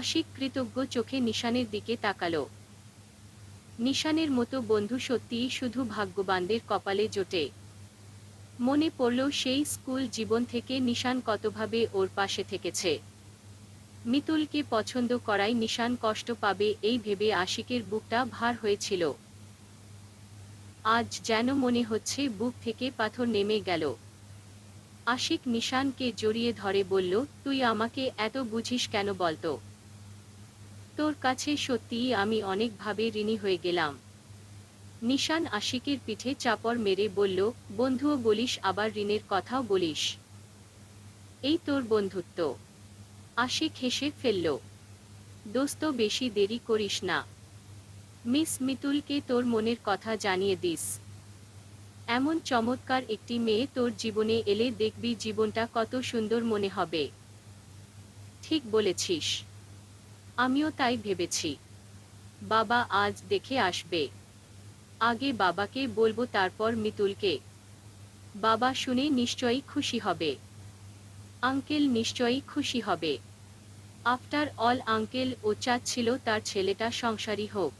আশিক কৃতজ্ঞ চোখে নিশানের দিকে তাকালো নিশানের মতো বন্ধু সত্যিই শুধু ভাগ্যবানদের কপালে জোটে মনে পড়ল সেই স্কুল জীবন থেকে নিশান কতভাবে ওর পাশে থেকেছে মিতুলকে পছন্দ করায় নিশান কষ্ট পাবে এই ভেবে আশিকের বুকটা ভার হয়েছিল আজ যেন মনে হচ্ছে বুক থেকে পাথর নেমে গেল আশিক নিশানকে জড়িয়ে ধরে বলল তুই আমাকে এত বুঝিস কেন বলতো তোর কাছে সত্যিই আমি অনেকভাবে ঋণী হয়ে গেলাম নিশান আশিকের পিঠে চাপড় মেরে বলল বন্ধুও বলিস আবার ঋণের কথাও বলিস এই তোর বন্ধুত্ব আশিক হেসে ফেলল দোস্ত বেশি দেরি করিস না মিস মিতুলকে তোর মনের কথা জানিয়ে দিস এমন চমৎকার একটি মেয়ে তোর জীবনে এলে দেখবি জীবনটা কত সুন্দর মনে হবে ঠিক বলেছিস আমিও তাই ভেবেছি বাবা আজ দেখে আসবে আগে বাবাকে বলবো তারপর মিতুলকে বাবা শুনে নিশ্চয়ই খুশি হবে আঙ্কেল নিশ্চয়ই খুশি হবে আফটার অল আঙ্কেল ও চাচ্ছিল তার ছেলেটা সংসারী হোক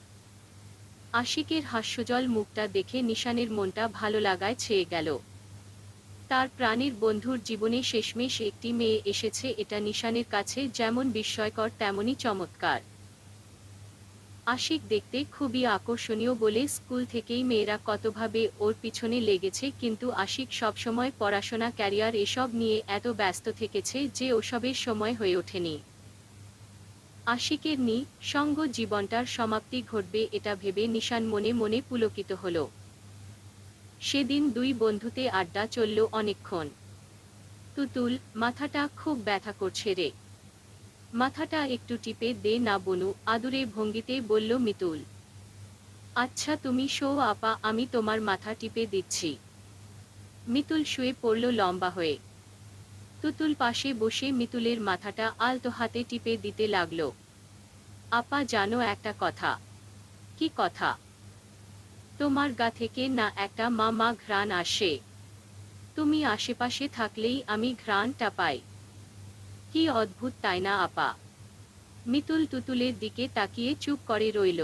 আশিকের হাস্যজল মুখটা দেখে নিশানের মনটা ভালো লাগায় ছেয়ে গেল তার প্রাণীর বন্ধুর জীবনে শেষমেশ একটি মেয়ে এসেছে এটা নিশানের কাছে যেমন বিস্ময়কর তেমনই চমৎকার আশিক দেখতে খুবই আকর্ষণীয় বলে স্কুল থেকেই মেয়েরা কতভাবে ওর পিছনে লেগেছে কিন্তু আশিক সবসময় পড়াশোনা ক্যারিয়ার এসব নিয়ে এত ব্যস্ত থেকেছে যে ওসবের সময় হয়ে ওঠেনি আশিকের নি সঙ্গ জীবনটার সমাপ্তি ঘটবে এটা ভেবে নিশান মনে মনে পুলকিত হলো সেদিন দুই বন্ধুতে আড্ডা চলল অনেকক্ষণ তুতুল মাথাটা খুব ব্যথা করছে রে মাথাটা একটু টিপে দে না বনু আদুরে ভঙ্গিতে বলল মিতুল আচ্ছা তুমি শো আপা আমি তোমার মাথা টিপে দিচ্ছি মিতুল শুয়ে পড়ল লম্বা হয়ে তুতুল পাশে বসে মিতুলের মাথাটা আলতো হাতে টিপে দিতে লাগল আপা জানো একটা কথা কি কথা তোমার গা থেকে না একটা মা মা ঘ্রাণ আসে তুমি আশেপাশে থাকলেই আমি ঘ্রাণটা পাই কি অদ্ভুত তাই না আপা মিতুল তুতুলের দিকে তাকিয়ে চুপ করে রইল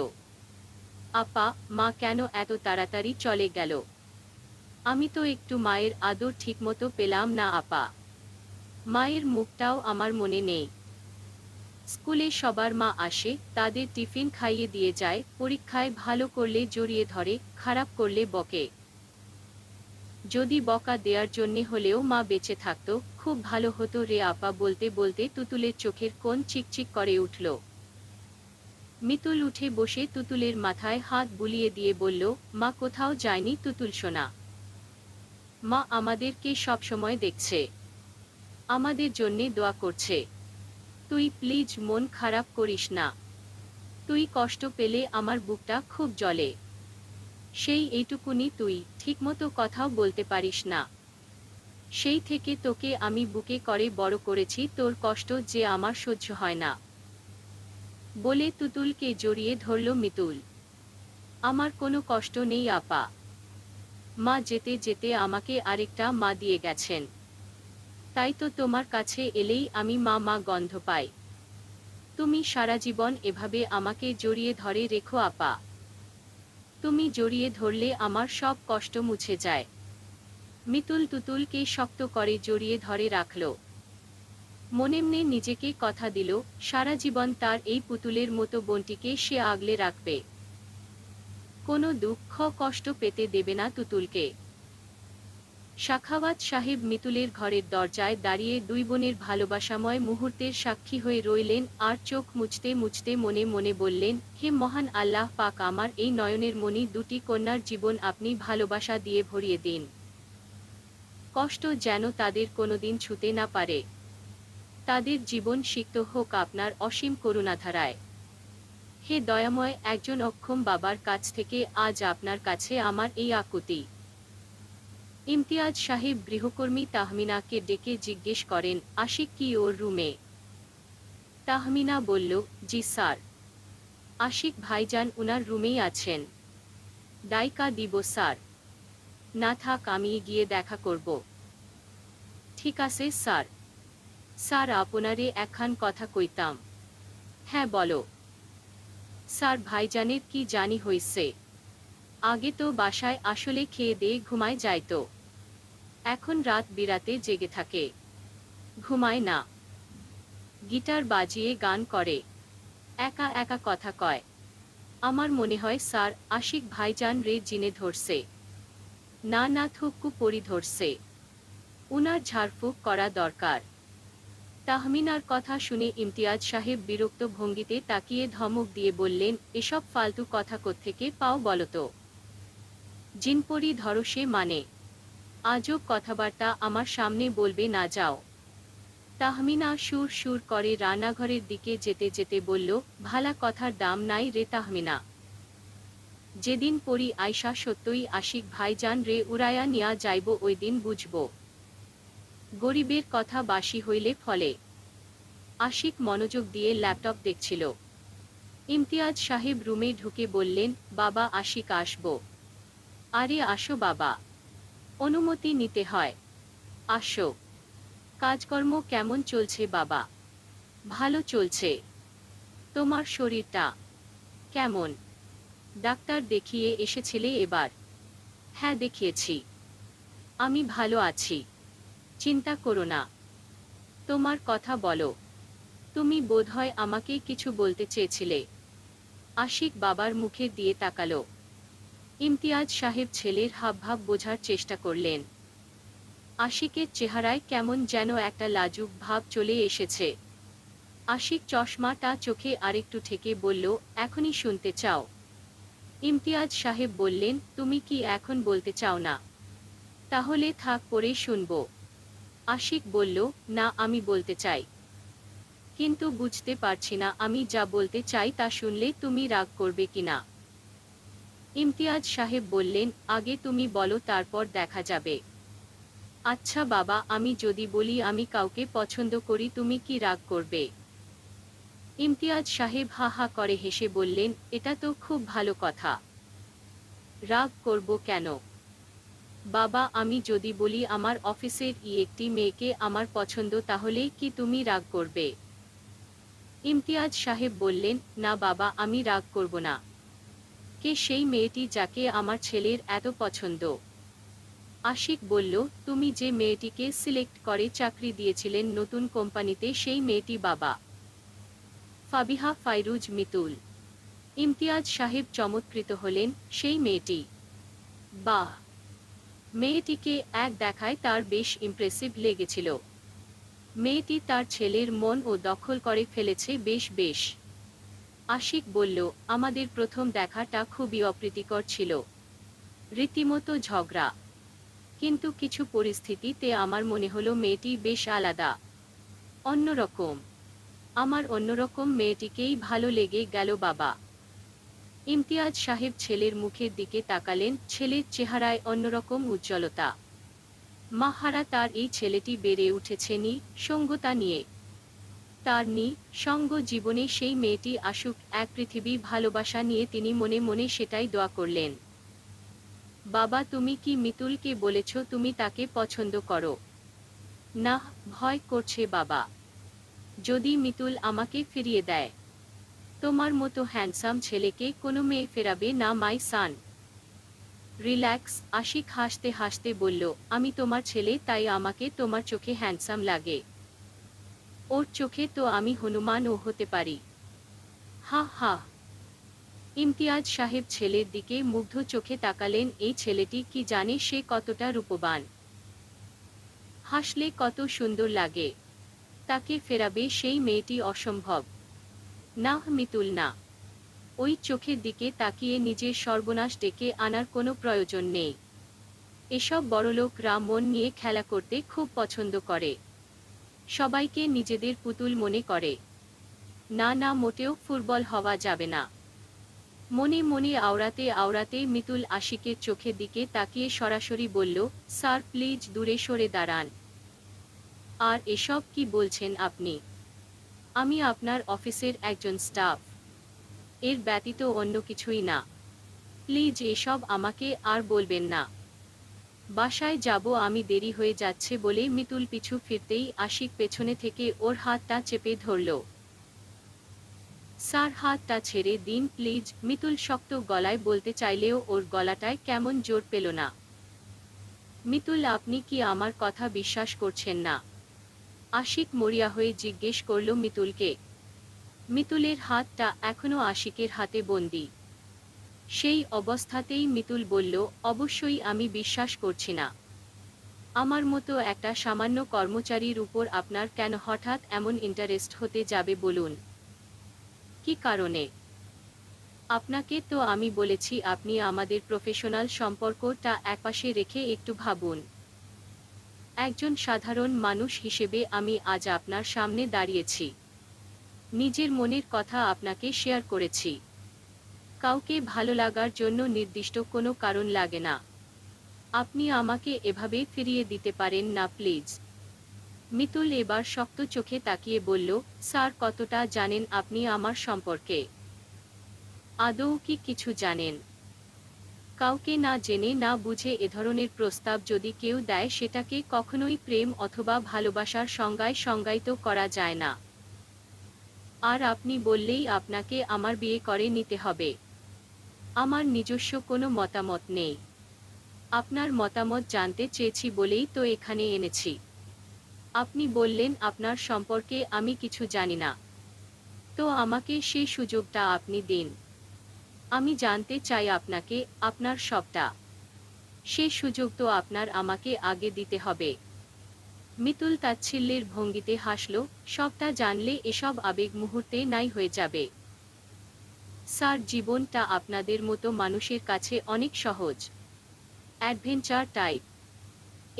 আপা মা কেন এত তাড়াতাড়ি চলে গেল আমি তো একটু মায়ের আদর ঠিকমতো পেলাম না আপা মায়ের মুখটাও আমার মনে নেই স্কুলে সবার মা আসে তাদের টিফিন খাইয়ে দিয়ে যায় পরীক্ষায় ভালো করলে জড়িয়ে ধরে খারাপ করলে বকে যদি বকা দেওয়ার জন্যে হলেও মা বেঁচে থাকত খুব ভালো হতো রে আপা বলতে বলতে তুতুলের চোখের কোন চিকচিক করে উঠল মিতুল উঠে বসে তুতুলের মাথায় হাত বুলিয়ে দিয়ে বলল মা কোথাও যায়নি তুতুল সোনা মা আমাদেরকে সবসময় দেখছে আমাদের জন্যে দোয়া করছে তুই প্লিজ মন খারাপ করিস না তুই কষ্ট পেলে আমার বুকটা খুব জলে সেই এইটুকুনি তুই ঠিকমতো কথাও বলতে পারিস না সেই থেকে তোকে আমি বুকে করে বড় করেছি তোর কষ্ট যে আমার সহ্য হয় না বলে তুতুলকে জড়িয়ে ধরল মিতুল আমার কোনো কষ্ট নেই আপা মা যেতে যেতে আমাকে আরেকটা মা দিয়ে গেছেন তাই তো তোমার কাছে এলেই আমি মা মা গন্ধ পাই তুমি সারা জীবন এভাবে আমাকে জড়িয়ে ধরে রেখো আপা তুমি জড়িয়ে ধরলে আমার সব কষ্ট মুছে যায় মিতুল তুতুলকে শক্ত করে জড়িয়ে ধরে রাখল মনেমনে নিজেকে কথা দিল সারা জীবন তার এই পুতুলের মতো বোনটিকে সে আগলে রাখবে কোনো দুঃখ কষ্ট পেতে দেবে না তুতুলকে সাখাওয়াত সাহেব মিতুলের ঘরের দরজায় দাঁড়িয়ে দুই বোনের ভালোবাসাময় মুহূর্তের সাক্ষী হয়ে রইলেন আর চোখ মুছতে মুছতে মনে মনে বললেন হে মহান আল্লাহ পাক আমার এই নয়নের মনি দুটি কন্যার জীবন আপনি ভালোবাসা দিয়ে ভরিয়ে দিন কষ্ট যেন তাদের কোনোদিন ছুতে না পারে তাদের জীবন সিক্ত হোক আপনার অসীম করুণাধারায় হে দয়াময় একজন অক্ষম বাবার কাছ থেকে আজ আপনার কাছে আমার এই আকুতি ইমতিয়াজ সাহেব গৃহকর্মী তাহমিনাকে ডেকে জিজ্ঞেস করেন আশিক কি ওর রুমে তাহমিনা বলল জি স্যার আশিক ভাইজান উনার রুমেই আছেন দায়িকা দিব স্যার না থাক আমি গিয়ে দেখা করব ঠিক আছে স্যার স্যার আপনারে একখান কথা কইতাম হ্যাঁ বলো স্যার ভাইজানের কি জানি হইছে আগে তো বাসায় আসলে খেয়ে দিয়ে ঘুমায় যাইতো এখন রাত বিরাতে জেগে থাকে ঘুমায় না গিটার বাজিয়ে গান করে একা একা কথা কয় আমার মনে হয় স্যার আশিক ভাইজান রে জিনে ধরছে না না থুক্কু পরি ধরছে উনার ঝাড়ফুঁক করা দরকার তাহমিনার কথা শুনে ইমতিয়াজ সাহেব বিরক্ত ভঙ্গিতে তাকিয়ে ধমক দিয়ে বললেন এসব ফালতু কথা কোত্থেকে পাও বলতো জিনপরি ধরো সে মানে আজব কথাবার্তা আমার সামনে বলবে না যাও তাহমিনা সুর সুর করে রান্নাঘরের দিকে যেতে যেতে বলল ভালা কথার দাম নাই রে তাহমিনা যেদিন পরি আয়সা সত্যই আশিক ভাইজান রে উড়াইয়া নিয়া যাইব ওই দিন বুঝব গরিবের কথা বাসি হইলে ফলে আশিক মনোযোগ দিয়ে ল্যাপটপ দেখছিল ইমতিয়াজ সাহেব রুমে ঢুকে বললেন বাবা আশিক আসব আরে আসো বাবা অনুমতি নিতে হয় আসো কাজকর্ম কেমন চলছে বাবা ভালো চলছে তোমার শরীরটা কেমন ডাক্তার দেখিয়ে এসেছিলে এবার হ্যাঁ দেখিয়েছি আমি ভালো আছি চিন্তা করো না তোমার কথা বলো তুমি বোধহয় আমাকে কিছু বলতে চেয়েছিলে আশিক বাবার মুখের দিয়ে তাকালো ইমতিয়াজ সাহেব ছেলের হাবভাব বোঝার চেষ্টা করলেন আশিকের চেহারায় কেমন যেন একটা লাজুক ভাব চলে এসেছে আশিক চশমাটা চোখে আরেকটু ঠেকে বলল এখনই শুনতে চাও ইমতিয়াজ সাহেব বললেন তুমি কি এখন বলতে চাও না তাহলে থাক পরে শুনব আশিক বলল না আমি বলতে চাই কিন্তু বুঝতে পারছি না আমি যা বলতে চাই তা শুনলে তুমি রাগ করবে কিনা ইমতিয়াজ সাহেব বললেন আগে তুমি বলো তারপর দেখা যাবে আচ্ছা বাবা আমি যদি বলি আমি কাউকে পছন্দ করি তুমি কি রাগ করবে ইমতিয়াজ সাহেব হা হা করে হেসে বললেন এটা তো খুব ভালো কথা রাগ করব কেন বাবা আমি যদি বলি আমার অফিসের ই একটি মেয়েকে আমার পছন্দ তাহলে কি তুমি রাগ করবে ইমতিয়াজ সাহেব বললেন না বাবা আমি রাগ করব না কে সেই মেয়েটি যাকে আমার ছেলের এত পছন্দ আশিক বলল তুমি যে মেয়েটিকে সিলেক্ট করে চাকরি দিয়েছিলেন নতুন কোম্পানিতে সেই মেয়েটি বাবা ফাবিহা ফাইরুজ মিতুল ইমতিয়াজ সাহেব চমৎকৃত হলেন সেই মেয়েটি বাহ মেয়েটিকে এক দেখায় তার বেশ ইমপ্রেসিভ লেগেছিল মেয়েটি তার ছেলের মন ও দখল করে ফেলেছে বেশ বেশ আশিক বলল আমাদের প্রথম দেখাটা খুবই অপ্রীতিকর ছিল রীতিমতো ঝগড়া কিন্তু কিছু পরিস্থিতিতে আমার মনে হলো মেয়েটি বেশ আলাদা অন্যরকম আমার অন্যরকম মেয়েটিকেই ভালো লেগে গেল বাবা ইমতিয়াজ সাহেব ছেলের মুখের দিকে তাকালেন ছেলের চেহারায় অন্যরকম উজ্জ্বলতা মাহারা তার এই ছেলেটি বেড়ে উঠেছেনি সঙ্গতা নিয়ে তার নি সঙ্গ জীবনে সেই মেয়েটি আসুক এক পৃথিবী ভালোবাসা নিয়ে তিনি মনে মনে সেটাই দোয়া করলেন বাবা তুমি কি মিতুলকে বলেছ তুমি তাকে পছন্দ করো না ভয় করছে বাবা যদি মিতুল আমাকে ফিরিয়ে দেয় তোমার মতো হ্যান্ডসাম ছেলেকে কোনো মেয়ে ফেরাবে না মাই সান রিল্যাক্স আশিক হাসতে হাসতে বলল আমি তোমার ছেলে তাই আমাকে তোমার চোখে হ্যান্ডসাম লাগে ওর চোখে তো আমি হনুমানও হতে পারি হা হা ইমতিয়াজ সাহেব ছেলের দিকে মুগ্ধ চোখে তাকালেন এই ছেলেটি কি জানে সে কতটা রূপবান হাসলে কত সুন্দর লাগে তাকে ফেরাবে সেই মেয়েটি অসম্ভব না মিতুল না ওই চোখের দিকে তাকিয়ে নিজের সর্বনাশ ডেকে আনার কোনো প্রয়োজন নেই এসব বড়লোকরা মন নিয়ে খেলা করতে খুব পছন্দ করে সবাইকে নিজেদের পুতুল মনে করে না না মোটেও ফুটবল হওয়া যাবে না মনে মনে আওড়াতে আওড়াতে মিতুল আশিকের চোখের দিকে তাকিয়ে সরাসরি বলল স্যার প্লিজ দূরে সরে দাঁড়ান আর এসব কি বলছেন আপনি আমি আপনার অফিসের একজন স্টাফ এর ব্যতীত অন্য কিছুই না প্লিজ এসব আমাকে আর বলবেন না বাসায় যাব আমি দেরি হয়ে যাচ্ছে বলে মিতুল পিছু ফিরতেই আশিক পেছনে থেকে ওর হাতটা চেপে ধরল স্যার হাতটা ছেড়ে দিন প্লিজ মিতুল শক্ত গলায় বলতে চাইলেও ওর গলাটায় কেমন জোর পেল না মিতুল আপনি কি আমার কথা বিশ্বাস করছেন না আশিক মরিয়া হয়ে জিজ্ঞেস করল মিতুলকে মিতুলের হাতটা এখনো আশিকের হাতে বন্দী সেই অবস্থাতেই মিতুল বলল অবশ্যই আমি বিশ্বাস করছি না আমার মতো একটা সামান্য কর্মচারীর উপর আপনার কেন হঠাৎ এমন ইন্টারেস্ট হতে যাবে বলুন কি কারণে আপনাকে তো আমি বলেছি আপনি আমাদের প্রফেশনাল সম্পর্কটা একপাশে রেখে একটু ভাবুন একজন সাধারণ মানুষ হিসেবে আমি আজ আপনার সামনে দাঁড়িয়েছি নিজের মনের কথা আপনাকে শেয়ার করেছি কাউকে ভালো লাগার জন্য নির্দিষ্ট কোনো কারণ লাগে না আপনি আমাকে এভাবে ফিরিয়ে দিতে পারেন না প্লিজ মিতুল এবার শক্ত চোখে তাকিয়ে বলল স্যার কতটা জানেন আপনি আমার সম্পর্কে আদৌ কি কিছু জানেন কাউকে না জেনে না বুঝে এ ধরনের প্রস্তাব যদি কেউ দেয় সেটাকে কখনোই প্রেম অথবা ভালোবাসার সংজ্ঞায় সংজ্ঞায়িত করা যায় না আর আপনি বললেই আপনাকে আমার বিয়ে করে নিতে হবে আমার নিজস্ব কোনো মতামত নেই আপনার মতামত জানতে চেয়েছি বলেই তো এখানে এনেছি আপনি বললেন আপনার সম্পর্কে আমি কিছু জানি না তো আমাকে সেই সুযোগটা আপনি দিন আমি জানতে চাই আপনাকে আপনার সবটা সে সুযোগ তো আপনার আমাকে আগে দিতে হবে মিতুল তাচ্ছিল্যের ভঙ্গিতে হাসল সবটা জানলে এসব আবেগ মুহূর্তে নাই হয়ে যাবে স্যার জীবনটা আপনাদের মতো মানুষের কাছে অনেক সহজ অ্যাডভেঞ্চার টাইপ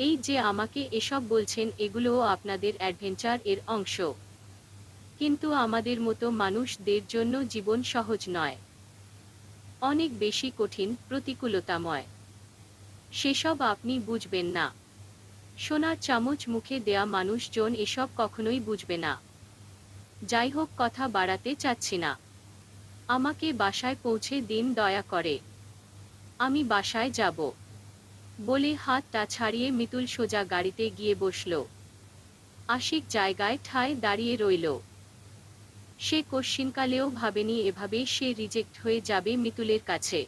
এই যে আমাকে এসব বলছেন এগুলোও আপনাদের অ্যাডভেঞ্চার এর অংশ কিন্তু আমাদের মতো মানুষদের জন্য জীবন সহজ নয় অনেক বেশি কঠিন প্রতিকূলতাময় সেসব আপনি বুঝবেন না সোনার চামচ মুখে দেয়া মানুষজন এসব কখনোই বুঝবে না যাই হোক কথা বাড়াতে চাচ্ছি না আমাকে বাসায় পৌঁছে দিন দয়া করে আমি বাসায় যাব বলে হাতটা ছাড়িয়ে মিতুল সোজা গাড়িতে গিয়ে বসল আশিক জায়গায় ঠায় দাঁড়িয়ে রইল সে কশ্চিনকালেও ভাবেনি এভাবে সে রিজেক্ট হয়ে যাবে মিতুলের কাছে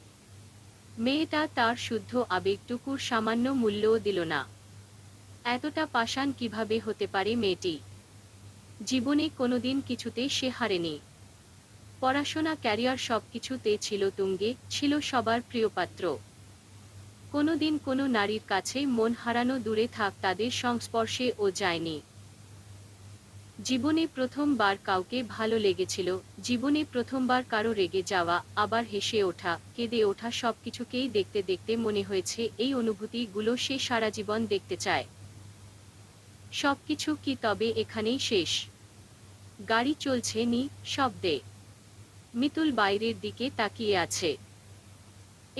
মেয়েটা তার শুদ্ধ আবেগটুকুর সামান্য মূল্যও দিল না এতটা পাষাণ কিভাবে হতে পারে মেয়েটি জীবনে কোনোদিন কিছুতে সে হারেনি পড়াশোনা ক্যারিয়ার সবকিছুতেই ছিল তুঙ্গে ছিল সবার প্রিয়পাত্র কোনো দিন কোনো নারীর কাছে মন হারানো দূরে থাক তাদের সংস্পর্শে ও যায়নি জীবনে প্রথমবার কাউকে ভালো লেগেছিল জীবনে প্রথমবার কারো রেগে যাওয়া আবার হেসে ওঠা কেঁদে ওঠা সবকিছুকেই দেখতে দেখতে মনে হয়েছে এই অনুভূতিগুলো সে সারা জীবন দেখতে চায় সবকিছু কি তবে এখানেই শেষ গাড়ি চলছে নি শব্দে মিতুল বাইরের দিকে তাকিয়ে আছে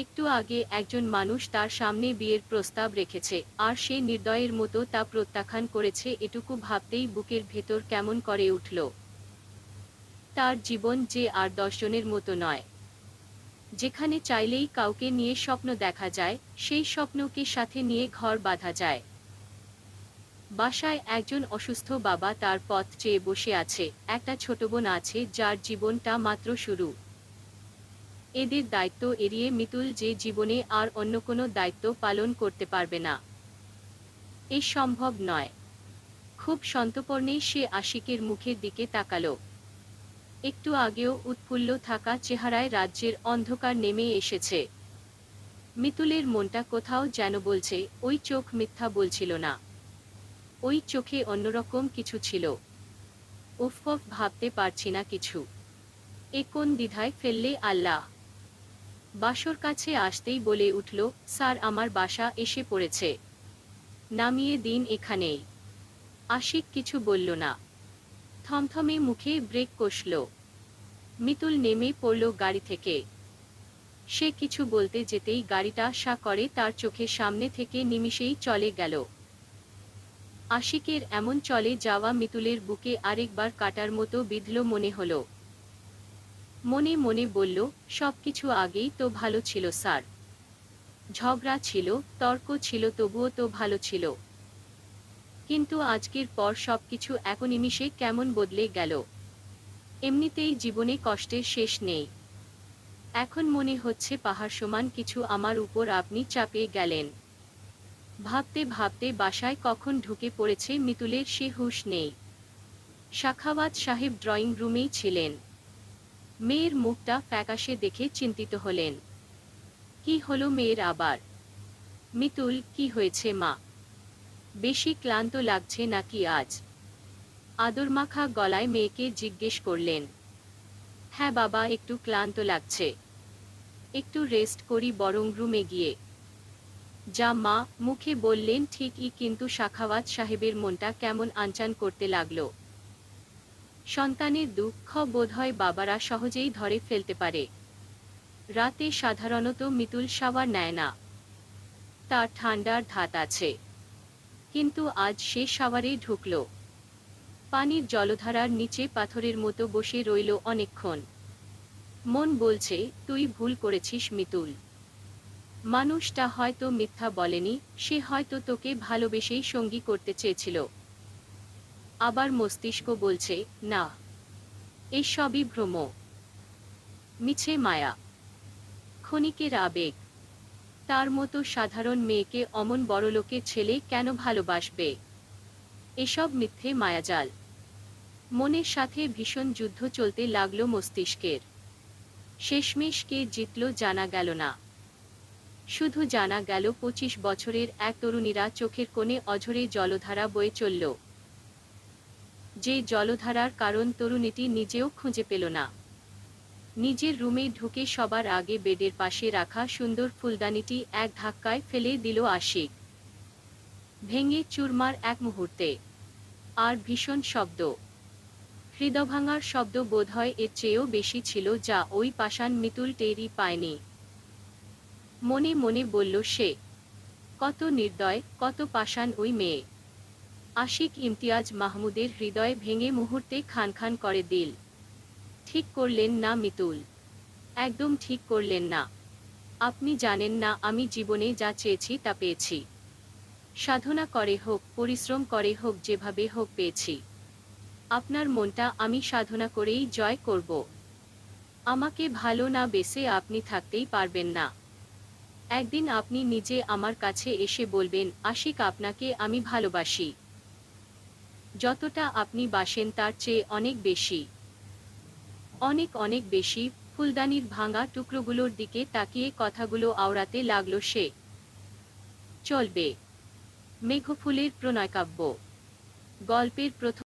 একটু আগে একজন মানুষ তার সামনে বিয়ের প্রস্তাব রেখেছে আর সে নির্দয়ের মতো তা প্রত্যাখ্যান করেছে এটুকু ভাবতেই বুকের ভেতর কেমন করে উঠল তার জীবন যে আর দশজনের মতো নয় যেখানে চাইলেই কাউকে নিয়ে স্বপ্ন দেখা যায় সেই স্বপ্নকে সাথে নিয়ে ঘর বাঁধা যায় বাসায় একজন অসুস্থ বাবা তার পথ চেয়ে বসে আছে একটা ছোট বোন আছে যার জীবনটা মাত্র শুরু এদের দায়িত্ব এড়িয়ে মিতুল যে জীবনে আর অন্য কোনো দায়িত্ব পালন করতে পারবে না এ সম্ভব নয় খুব সন্তপর্ণেই সে আশিকের মুখের দিকে তাকালো একটু আগেও উৎফুল্ল থাকা চেহারায় রাজ্যের অন্ধকার নেমে এসেছে মিতুলের মনটা কোথাও যেন বলছে ওই চোখ মিথ্যা বলছিল না ওই চোখে অন্যরকম কিছু ছিল উফ ভাবতে পারছি না কিছু এ কোন দ্বিধায় ফেললে আল্লাহ বাসর কাছে আসতেই বলে উঠল স্যার আমার বাসা এসে পড়েছে নামিয়ে দিন এখানেই আশিক কিছু বলল না থমথমে মুখে ব্রেক কষল মিতুল নেমে পড়ল গাড়ি থেকে সে কিছু বলতে যেতেই গাড়িটা সা করে তার চোখের সামনে থেকে নিমিষেই চলে গেল আশিকের এমন চলে যাওয়া মিতুলের বুকে আরেকবার কাটার মতো বিধল মনে হল মনে মনে বলল সব কিছু আগেই তো ভালো ছিল স্যার ঝগড়া ছিল তর্ক ছিল তবুও তো ভালো ছিল কিন্তু আজকের পর সব কিছু এক নিমিষে কেমন বদলে গেল এমনিতেই জীবনে কষ্টের শেষ নেই এখন মনে হচ্ছে পাহাড় সমান কিছু আমার উপর আপনি চাপিয়ে গেলেন ভাবতে ভাবতে বাসায় কখন ঢুকে পড়েছে মিতুলের সে হুশ নেই শাখাওয়াত সাহেব ড্রয়িং রুমেই ছিলেন মেয়ের মুখটা ফ্যাকাশে দেখে চিন্তিত হলেন কি হলো মেয়ের আবার মিতুল কি হয়েছে মা বেশি ক্লান্ত লাগছে নাকি আজ আদরমাখা গলায় মেয়েকে জিজ্ঞেস করলেন হ্যাঁ বাবা একটু ক্লান্ত লাগছে একটু রেস্ট করি বরং রুমে গিয়ে যা মা মুখে বললেন ঠিকই কিন্তু শাখাওয়াত সাহেবের মনটা কেমন আনচান করতে লাগল সন্তানের দুঃখ বোধহয় বাবারা সহজেই ধরে ফেলতে পারে রাতে সাধারণত মিতুল সাওয়ার নেয় না তার ঠান্ডার ধাত আছে কিন্তু আজ সে সাওয়ারে ঢুকল পানির জলধারার নিচে পাথরের মতো বসে রইল অনেকক্ষণ মন বলছে তুই ভুল করেছিস মিতুল মানুষটা হয়তো মিথ্যা বলেনি সে হয়তো তোকে ভালোবেসেই সঙ্গী করতে চেয়েছিল আবার মস্তিষ্ক বলছে না এসবই ভ্রম মিছে মায়া ক্ষণিকের আবেগ তার মতো সাধারণ মেয়েকে অমন বড়লোকের ছেলে কেন ভালোবাসবে এসব মিথ্যে মায়াজাল মনের সাথে ভীষণ যুদ্ধ চলতে লাগলো মস্তিষ্কের শেষমেশ কে জিতল জানা গেল না শুধু জানা গেল পঁচিশ বছরের এক তরুণীরা চোখের কোণে অঝরে জলধারা বয়ে চলল যে জলধারার কারণ তরুণীটি নিজেও খুঁজে পেল না নিজের রুমে ঢুকে সবার আগে বেডের পাশে রাখা সুন্দর ফুলদানিটি এক ধাক্কায় ফেলে দিল আশিক ভেঙে চুরমার এক মুহূর্তে আর ভীষণ শব্দ হৃদভাঙার শব্দ বোধহয় এর চেয়েও বেশি ছিল যা ওই পাষাণ মিতুল টেরি পায়নি মনে মনে বলল সে কত নির্দয় কত পাষাণ ওই মেয়ে আশিক ইমতিয়াজ মাহমুদের হৃদয় ভেঙে মুহূর্তে খান খান করে দিল ঠিক করলেন না মিতুল একদম ঠিক করলেন না আপনি জানেন না আমি জীবনে যা চেয়েছি তা পেয়েছি সাধনা করে হোক পরিশ্রম করে হোক যেভাবে হোক পেয়েছি আপনার মনটা আমি সাধনা করেই জয় করব আমাকে ভালো না বেসে আপনি থাকতেই পারবেন না একদিন আপনি নিজে আমার কাছে এসে বলবেন আশিক আপনাকে আমি ভালোবাসি যতটা আপনি বাসেন তার চেয়ে অনেক বেশি অনেক অনেক বেশি ফুলদানির ভাঙা টুকরোগুলোর দিকে তাকিয়ে কথাগুলো আওড়াতে লাগল সে চলবে মেঘফুলের প্রণয়কাব্য গল্পের প্রথম